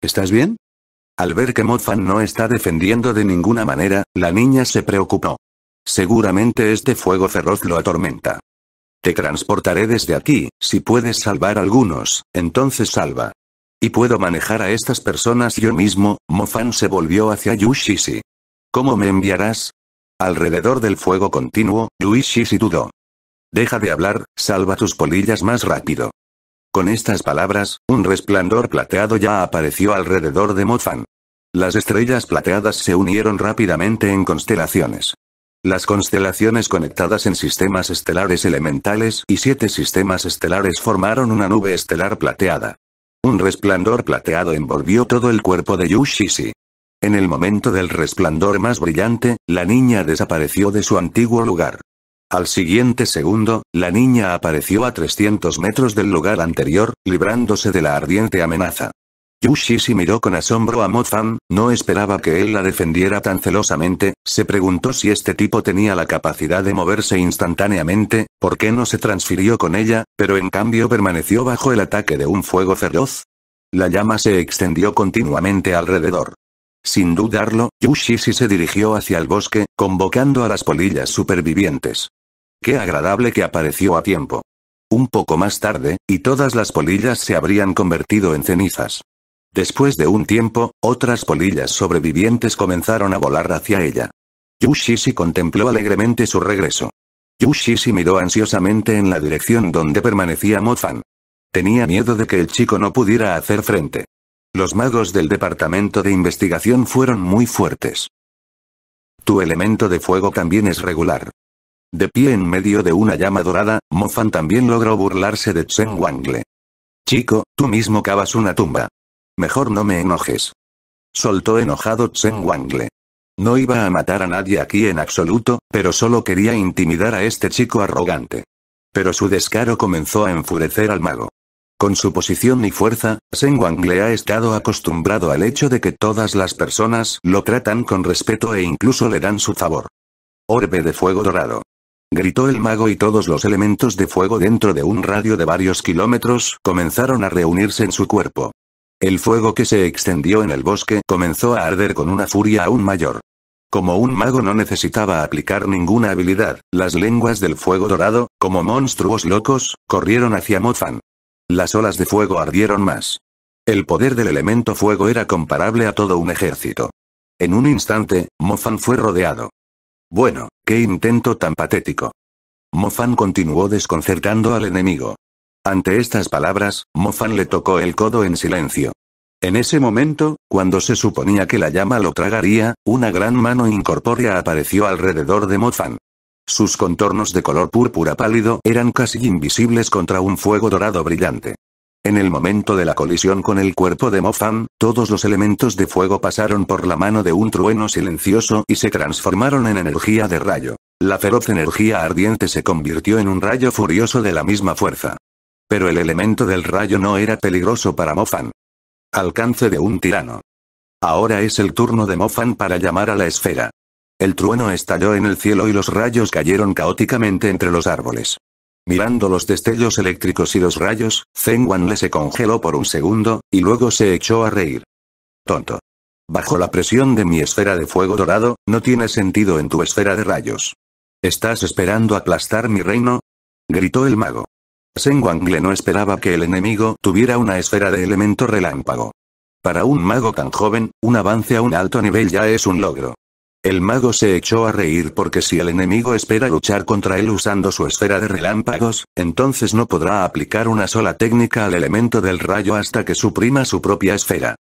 ¿Estás bien? Al ver que Mofan no está defendiendo de ninguna manera, la niña se preocupó. Seguramente este fuego feroz lo atormenta. Te transportaré desde aquí, si puedes salvar algunos, entonces salva. Y puedo manejar a estas personas yo mismo, Mofan se volvió hacia Yushishi. ¿Cómo me enviarás? Alrededor del fuego continuo, Yushishi dudó. Deja de hablar, salva tus polillas más rápido. Con estas palabras, un resplandor plateado ya apareció alrededor de Mofan. Las estrellas plateadas se unieron rápidamente en constelaciones. Las constelaciones conectadas en sistemas estelares elementales y siete sistemas estelares formaron una nube estelar plateada. Un resplandor plateado envolvió todo el cuerpo de Yushishi. En el momento del resplandor más brillante, la niña desapareció de su antiguo lugar. Al siguiente segundo, la niña apareció a 300 metros del lugar anterior, librándose de la ardiente amenaza. Yushishi miró con asombro a Fan, no esperaba que él la defendiera tan celosamente, se preguntó si este tipo tenía la capacidad de moverse instantáneamente, por qué no se transfirió con ella, pero en cambio permaneció bajo el ataque de un fuego feroz. La llama se extendió continuamente alrededor. Sin dudarlo, Yushishi se dirigió hacia el bosque, convocando a las polillas supervivientes. Qué agradable que apareció a tiempo. Un poco más tarde, y todas las polillas se habrían convertido en cenizas. Después de un tiempo, otras polillas sobrevivientes comenzaron a volar hacia ella. Yushishi contempló alegremente su regreso. Yushishi miró ansiosamente en la dirección donde permanecía Mofan. Tenía miedo de que el chico no pudiera hacer frente. Los magos del departamento de investigación fueron muy fuertes. Tu elemento de fuego también es regular. De pie en medio de una llama dorada, Mofan también logró burlarse de Chen Wangle. Chico, tú mismo cavas una tumba. Mejor no me enojes. Soltó enojado Chen Wangle. No iba a matar a nadie aquí en absoluto, pero solo quería intimidar a este chico arrogante. Pero su descaro comenzó a enfurecer al mago. Con su posición y fuerza, Le ha estado acostumbrado al hecho de que todas las personas lo tratan con respeto e incluso le dan su favor. Orbe de fuego dorado gritó el mago y todos los elementos de fuego dentro de un radio de varios kilómetros comenzaron a reunirse en su cuerpo. El fuego que se extendió en el bosque comenzó a arder con una furia aún mayor. Como un mago no necesitaba aplicar ninguna habilidad, las lenguas del fuego dorado, como monstruos locos, corrieron hacia Mofan. Las olas de fuego ardieron más. El poder del elemento fuego era comparable a todo un ejército. En un instante, Mofan fue rodeado. Bueno, qué intento tan patético. Mofan continuó desconcertando al enemigo. Ante estas palabras, Mofan le tocó el codo en silencio. En ese momento, cuando se suponía que la llama lo tragaría, una gran mano incorpórea apareció alrededor de Mofan. Sus contornos de color púrpura pálido eran casi invisibles contra un fuego dorado brillante. En el momento de la colisión con el cuerpo de Mofan, todos los elementos de fuego pasaron por la mano de un trueno silencioso y se transformaron en energía de rayo. La feroz energía ardiente se convirtió en un rayo furioso de la misma fuerza. Pero el elemento del rayo no era peligroso para Mofan. Alcance de un tirano. Ahora es el turno de Mofan para llamar a la esfera. El trueno estalló en el cielo y los rayos cayeron caóticamente entre los árboles. Mirando los destellos eléctricos y los rayos, Zeng le se congeló por un segundo, y luego se echó a reír. Tonto. Bajo la presión de mi esfera de fuego dorado, no tiene sentido en tu esfera de rayos. ¿Estás esperando aplastar mi reino? gritó el mago. Zeng le no esperaba que el enemigo tuviera una esfera de elemento relámpago. Para un mago tan joven, un avance a un alto nivel ya es un logro. El mago se echó a reír porque si el enemigo espera luchar contra él usando su esfera de relámpagos, entonces no podrá aplicar una sola técnica al elemento del rayo hasta que suprima su propia esfera.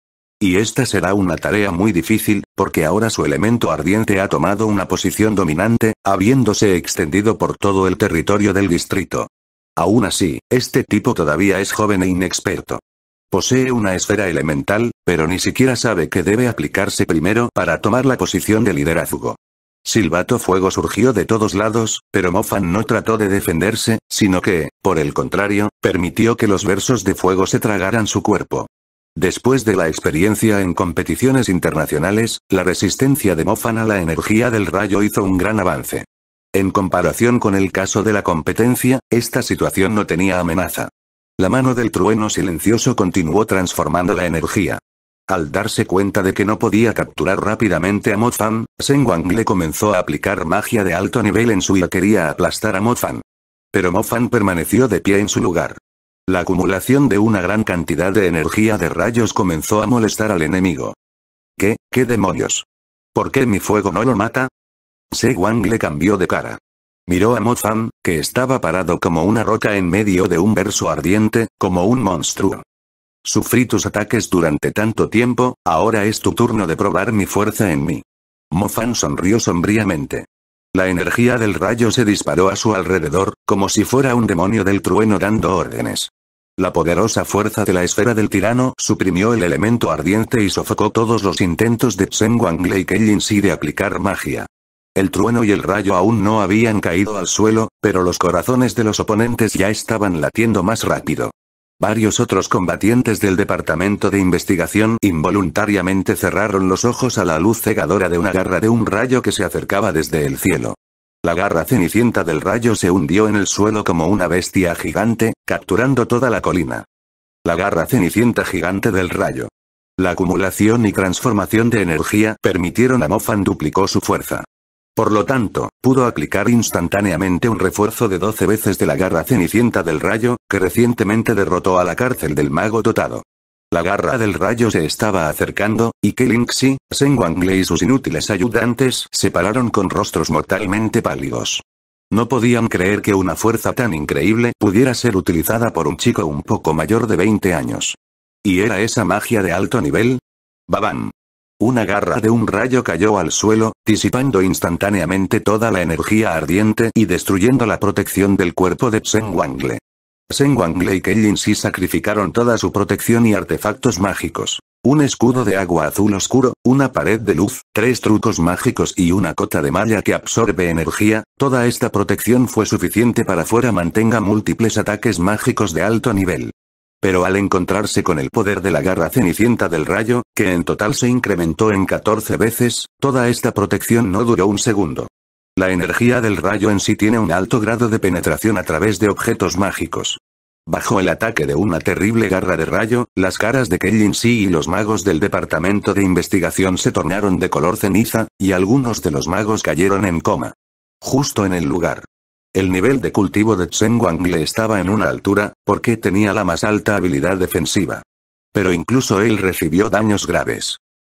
Y esta será una tarea muy difícil, porque ahora su elemento ardiente ha tomado una posición dominante, habiéndose extendido por todo el territorio del distrito. Aún así, este tipo todavía es joven e inexperto. Posee una esfera elemental, pero ni siquiera sabe que debe aplicarse primero para tomar la posición de liderazgo. Silbato Fuego surgió de todos lados, pero Mofan no trató de defenderse, sino que, por el contrario, permitió que los versos de fuego se tragaran su cuerpo. Después de la experiencia en competiciones internacionales, la resistencia de Mofan a la energía del rayo hizo un gran avance. En comparación con el caso de la competencia, esta situación no tenía amenaza. La mano del trueno silencioso continuó transformando la energía. Al darse cuenta de que no podía capturar rápidamente a Mofan, Wang le comenzó a aplicar magia de alto nivel en su y quería aplastar a Fan. Pero Mofan permaneció de pie en su lugar. La acumulación de una gran cantidad de energía de rayos comenzó a molestar al enemigo. ¿Qué, qué demonios? ¿Por qué mi fuego no lo mata? Wang le cambió de cara. Miró a Mo-Fan, que estaba parado como una roca en medio de un verso ardiente, como un monstruo. Sufrí tus ataques durante tanto tiempo, ahora es tu turno de probar mi fuerza en mí. Mofan sonrió sombríamente. La energía del rayo se disparó a su alrededor, como si fuera un demonio del trueno dando órdenes. La poderosa fuerza de la esfera del tirano suprimió el elemento ardiente y sofocó todos los intentos de Tseng Wanglei incide de aplicar magia. El trueno y el rayo aún no habían caído al suelo, pero los corazones de los oponentes ya estaban latiendo más rápido. Varios otros combatientes del departamento de investigación involuntariamente cerraron los ojos a la luz cegadora de una garra de un rayo que se acercaba desde el cielo. La garra cenicienta del rayo se hundió en el suelo como una bestia gigante, capturando toda la colina. La garra cenicienta gigante del rayo. La acumulación y transformación de energía permitieron a Mofan duplicó su fuerza. Por lo tanto, pudo aplicar instantáneamente un refuerzo de 12 veces de la garra cenicienta del rayo, que recientemente derrotó a la cárcel del mago dotado. La garra del rayo se estaba acercando, y que Linksy, y sus inútiles ayudantes se pararon con rostros mortalmente pálidos. No podían creer que una fuerza tan increíble pudiera ser utilizada por un chico un poco mayor de 20 años. ¿Y era esa magia de alto nivel? Babán. Una garra de un rayo cayó al suelo, disipando instantáneamente toda la energía ardiente y destruyendo la protección del cuerpo de Tseng Wangle. Tseng Wangle y yin Si sacrificaron toda su protección y artefactos mágicos. Un escudo de agua azul oscuro, una pared de luz, tres trucos mágicos y una cota de malla que absorbe energía, toda esta protección fue suficiente para fuera mantenga múltiples ataques mágicos de alto nivel pero al encontrarse con el poder de la garra cenicienta del rayo, que en total se incrementó en 14 veces, toda esta protección no duró un segundo. La energía del rayo en sí tiene un alto grado de penetración a través de objetos mágicos. Bajo el ataque de una terrible garra de rayo, las caras de Kellin Si y los magos del Departamento de Investigación se tornaron de color ceniza, y algunos de los magos cayeron en coma. Justo en el lugar el nivel de cultivo de Chen le estaba en una altura, porque tenía la más alta habilidad defensiva. Pero incluso él recibió daños graves.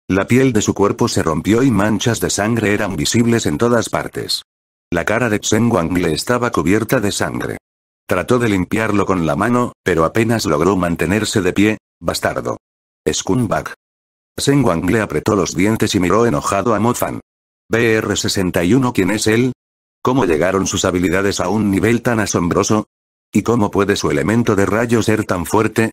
La piel de su cuerpo se rompió y manchas de sangre eran visibles en todas partes. La cara de Chen le estaba cubierta de sangre. Trató de limpiarlo con la mano, pero apenas logró mantenerse de pie, bastardo. Scumbag. Wang le apretó los dientes y miró enojado a Mofan. BR-61 ¿Quién es él? ¿Cómo llegaron sus habilidades a un nivel tan asombroso? ¿Y cómo puede su elemento de rayo ser tan fuerte?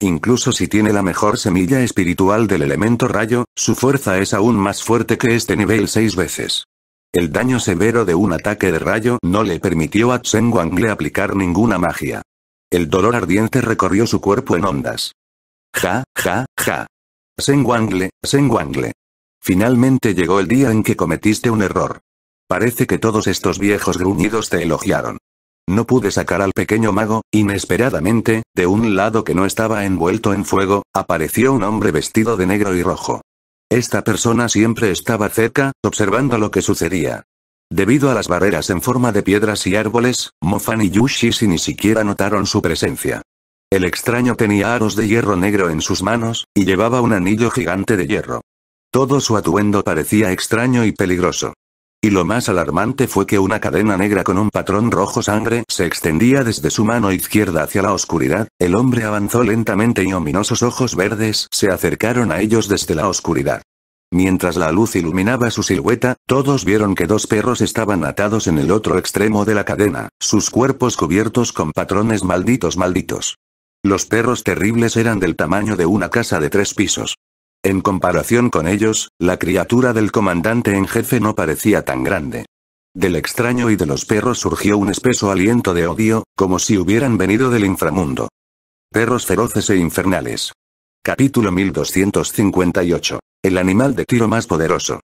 Incluso si tiene la mejor semilla espiritual del elemento rayo, su fuerza es aún más fuerte que este nivel seis veces. El daño severo de un ataque de rayo no le permitió a Tseng Wangle aplicar ninguna magia. El dolor ardiente recorrió su cuerpo en ondas. Ja, ja, ja. Tseng Wangle, Finalmente llegó el día en que cometiste un error. Parece que todos estos viejos gruñidos te elogiaron. No pude sacar al pequeño mago, inesperadamente, de un lado que no estaba envuelto en fuego, apareció un hombre vestido de negro y rojo. Esta persona siempre estaba cerca, observando lo que sucedía. Debido a las barreras en forma de piedras y árboles, Mofan y si ni siquiera notaron su presencia. El extraño tenía aros de hierro negro en sus manos, y llevaba un anillo gigante de hierro. Todo su atuendo parecía extraño y peligroso. Y lo más alarmante fue que una cadena negra con un patrón rojo sangre se extendía desde su mano izquierda hacia la oscuridad, el hombre avanzó lentamente y ominosos ojos verdes se acercaron a ellos desde la oscuridad. Mientras la luz iluminaba su silueta, todos vieron que dos perros estaban atados en el otro extremo de la cadena, sus cuerpos cubiertos con patrones malditos malditos. Los perros terribles eran del tamaño de una casa de tres pisos. En comparación con ellos, la criatura del comandante en jefe no parecía tan grande. Del extraño y de los perros surgió un espeso aliento de odio, como si hubieran venido del inframundo. Perros feroces e infernales. Capítulo 1258. El animal de tiro más poderoso.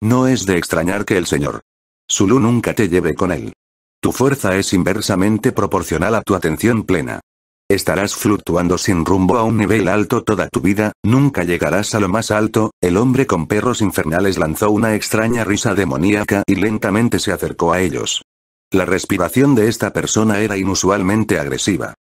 No es de extrañar que el señor Sulu nunca te lleve con él. Tu fuerza es inversamente proporcional a tu atención plena. Estarás fluctuando sin rumbo a un nivel alto toda tu vida, nunca llegarás a lo más alto, el hombre con perros infernales lanzó una extraña risa demoníaca y lentamente se acercó a ellos. La respiración de esta persona era inusualmente agresiva.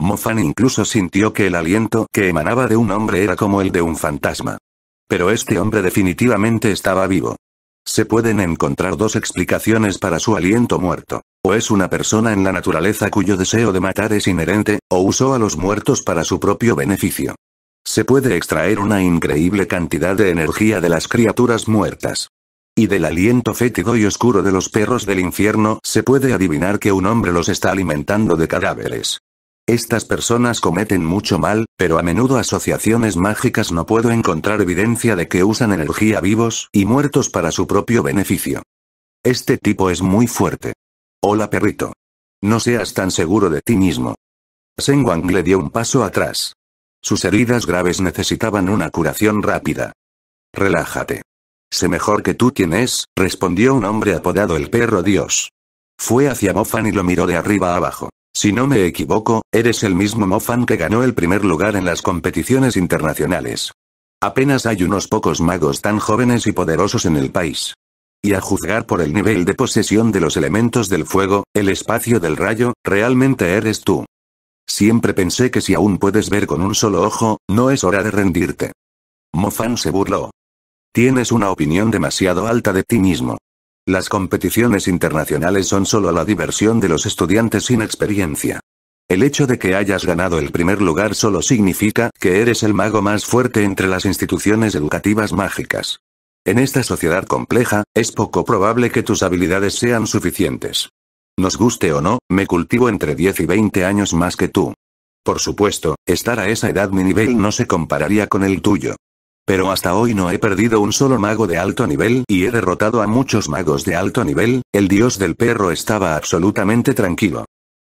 Mofan incluso sintió que el aliento que emanaba de un hombre era como el de un fantasma. Pero este hombre definitivamente estaba vivo. Se pueden encontrar dos explicaciones para su aliento muerto o es una persona en la naturaleza cuyo deseo de matar es inherente, o usó a los muertos para su propio beneficio. Se puede extraer una increíble cantidad de energía de las criaturas muertas. Y del aliento fétido y oscuro de los perros del infierno se puede adivinar que un hombre los está alimentando de cadáveres. Estas personas cometen mucho mal, pero a menudo asociaciones mágicas no puedo encontrar evidencia de que usan energía vivos y muertos para su propio beneficio. Este tipo es muy fuerte. Hola perrito. No seas tan seguro de ti mismo. Shen le dio un paso atrás. Sus heridas graves necesitaban una curación rápida. Relájate. Sé mejor que tú quién es, respondió un hombre apodado el perro Dios. Fue hacia Mofan y lo miró de arriba abajo. Si no me equivoco, eres el mismo Mofan que ganó el primer lugar en las competiciones internacionales. Apenas hay unos pocos magos tan jóvenes y poderosos en el país. Y a juzgar por el nivel de posesión de los elementos del fuego, el espacio del rayo, realmente eres tú. Siempre pensé que si aún puedes ver con un solo ojo, no es hora de rendirte. Mofan se burló. Tienes una opinión demasiado alta de ti mismo. Las competiciones internacionales son solo la diversión de los estudiantes sin experiencia. El hecho de que hayas ganado el primer lugar solo significa que eres el mago más fuerte entre las instituciones educativas mágicas. En esta sociedad compleja, es poco probable que tus habilidades sean suficientes. Nos guste o no, me cultivo entre 10 y 20 años más que tú. Por supuesto, estar a esa edad mi nivel no se compararía con el tuyo. Pero hasta hoy no he perdido un solo mago de alto nivel y he derrotado a muchos magos de alto nivel, el dios del perro estaba absolutamente tranquilo.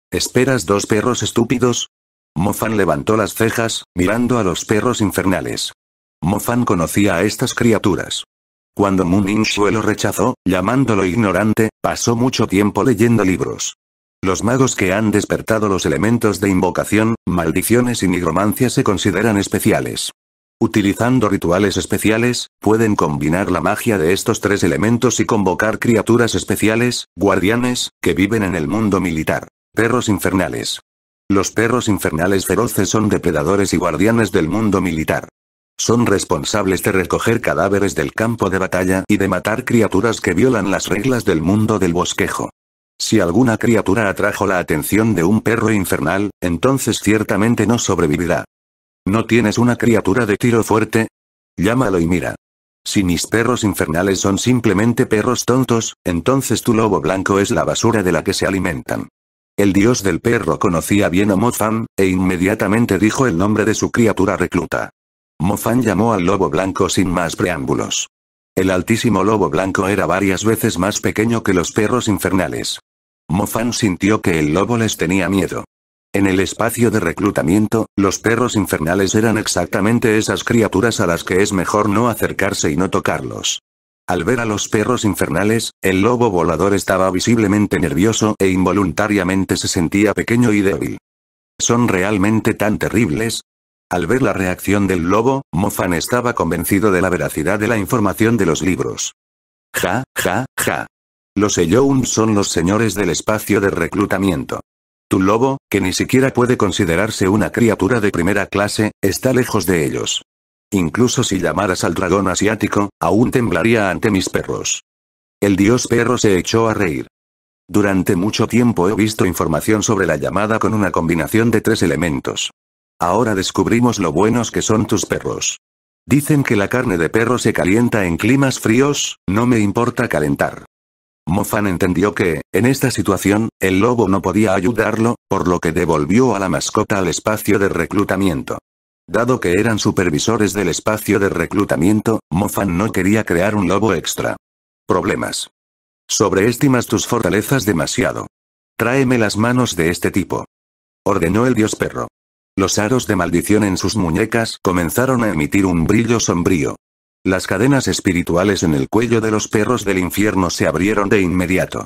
¿Esperas dos perros estúpidos? Mofan levantó las cejas, mirando a los perros infernales. Mofan conocía a estas criaturas. Cuando Moon lo rechazó, llamándolo ignorante, pasó mucho tiempo leyendo libros. Los magos que han despertado los elementos de invocación, maldiciones y nigromancia se consideran especiales. Utilizando rituales especiales, pueden combinar la magia de estos tres elementos y convocar criaturas especiales, guardianes, que viven en el mundo militar. Perros infernales. Los perros infernales feroces son depredadores y guardianes del mundo militar. Son responsables de recoger cadáveres del campo de batalla y de matar criaturas que violan las reglas del mundo del bosquejo. Si alguna criatura atrajo la atención de un perro infernal, entonces ciertamente no sobrevivirá. ¿No tienes una criatura de tiro fuerte? Llámalo y mira. Si mis perros infernales son simplemente perros tontos, entonces tu lobo blanco es la basura de la que se alimentan. El dios del perro conocía bien a Mofam, e inmediatamente dijo el nombre de su criatura recluta. Mofan llamó al lobo blanco sin más preámbulos. El altísimo lobo blanco era varias veces más pequeño que los perros infernales. Mofan sintió que el lobo les tenía miedo. En el espacio de reclutamiento, los perros infernales eran exactamente esas criaturas a las que es mejor no acercarse y no tocarlos. Al ver a los perros infernales, el lobo volador estaba visiblemente nervioso e involuntariamente se sentía pequeño y débil. ¿Son realmente tan terribles? Al ver la reacción del lobo, Mofan estaba convencido de la veracidad de la información de los libros. Ja, ja, ja. Los Eyoun son los señores del espacio de reclutamiento. Tu lobo, que ni siquiera puede considerarse una criatura de primera clase, está lejos de ellos. Incluso si llamaras al dragón asiático, aún temblaría ante mis perros. El dios perro se echó a reír. Durante mucho tiempo he visto información sobre la llamada con una combinación de tres elementos. Ahora descubrimos lo buenos que son tus perros. Dicen que la carne de perro se calienta en climas fríos, no me importa calentar. Mofan entendió que, en esta situación, el lobo no podía ayudarlo, por lo que devolvió a la mascota al espacio de reclutamiento. Dado que eran supervisores del espacio de reclutamiento, Mofan no quería crear un lobo extra. Problemas. Sobreestimas tus fortalezas demasiado. Tráeme las manos de este tipo. Ordenó el dios perro. Los aros de maldición en sus muñecas comenzaron a emitir un brillo sombrío. Las cadenas espirituales en el cuello de los perros del infierno se abrieron de inmediato.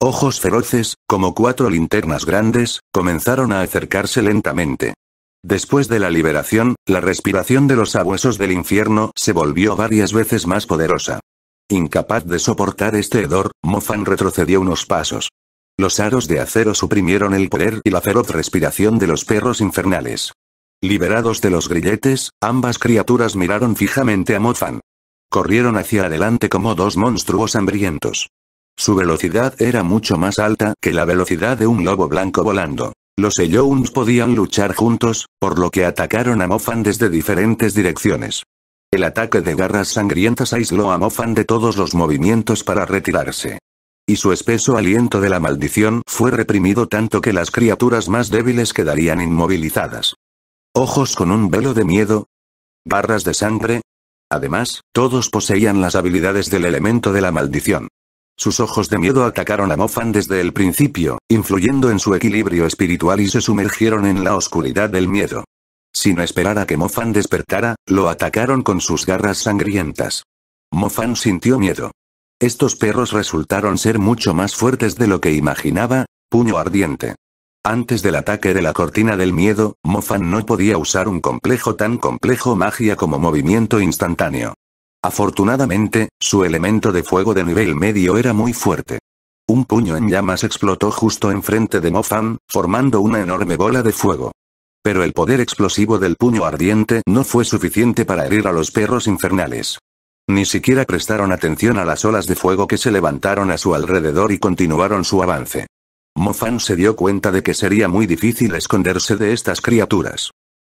Ojos feroces, como cuatro linternas grandes, comenzaron a acercarse lentamente. Después de la liberación, la respiración de los abuesos del infierno se volvió varias veces más poderosa. Incapaz de soportar este hedor, Mofan retrocedió unos pasos. Los aros de acero suprimieron el poder y la feroz respiración de los perros infernales. Liberados de los grilletes, ambas criaturas miraron fijamente a Mofan. Corrieron hacia adelante como dos monstruos hambrientos. Su velocidad era mucho más alta que la velocidad de un lobo blanco volando. Los Eyouns podían luchar juntos, por lo que atacaron a Mofan desde diferentes direcciones. El ataque de garras sangrientas aisló a Mofan de todos los movimientos para retirarse. Y su espeso aliento de la maldición fue reprimido tanto que las criaturas más débiles quedarían inmovilizadas. Ojos con un velo de miedo. Barras de sangre. Además, todos poseían las habilidades del elemento de la maldición. Sus ojos de miedo atacaron a Mofan desde el principio, influyendo en su equilibrio espiritual y se sumergieron en la oscuridad del miedo. Sin esperar a que Mofan despertara, lo atacaron con sus garras sangrientas. Mofan sintió miedo. Estos perros resultaron ser mucho más fuertes de lo que imaginaba, puño ardiente. Antes del ataque de la cortina del miedo, Mofan no podía usar un complejo tan complejo magia como movimiento instantáneo. Afortunadamente, su elemento de fuego de nivel medio era muy fuerte. Un puño en llamas explotó justo enfrente de Mofan, formando una enorme bola de fuego. Pero el poder explosivo del puño ardiente no fue suficiente para herir a los perros infernales. Ni siquiera prestaron atención a las olas de fuego que se levantaron a su alrededor y continuaron su avance. Mofan se dio cuenta de que sería muy difícil esconderse de estas criaturas.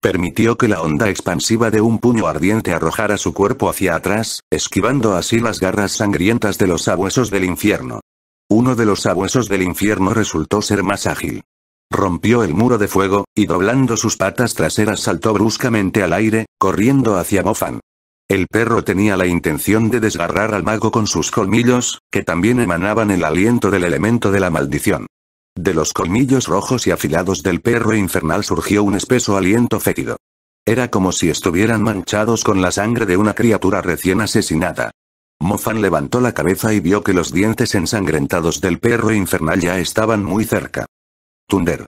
Permitió que la onda expansiva de un puño ardiente arrojara su cuerpo hacia atrás, esquivando así las garras sangrientas de los sabuesos del infierno. Uno de los sabuesos del infierno resultó ser más ágil. Rompió el muro de fuego, y doblando sus patas traseras saltó bruscamente al aire, corriendo hacia Mofan. El perro tenía la intención de desgarrar al mago con sus colmillos, que también emanaban el aliento del elemento de la maldición. De los colmillos rojos y afilados del perro infernal surgió un espeso aliento fétido. Era como si estuvieran manchados con la sangre de una criatura recién asesinada. Mofan levantó la cabeza y vio que los dientes ensangrentados del perro infernal ya estaban muy cerca. Tunder.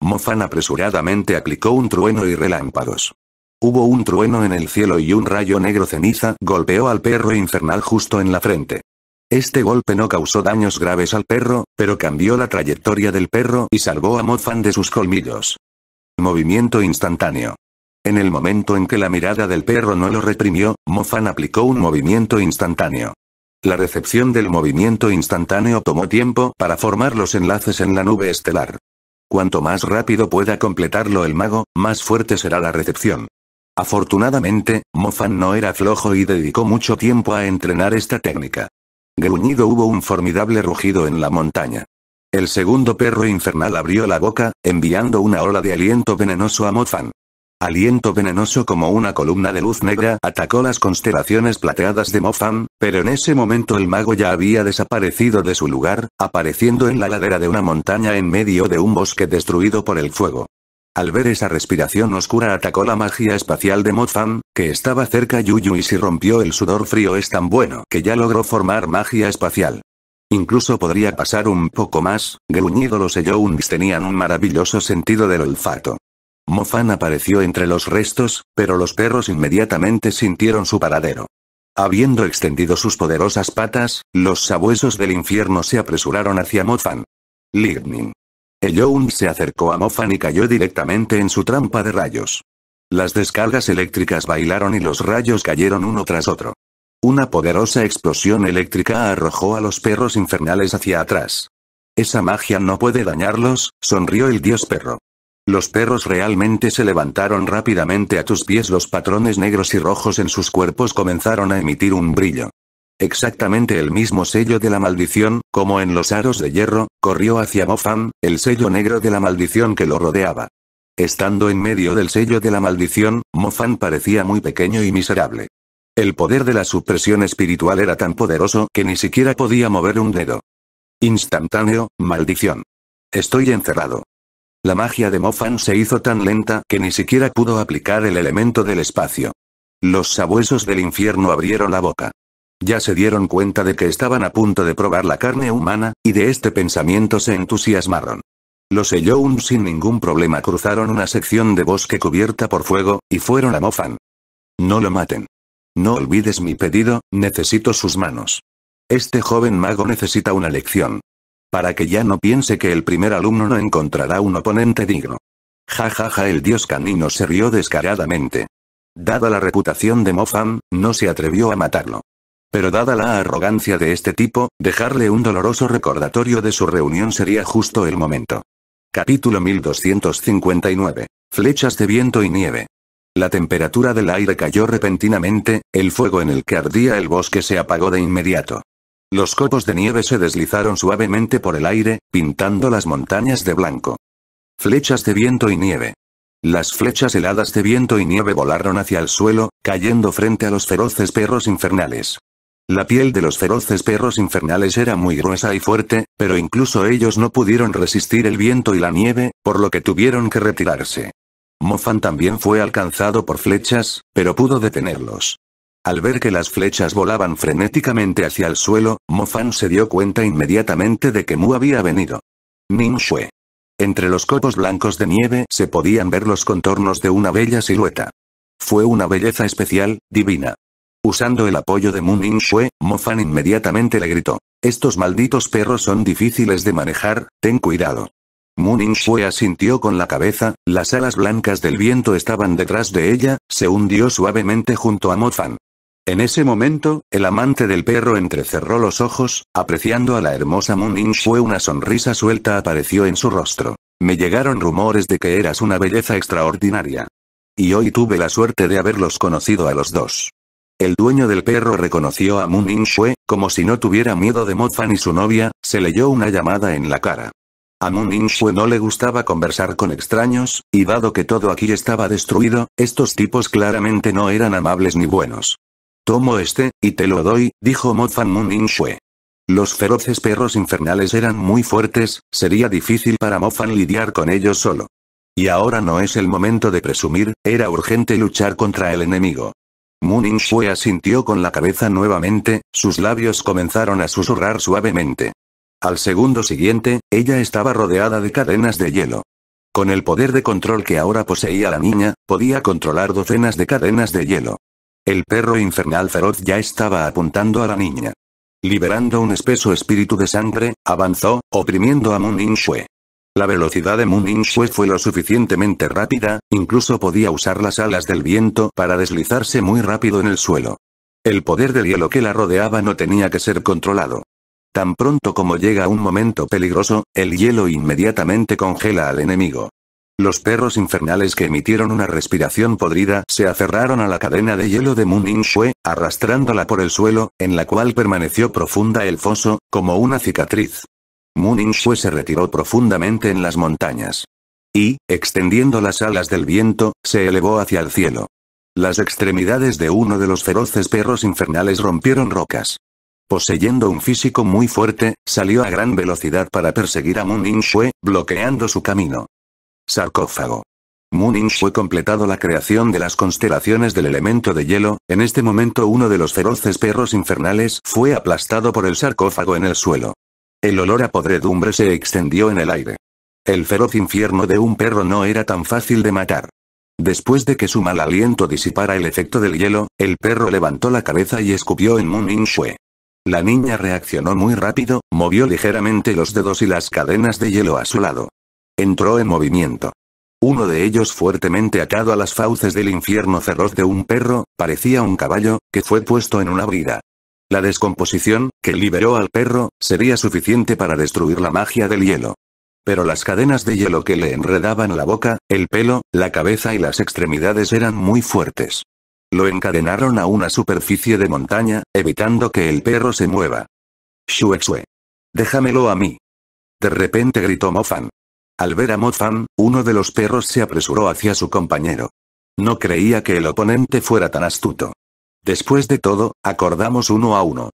Mofan apresuradamente aplicó un trueno y relámpagos. Hubo un trueno en el cielo y un rayo negro ceniza golpeó al perro infernal justo en la frente. Este golpe no causó daños graves al perro, pero cambió la trayectoria del perro y salvó a Mofan de sus colmillos. Movimiento instantáneo. En el momento en que la mirada del perro no lo reprimió, Mofan aplicó un movimiento instantáneo. La recepción del movimiento instantáneo tomó tiempo para formar los enlaces en la nube estelar. Cuanto más rápido pueda completarlo el mago, más fuerte será la recepción. Afortunadamente, Mofan no era flojo y dedicó mucho tiempo a entrenar esta técnica. Gruñido hubo un formidable rugido en la montaña. El segundo perro infernal abrió la boca, enviando una ola de aliento venenoso a Mofan. Aliento venenoso como una columna de luz negra atacó las constelaciones plateadas de Mofan, pero en ese momento el mago ya había desaparecido de su lugar, apareciendo en la ladera de una montaña en medio de un bosque destruido por el fuego. Al ver esa respiración oscura atacó la magia espacial de Mofan, que estaba cerca Yuyu y si rompió el sudor frío es tan bueno que ya logró formar magia espacial. Incluso podría pasar un poco más, gruñido los Eyoungs tenían un maravilloso sentido del olfato. Mofan apareció entre los restos, pero los perros inmediatamente sintieron su paradero. Habiendo extendido sus poderosas patas, los sabuesos del infierno se apresuraron hacia Mofan. Lightning. El se acercó a Mofan y cayó directamente en su trampa de rayos. Las descargas eléctricas bailaron y los rayos cayeron uno tras otro. Una poderosa explosión eléctrica arrojó a los perros infernales hacia atrás. Esa magia no puede dañarlos, sonrió el dios perro. Los perros realmente se levantaron rápidamente a tus pies, los patrones negros y rojos en sus cuerpos comenzaron a emitir un brillo. Exactamente el mismo sello de la maldición, como en los aros de hierro, corrió hacia Mofan, el sello negro de la maldición que lo rodeaba. Estando en medio del sello de la maldición, Mofan parecía muy pequeño y miserable. El poder de la supresión espiritual era tan poderoso que ni siquiera podía mover un dedo. Instantáneo, maldición. Estoy encerrado. La magia de Mofan se hizo tan lenta que ni siquiera pudo aplicar el elemento del espacio. Los sabuesos del infierno abrieron la boca. Ya se dieron cuenta de que estaban a punto de probar la carne humana, y de este pensamiento se entusiasmaron. Los un sin ningún problema cruzaron una sección de bosque cubierta por fuego, y fueron a Mofan. No lo maten. No olvides mi pedido, necesito sus manos. Este joven mago necesita una lección. Para que ya no piense que el primer alumno no encontrará un oponente digno. Ja ja ja el dios canino se rió descaradamente. Dada la reputación de Mofan, no se atrevió a matarlo pero dada la arrogancia de este tipo, dejarle un doloroso recordatorio de su reunión sería justo el momento. Capítulo 1259. Flechas de viento y nieve. La temperatura del aire cayó repentinamente, el fuego en el que ardía el bosque se apagó de inmediato. Los copos de nieve se deslizaron suavemente por el aire, pintando las montañas de blanco. Flechas de viento y nieve. Las flechas heladas de viento y nieve volaron hacia el suelo, cayendo frente a los feroces perros infernales. La piel de los feroces perros infernales era muy gruesa y fuerte, pero incluso ellos no pudieron resistir el viento y la nieve, por lo que tuvieron que retirarse. Mofan también fue alcanzado por flechas, pero pudo detenerlos. Al ver que las flechas volaban frenéticamente hacia el suelo, Mofan se dio cuenta inmediatamente de que Mu había venido. Ning Shue. Entre los copos blancos de nieve se podían ver los contornos de una bella silueta. Fue una belleza especial, divina. Usando el apoyo de Moon In Shue, Fan inmediatamente le gritó. Estos malditos perros son difíciles de manejar, ten cuidado. Moon In asintió con la cabeza, las alas blancas del viento estaban detrás de ella, se hundió suavemente junto a Fan. En ese momento, el amante del perro entrecerró los ojos, apreciando a la hermosa Moon In una sonrisa suelta apareció en su rostro. Me llegaron rumores de que eras una belleza extraordinaria. Y hoy tuve la suerte de haberlos conocido a los dos. El dueño del perro reconoció a Moon In Shue, como si no tuviera miedo de Mofan y su novia, se leyó una llamada en la cara. A Moon In Shue no le gustaba conversar con extraños, y dado que todo aquí estaba destruido, estos tipos claramente no eran amables ni buenos. Tomo este, y te lo doy, dijo Mofan Moon In Shue. Los feroces perros infernales eran muy fuertes, sería difícil para Mofan lidiar con ellos solo. Y ahora no es el momento de presumir, era urgente luchar contra el enemigo. Munin asintió con la cabeza nuevamente, sus labios comenzaron a susurrar suavemente. Al segundo siguiente, ella estaba rodeada de cadenas de hielo. Con el poder de control que ahora poseía la niña, podía controlar docenas de cadenas de hielo. El perro infernal feroz ya estaba apuntando a la niña. Liberando un espeso espíritu de sangre, avanzó, oprimiendo a Munin la velocidad de Moon fue lo suficientemente rápida, incluso podía usar las alas del viento para deslizarse muy rápido en el suelo. El poder del hielo que la rodeaba no tenía que ser controlado. Tan pronto como llega un momento peligroso, el hielo inmediatamente congela al enemigo. Los perros infernales que emitieron una respiración podrida se aferraron a la cadena de hielo de Moon Shue, arrastrándola por el suelo, en la cual permaneció profunda el foso, como una cicatriz. Mun-In-Shue se retiró profundamente en las montañas. Y, extendiendo las alas del viento, se elevó hacia el cielo. Las extremidades de uno de los feroces perros infernales rompieron rocas. Poseyendo un físico muy fuerte, salió a gran velocidad para perseguir a Mun-In-Shue, bloqueando su camino. Sarcófago. Munin completado la creación de las constelaciones del elemento de hielo, en este momento uno de los feroces perros infernales fue aplastado por el sarcófago en el suelo. El olor a podredumbre se extendió en el aire. El feroz infierno de un perro no era tan fácil de matar. Después de que su mal aliento disipara el efecto del hielo, el perro levantó la cabeza y escupió en Moon Shue. La niña reaccionó muy rápido, movió ligeramente los dedos y las cadenas de hielo a su lado. Entró en movimiento. Uno de ellos fuertemente atado a las fauces del infierno feroz de un perro, parecía un caballo, que fue puesto en una brida. La descomposición, que liberó al perro, sería suficiente para destruir la magia del hielo. Pero las cadenas de hielo que le enredaban la boca, el pelo, la cabeza y las extremidades eran muy fuertes. Lo encadenaron a una superficie de montaña, evitando que el perro se mueva. Shue, Déjamelo a mí. De repente gritó Mofan. Al ver a Mofan, uno de los perros se apresuró hacia su compañero. No creía que el oponente fuera tan astuto. Después de todo, acordamos uno a uno.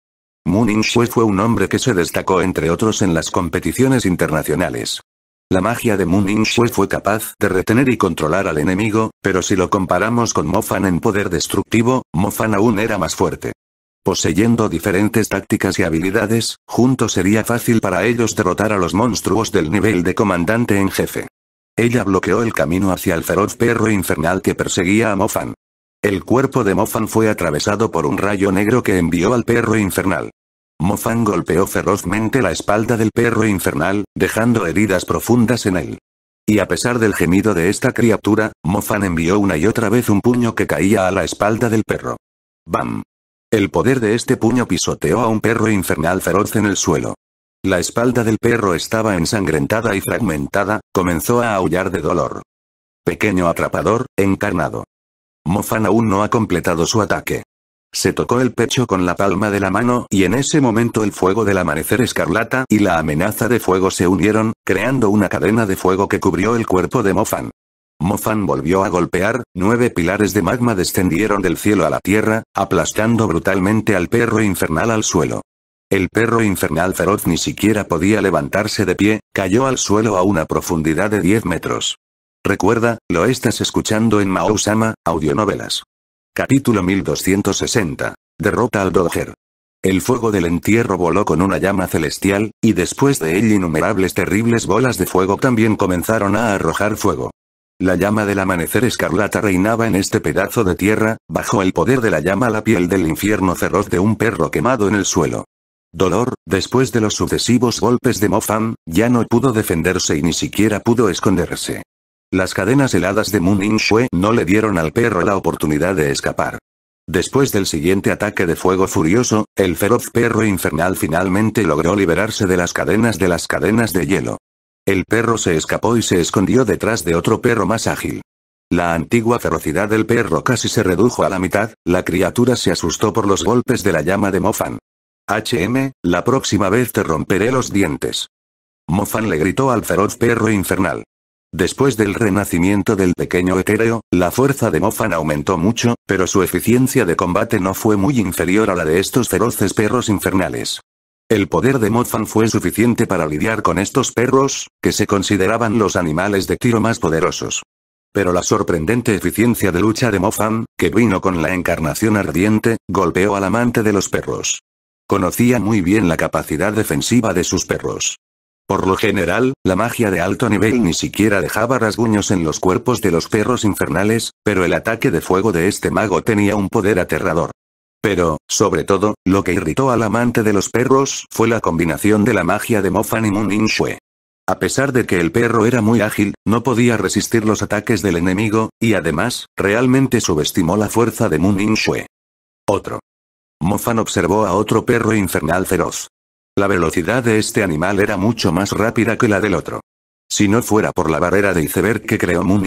Moon in fue un hombre que se destacó entre otros en las competiciones internacionales. La magia de Moon in fue capaz de retener y controlar al enemigo, pero si lo comparamos con Mofan en poder destructivo, Mofan aún era más fuerte. Poseyendo diferentes tácticas y habilidades, junto sería fácil para ellos derrotar a los monstruos del nivel de comandante en jefe. Ella bloqueó el camino hacia el feroz perro infernal que perseguía a Mofan. El cuerpo de Mofan fue atravesado por un rayo negro que envió al perro infernal. Mofan golpeó ferozmente la espalda del perro infernal, dejando heridas profundas en él. Y a pesar del gemido de esta criatura, Mofan envió una y otra vez un puño que caía a la espalda del perro. ¡Bam! El poder de este puño pisoteó a un perro infernal feroz en el suelo. La espalda del perro estaba ensangrentada y fragmentada, comenzó a aullar de dolor. Pequeño atrapador, encarnado. Mofan aún no ha completado su ataque. Se tocó el pecho con la palma de la mano y en ese momento el fuego del amanecer escarlata y la amenaza de fuego se unieron, creando una cadena de fuego que cubrió el cuerpo de Mofan. Mofan volvió a golpear, nueve pilares de magma descendieron del cielo a la tierra, aplastando brutalmente al perro infernal al suelo. El perro infernal feroz ni siquiera podía levantarse de pie, cayó al suelo a una profundidad de 10 metros. Recuerda, lo estás escuchando en Maou-sama. Audionovelas. Capítulo 1260. Derrota al Dodger. El fuego del entierro voló con una llama celestial, y después de ella innumerables terribles bolas de fuego también comenzaron a arrojar fuego. La llama del amanecer escarlata reinaba en este pedazo de tierra, bajo el poder de la llama la piel del infierno feroz de un perro quemado en el suelo. Dolor, después de los sucesivos golpes de Mofan, ya no pudo defenderse y ni siquiera pudo esconderse. Las cadenas heladas de Moon In Shue no le dieron al perro la oportunidad de escapar. Después del siguiente ataque de fuego furioso, el feroz perro infernal finalmente logró liberarse de las cadenas de las cadenas de hielo. El perro se escapó y se escondió detrás de otro perro más ágil. La antigua ferocidad del perro casi se redujo a la mitad, la criatura se asustó por los golpes de la llama de Mofan. HM, la próxima vez te romperé los dientes. Mofan le gritó al feroz perro infernal. Después del renacimiento del pequeño etéreo, la fuerza de Mofan aumentó mucho, pero su eficiencia de combate no fue muy inferior a la de estos feroces perros infernales. El poder de Mofan fue suficiente para lidiar con estos perros, que se consideraban los animales de tiro más poderosos. Pero la sorprendente eficiencia de lucha de Mofan, que vino con la encarnación ardiente, golpeó al amante de los perros. Conocía muy bien la capacidad defensiva de sus perros. Por lo general, la magia de alto nivel ni siquiera dejaba rasguños en los cuerpos de los perros infernales, pero el ataque de fuego de este mago tenía un poder aterrador. Pero, sobre todo, lo que irritó al amante de los perros fue la combinación de la magia de Mofan y Moon Shui. A pesar de que el perro era muy ágil, no podía resistir los ataques del enemigo, y además, realmente subestimó la fuerza de Moon Shui. Otro. Mofan observó a otro perro infernal feroz. La velocidad de este animal era mucho más rápida que la del otro. Si no fuera por la barrera de iceberg que creó Moon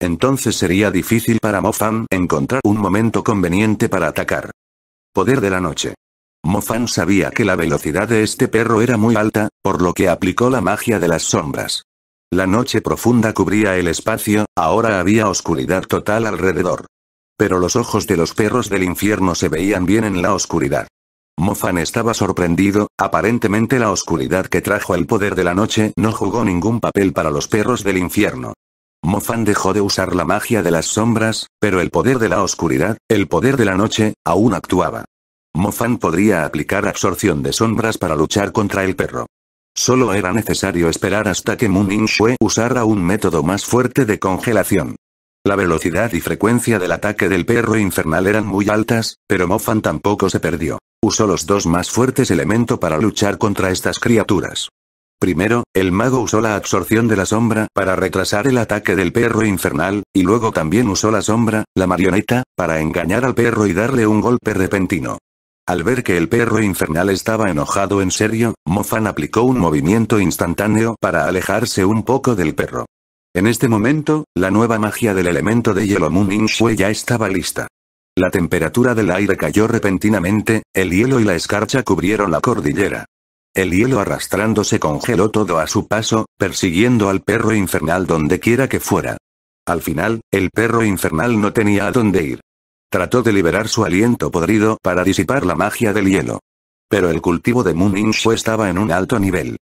entonces sería difícil para Mofan encontrar un momento conveniente para atacar. Poder de la noche. Mofan sabía que la velocidad de este perro era muy alta, por lo que aplicó la magia de las sombras. La noche profunda cubría el espacio, ahora había oscuridad total alrededor. Pero los ojos de los perros del infierno se veían bien en la oscuridad. Mofan estaba sorprendido, aparentemente la oscuridad que trajo el poder de la noche no jugó ningún papel para los perros del infierno. Mofan dejó de usar la magia de las sombras, pero el poder de la oscuridad, el poder de la noche, aún actuaba. Mofan podría aplicar absorción de sombras para luchar contra el perro. Solo era necesario esperar hasta que Moon Shue usara un método más fuerte de congelación. La velocidad y frecuencia del ataque del perro infernal eran muy altas, pero Mofan tampoco se perdió. Usó los dos más fuertes elementos para luchar contra estas criaturas. Primero, el mago usó la absorción de la sombra para retrasar el ataque del perro infernal, y luego también usó la sombra, la marioneta, para engañar al perro y darle un golpe repentino. Al ver que el perro infernal estaba enojado en serio, Mofan aplicó un movimiento instantáneo para alejarse un poco del perro. En este momento, la nueva magia del elemento de Yellow Moon fue ya estaba lista. La temperatura del aire cayó repentinamente, el hielo y la escarcha cubrieron la cordillera. El hielo arrastrándose congeló todo a su paso, persiguiendo al perro infernal donde quiera que fuera. Al final, el perro infernal no tenía a dónde ir. Trató de liberar su aliento podrido para disipar la magia del hielo. Pero el cultivo de Moon fue estaba en un alto nivel.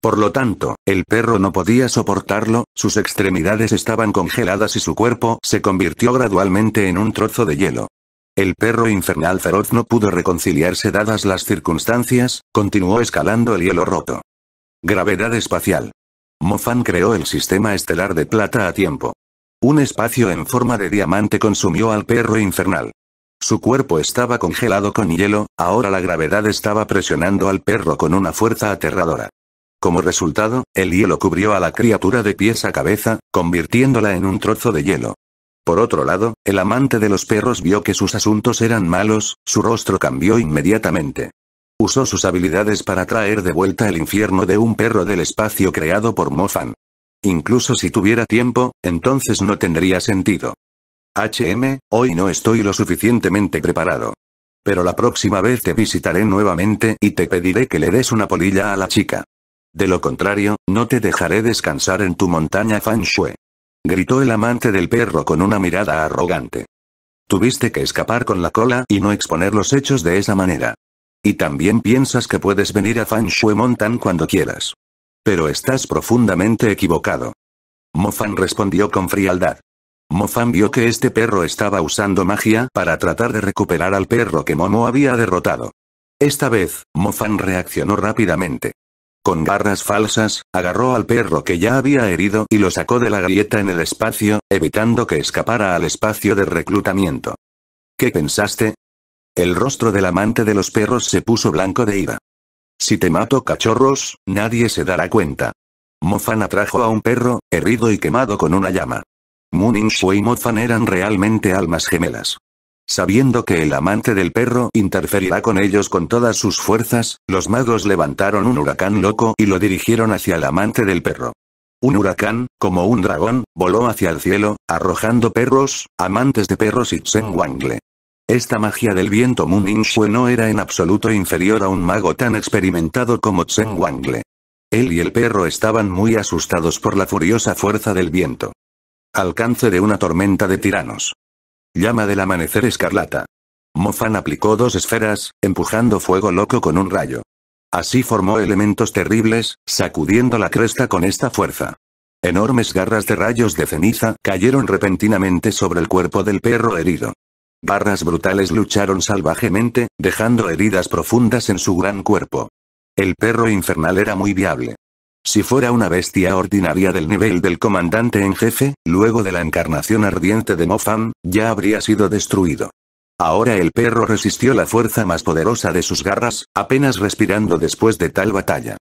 Por lo tanto, el perro no podía soportarlo, sus extremidades estaban congeladas y su cuerpo se convirtió gradualmente en un trozo de hielo. El perro infernal feroz no pudo reconciliarse dadas las circunstancias, continuó escalando el hielo roto. Gravedad espacial. Mofan creó el sistema estelar de plata a tiempo. Un espacio en forma de diamante consumió al perro infernal. Su cuerpo estaba congelado con hielo, ahora la gravedad estaba presionando al perro con una fuerza aterradora. Como resultado, el hielo cubrió a la criatura de pies a cabeza, convirtiéndola en un trozo de hielo. Por otro lado, el amante de los perros vio que sus asuntos eran malos, su rostro cambió inmediatamente. Usó sus habilidades para traer de vuelta el infierno de un perro del espacio creado por Mofan. Incluso si tuviera tiempo, entonces no tendría sentido. HM, hoy no estoy lo suficientemente preparado. Pero la próxima vez te visitaré nuevamente y te pediré que le des una polilla a la chica. De lo contrario, no te dejaré descansar en tu montaña Fan gritó el amante del perro con una mirada arrogante. Tuviste que escapar con la cola y no exponer los hechos de esa manera. Y también piensas que puedes venir a Fan Mountain cuando quieras. Pero estás profundamente equivocado. Fan respondió con frialdad. Fan vio que este perro estaba usando magia para tratar de recuperar al perro que Momo había derrotado. Esta vez, Fan reaccionó rápidamente. Con garras falsas, agarró al perro que ya había herido y lo sacó de la galleta en el espacio, evitando que escapara al espacio de reclutamiento. ¿Qué pensaste? El rostro del amante de los perros se puso blanco de ira. Si te mato cachorros, nadie se dará cuenta. Mofan atrajo a un perro, herido y quemado con una llama. Mooning y Mofan eran realmente almas gemelas. Sabiendo que el amante del perro interferirá con ellos con todas sus fuerzas, los magos levantaron un huracán loco y lo dirigieron hacia el amante del perro. Un huracán, como un dragón, voló hacia el cielo, arrojando perros, amantes de perros y Wangle. Esta magia del viento Muninshue no era en absoluto inferior a un mago tan experimentado como Wangle. Él y el perro estaban muy asustados por la furiosa fuerza del viento. Alcance de una tormenta de tiranos. Llama del amanecer escarlata. Mofan aplicó dos esferas, empujando fuego loco con un rayo. Así formó elementos terribles, sacudiendo la cresta con esta fuerza. Enormes garras de rayos de ceniza cayeron repentinamente sobre el cuerpo del perro herido. Barras brutales lucharon salvajemente, dejando heridas profundas en su gran cuerpo. El perro infernal era muy viable. Si fuera una bestia ordinaria del nivel del comandante en jefe, luego de la encarnación ardiente de Mofan, ya habría sido destruido. Ahora el perro resistió la fuerza más poderosa de sus garras, apenas respirando después de tal batalla.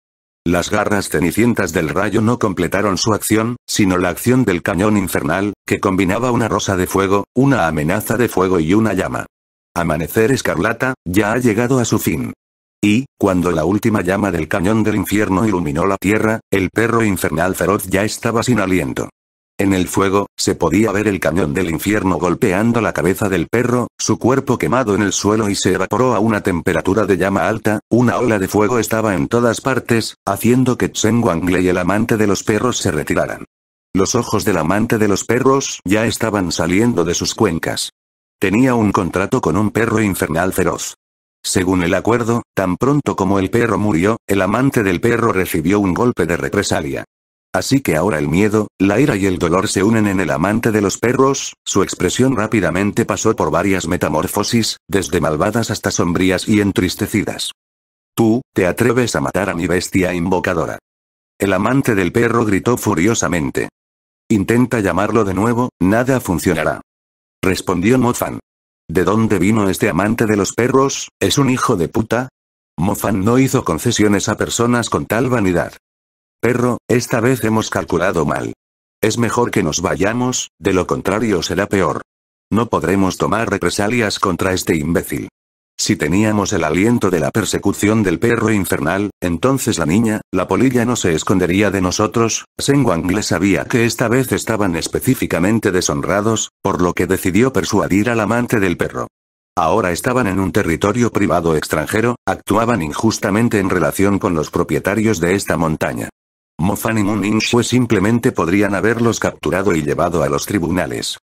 Las garras cenicientas del rayo no completaron su acción, sino la acción del cañón infernal, que combinaba una rosa de fuego, una amenaza de fuego y una llama. Amanecer Escarlata, ya ha llegado a su fin. Y, cuando la última llama del cañón del infierno iluminó la tierra, el perro infernal feroz ya estaba sin aliento. En el fuego, se podía ver el cañón del infierno golpeando la cabeza del perro, su cuerpo quemado en el suelo y se evaporó a una temperatura de llama alta, una ola de fuego estaba en todas partes, haciendo que Chen y el amante de los perros se retiraran. Los ojos del amante de los perros ya estaban saliendo de sus cuencas. Tenía un contrato con un perro infernal feroz. Según el acuerdo, tan pronto como el perro murió, el amante del perro recibió un golpe de represalia. Así que ahora el miedo, la ira y el dolor se unen en el amante de los perros, su expresión rápidamente pasó por varias metamorfosis, desde malvadas hasta sombrías y entristecidas. Tú, te atreves a matar a mi bestia invocadora. El amante del perro gritó furiosamente. Intenta llamarlo de nuevo, nada funcionará. Respondió Mofan. ¿De dónde vino este amante de los perros? ¿Es un hijo de puta? Mofan no hizo concesiones a personas con tal vanidad. Perro, esta vez hemos calculado mal. Es mejor que nos vayamos, de lo contrario será peor. No podremos tomar represalias contra este imbécil. Si teníamos el aliento de la persecución del perro infernal, entonces la niña, la polilla no se escondería de nosotros, le sabía que esta vez estaban específicamente deshonrados, por lo que decidió persuadir al amante del perro. Ahora estaban en un territorio privado extranjero, actuaban injustamente en relación con los propietarios de esta montaña. Mofan y fue simplemente podrían haberlos capturado y llevado a los tribunales.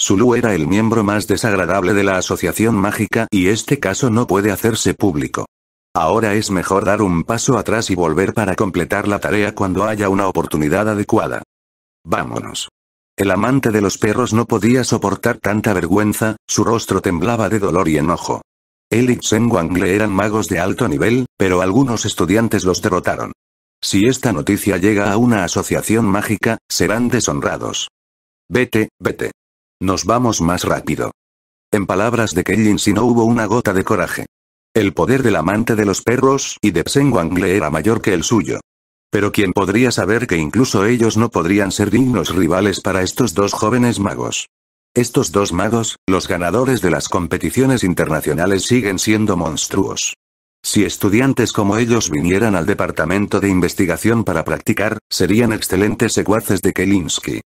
Zulu era el miembro más desagradable de la Asociación Mágica y este caso no puede hacerse público. Ahora es mejor dar un paso atrás y volver para completar la tarea cuando haya una oportunidad adecuada. Vámonos. El amante de los perros no podía soportar tanta vergüenza, su rostro temblaba de dolor y enojo. Él y Xenguangle eran magos de alto nivel, pero algunos estudiantes los derrotaron. Si esta noticia llega a una asociación mágica, serán deshonrados. Vete, vete. Nos vamos más rápido. En palabras de Kellyn si no hubo una gota de coraje. El poder del amante de los perros y de Wangle era mayor que el suyo. Pero quién podría saber que incluso ellos no podrían ser dignos rivales para estos dos jóvenes magos. Estos dos magos, los ganadores de las competiciones internacionales siguen siendo monstruos. Si estudiantes como ellos vinieran al departamento de investigación para practicar, serían excelentes secuaces de Kelinsky.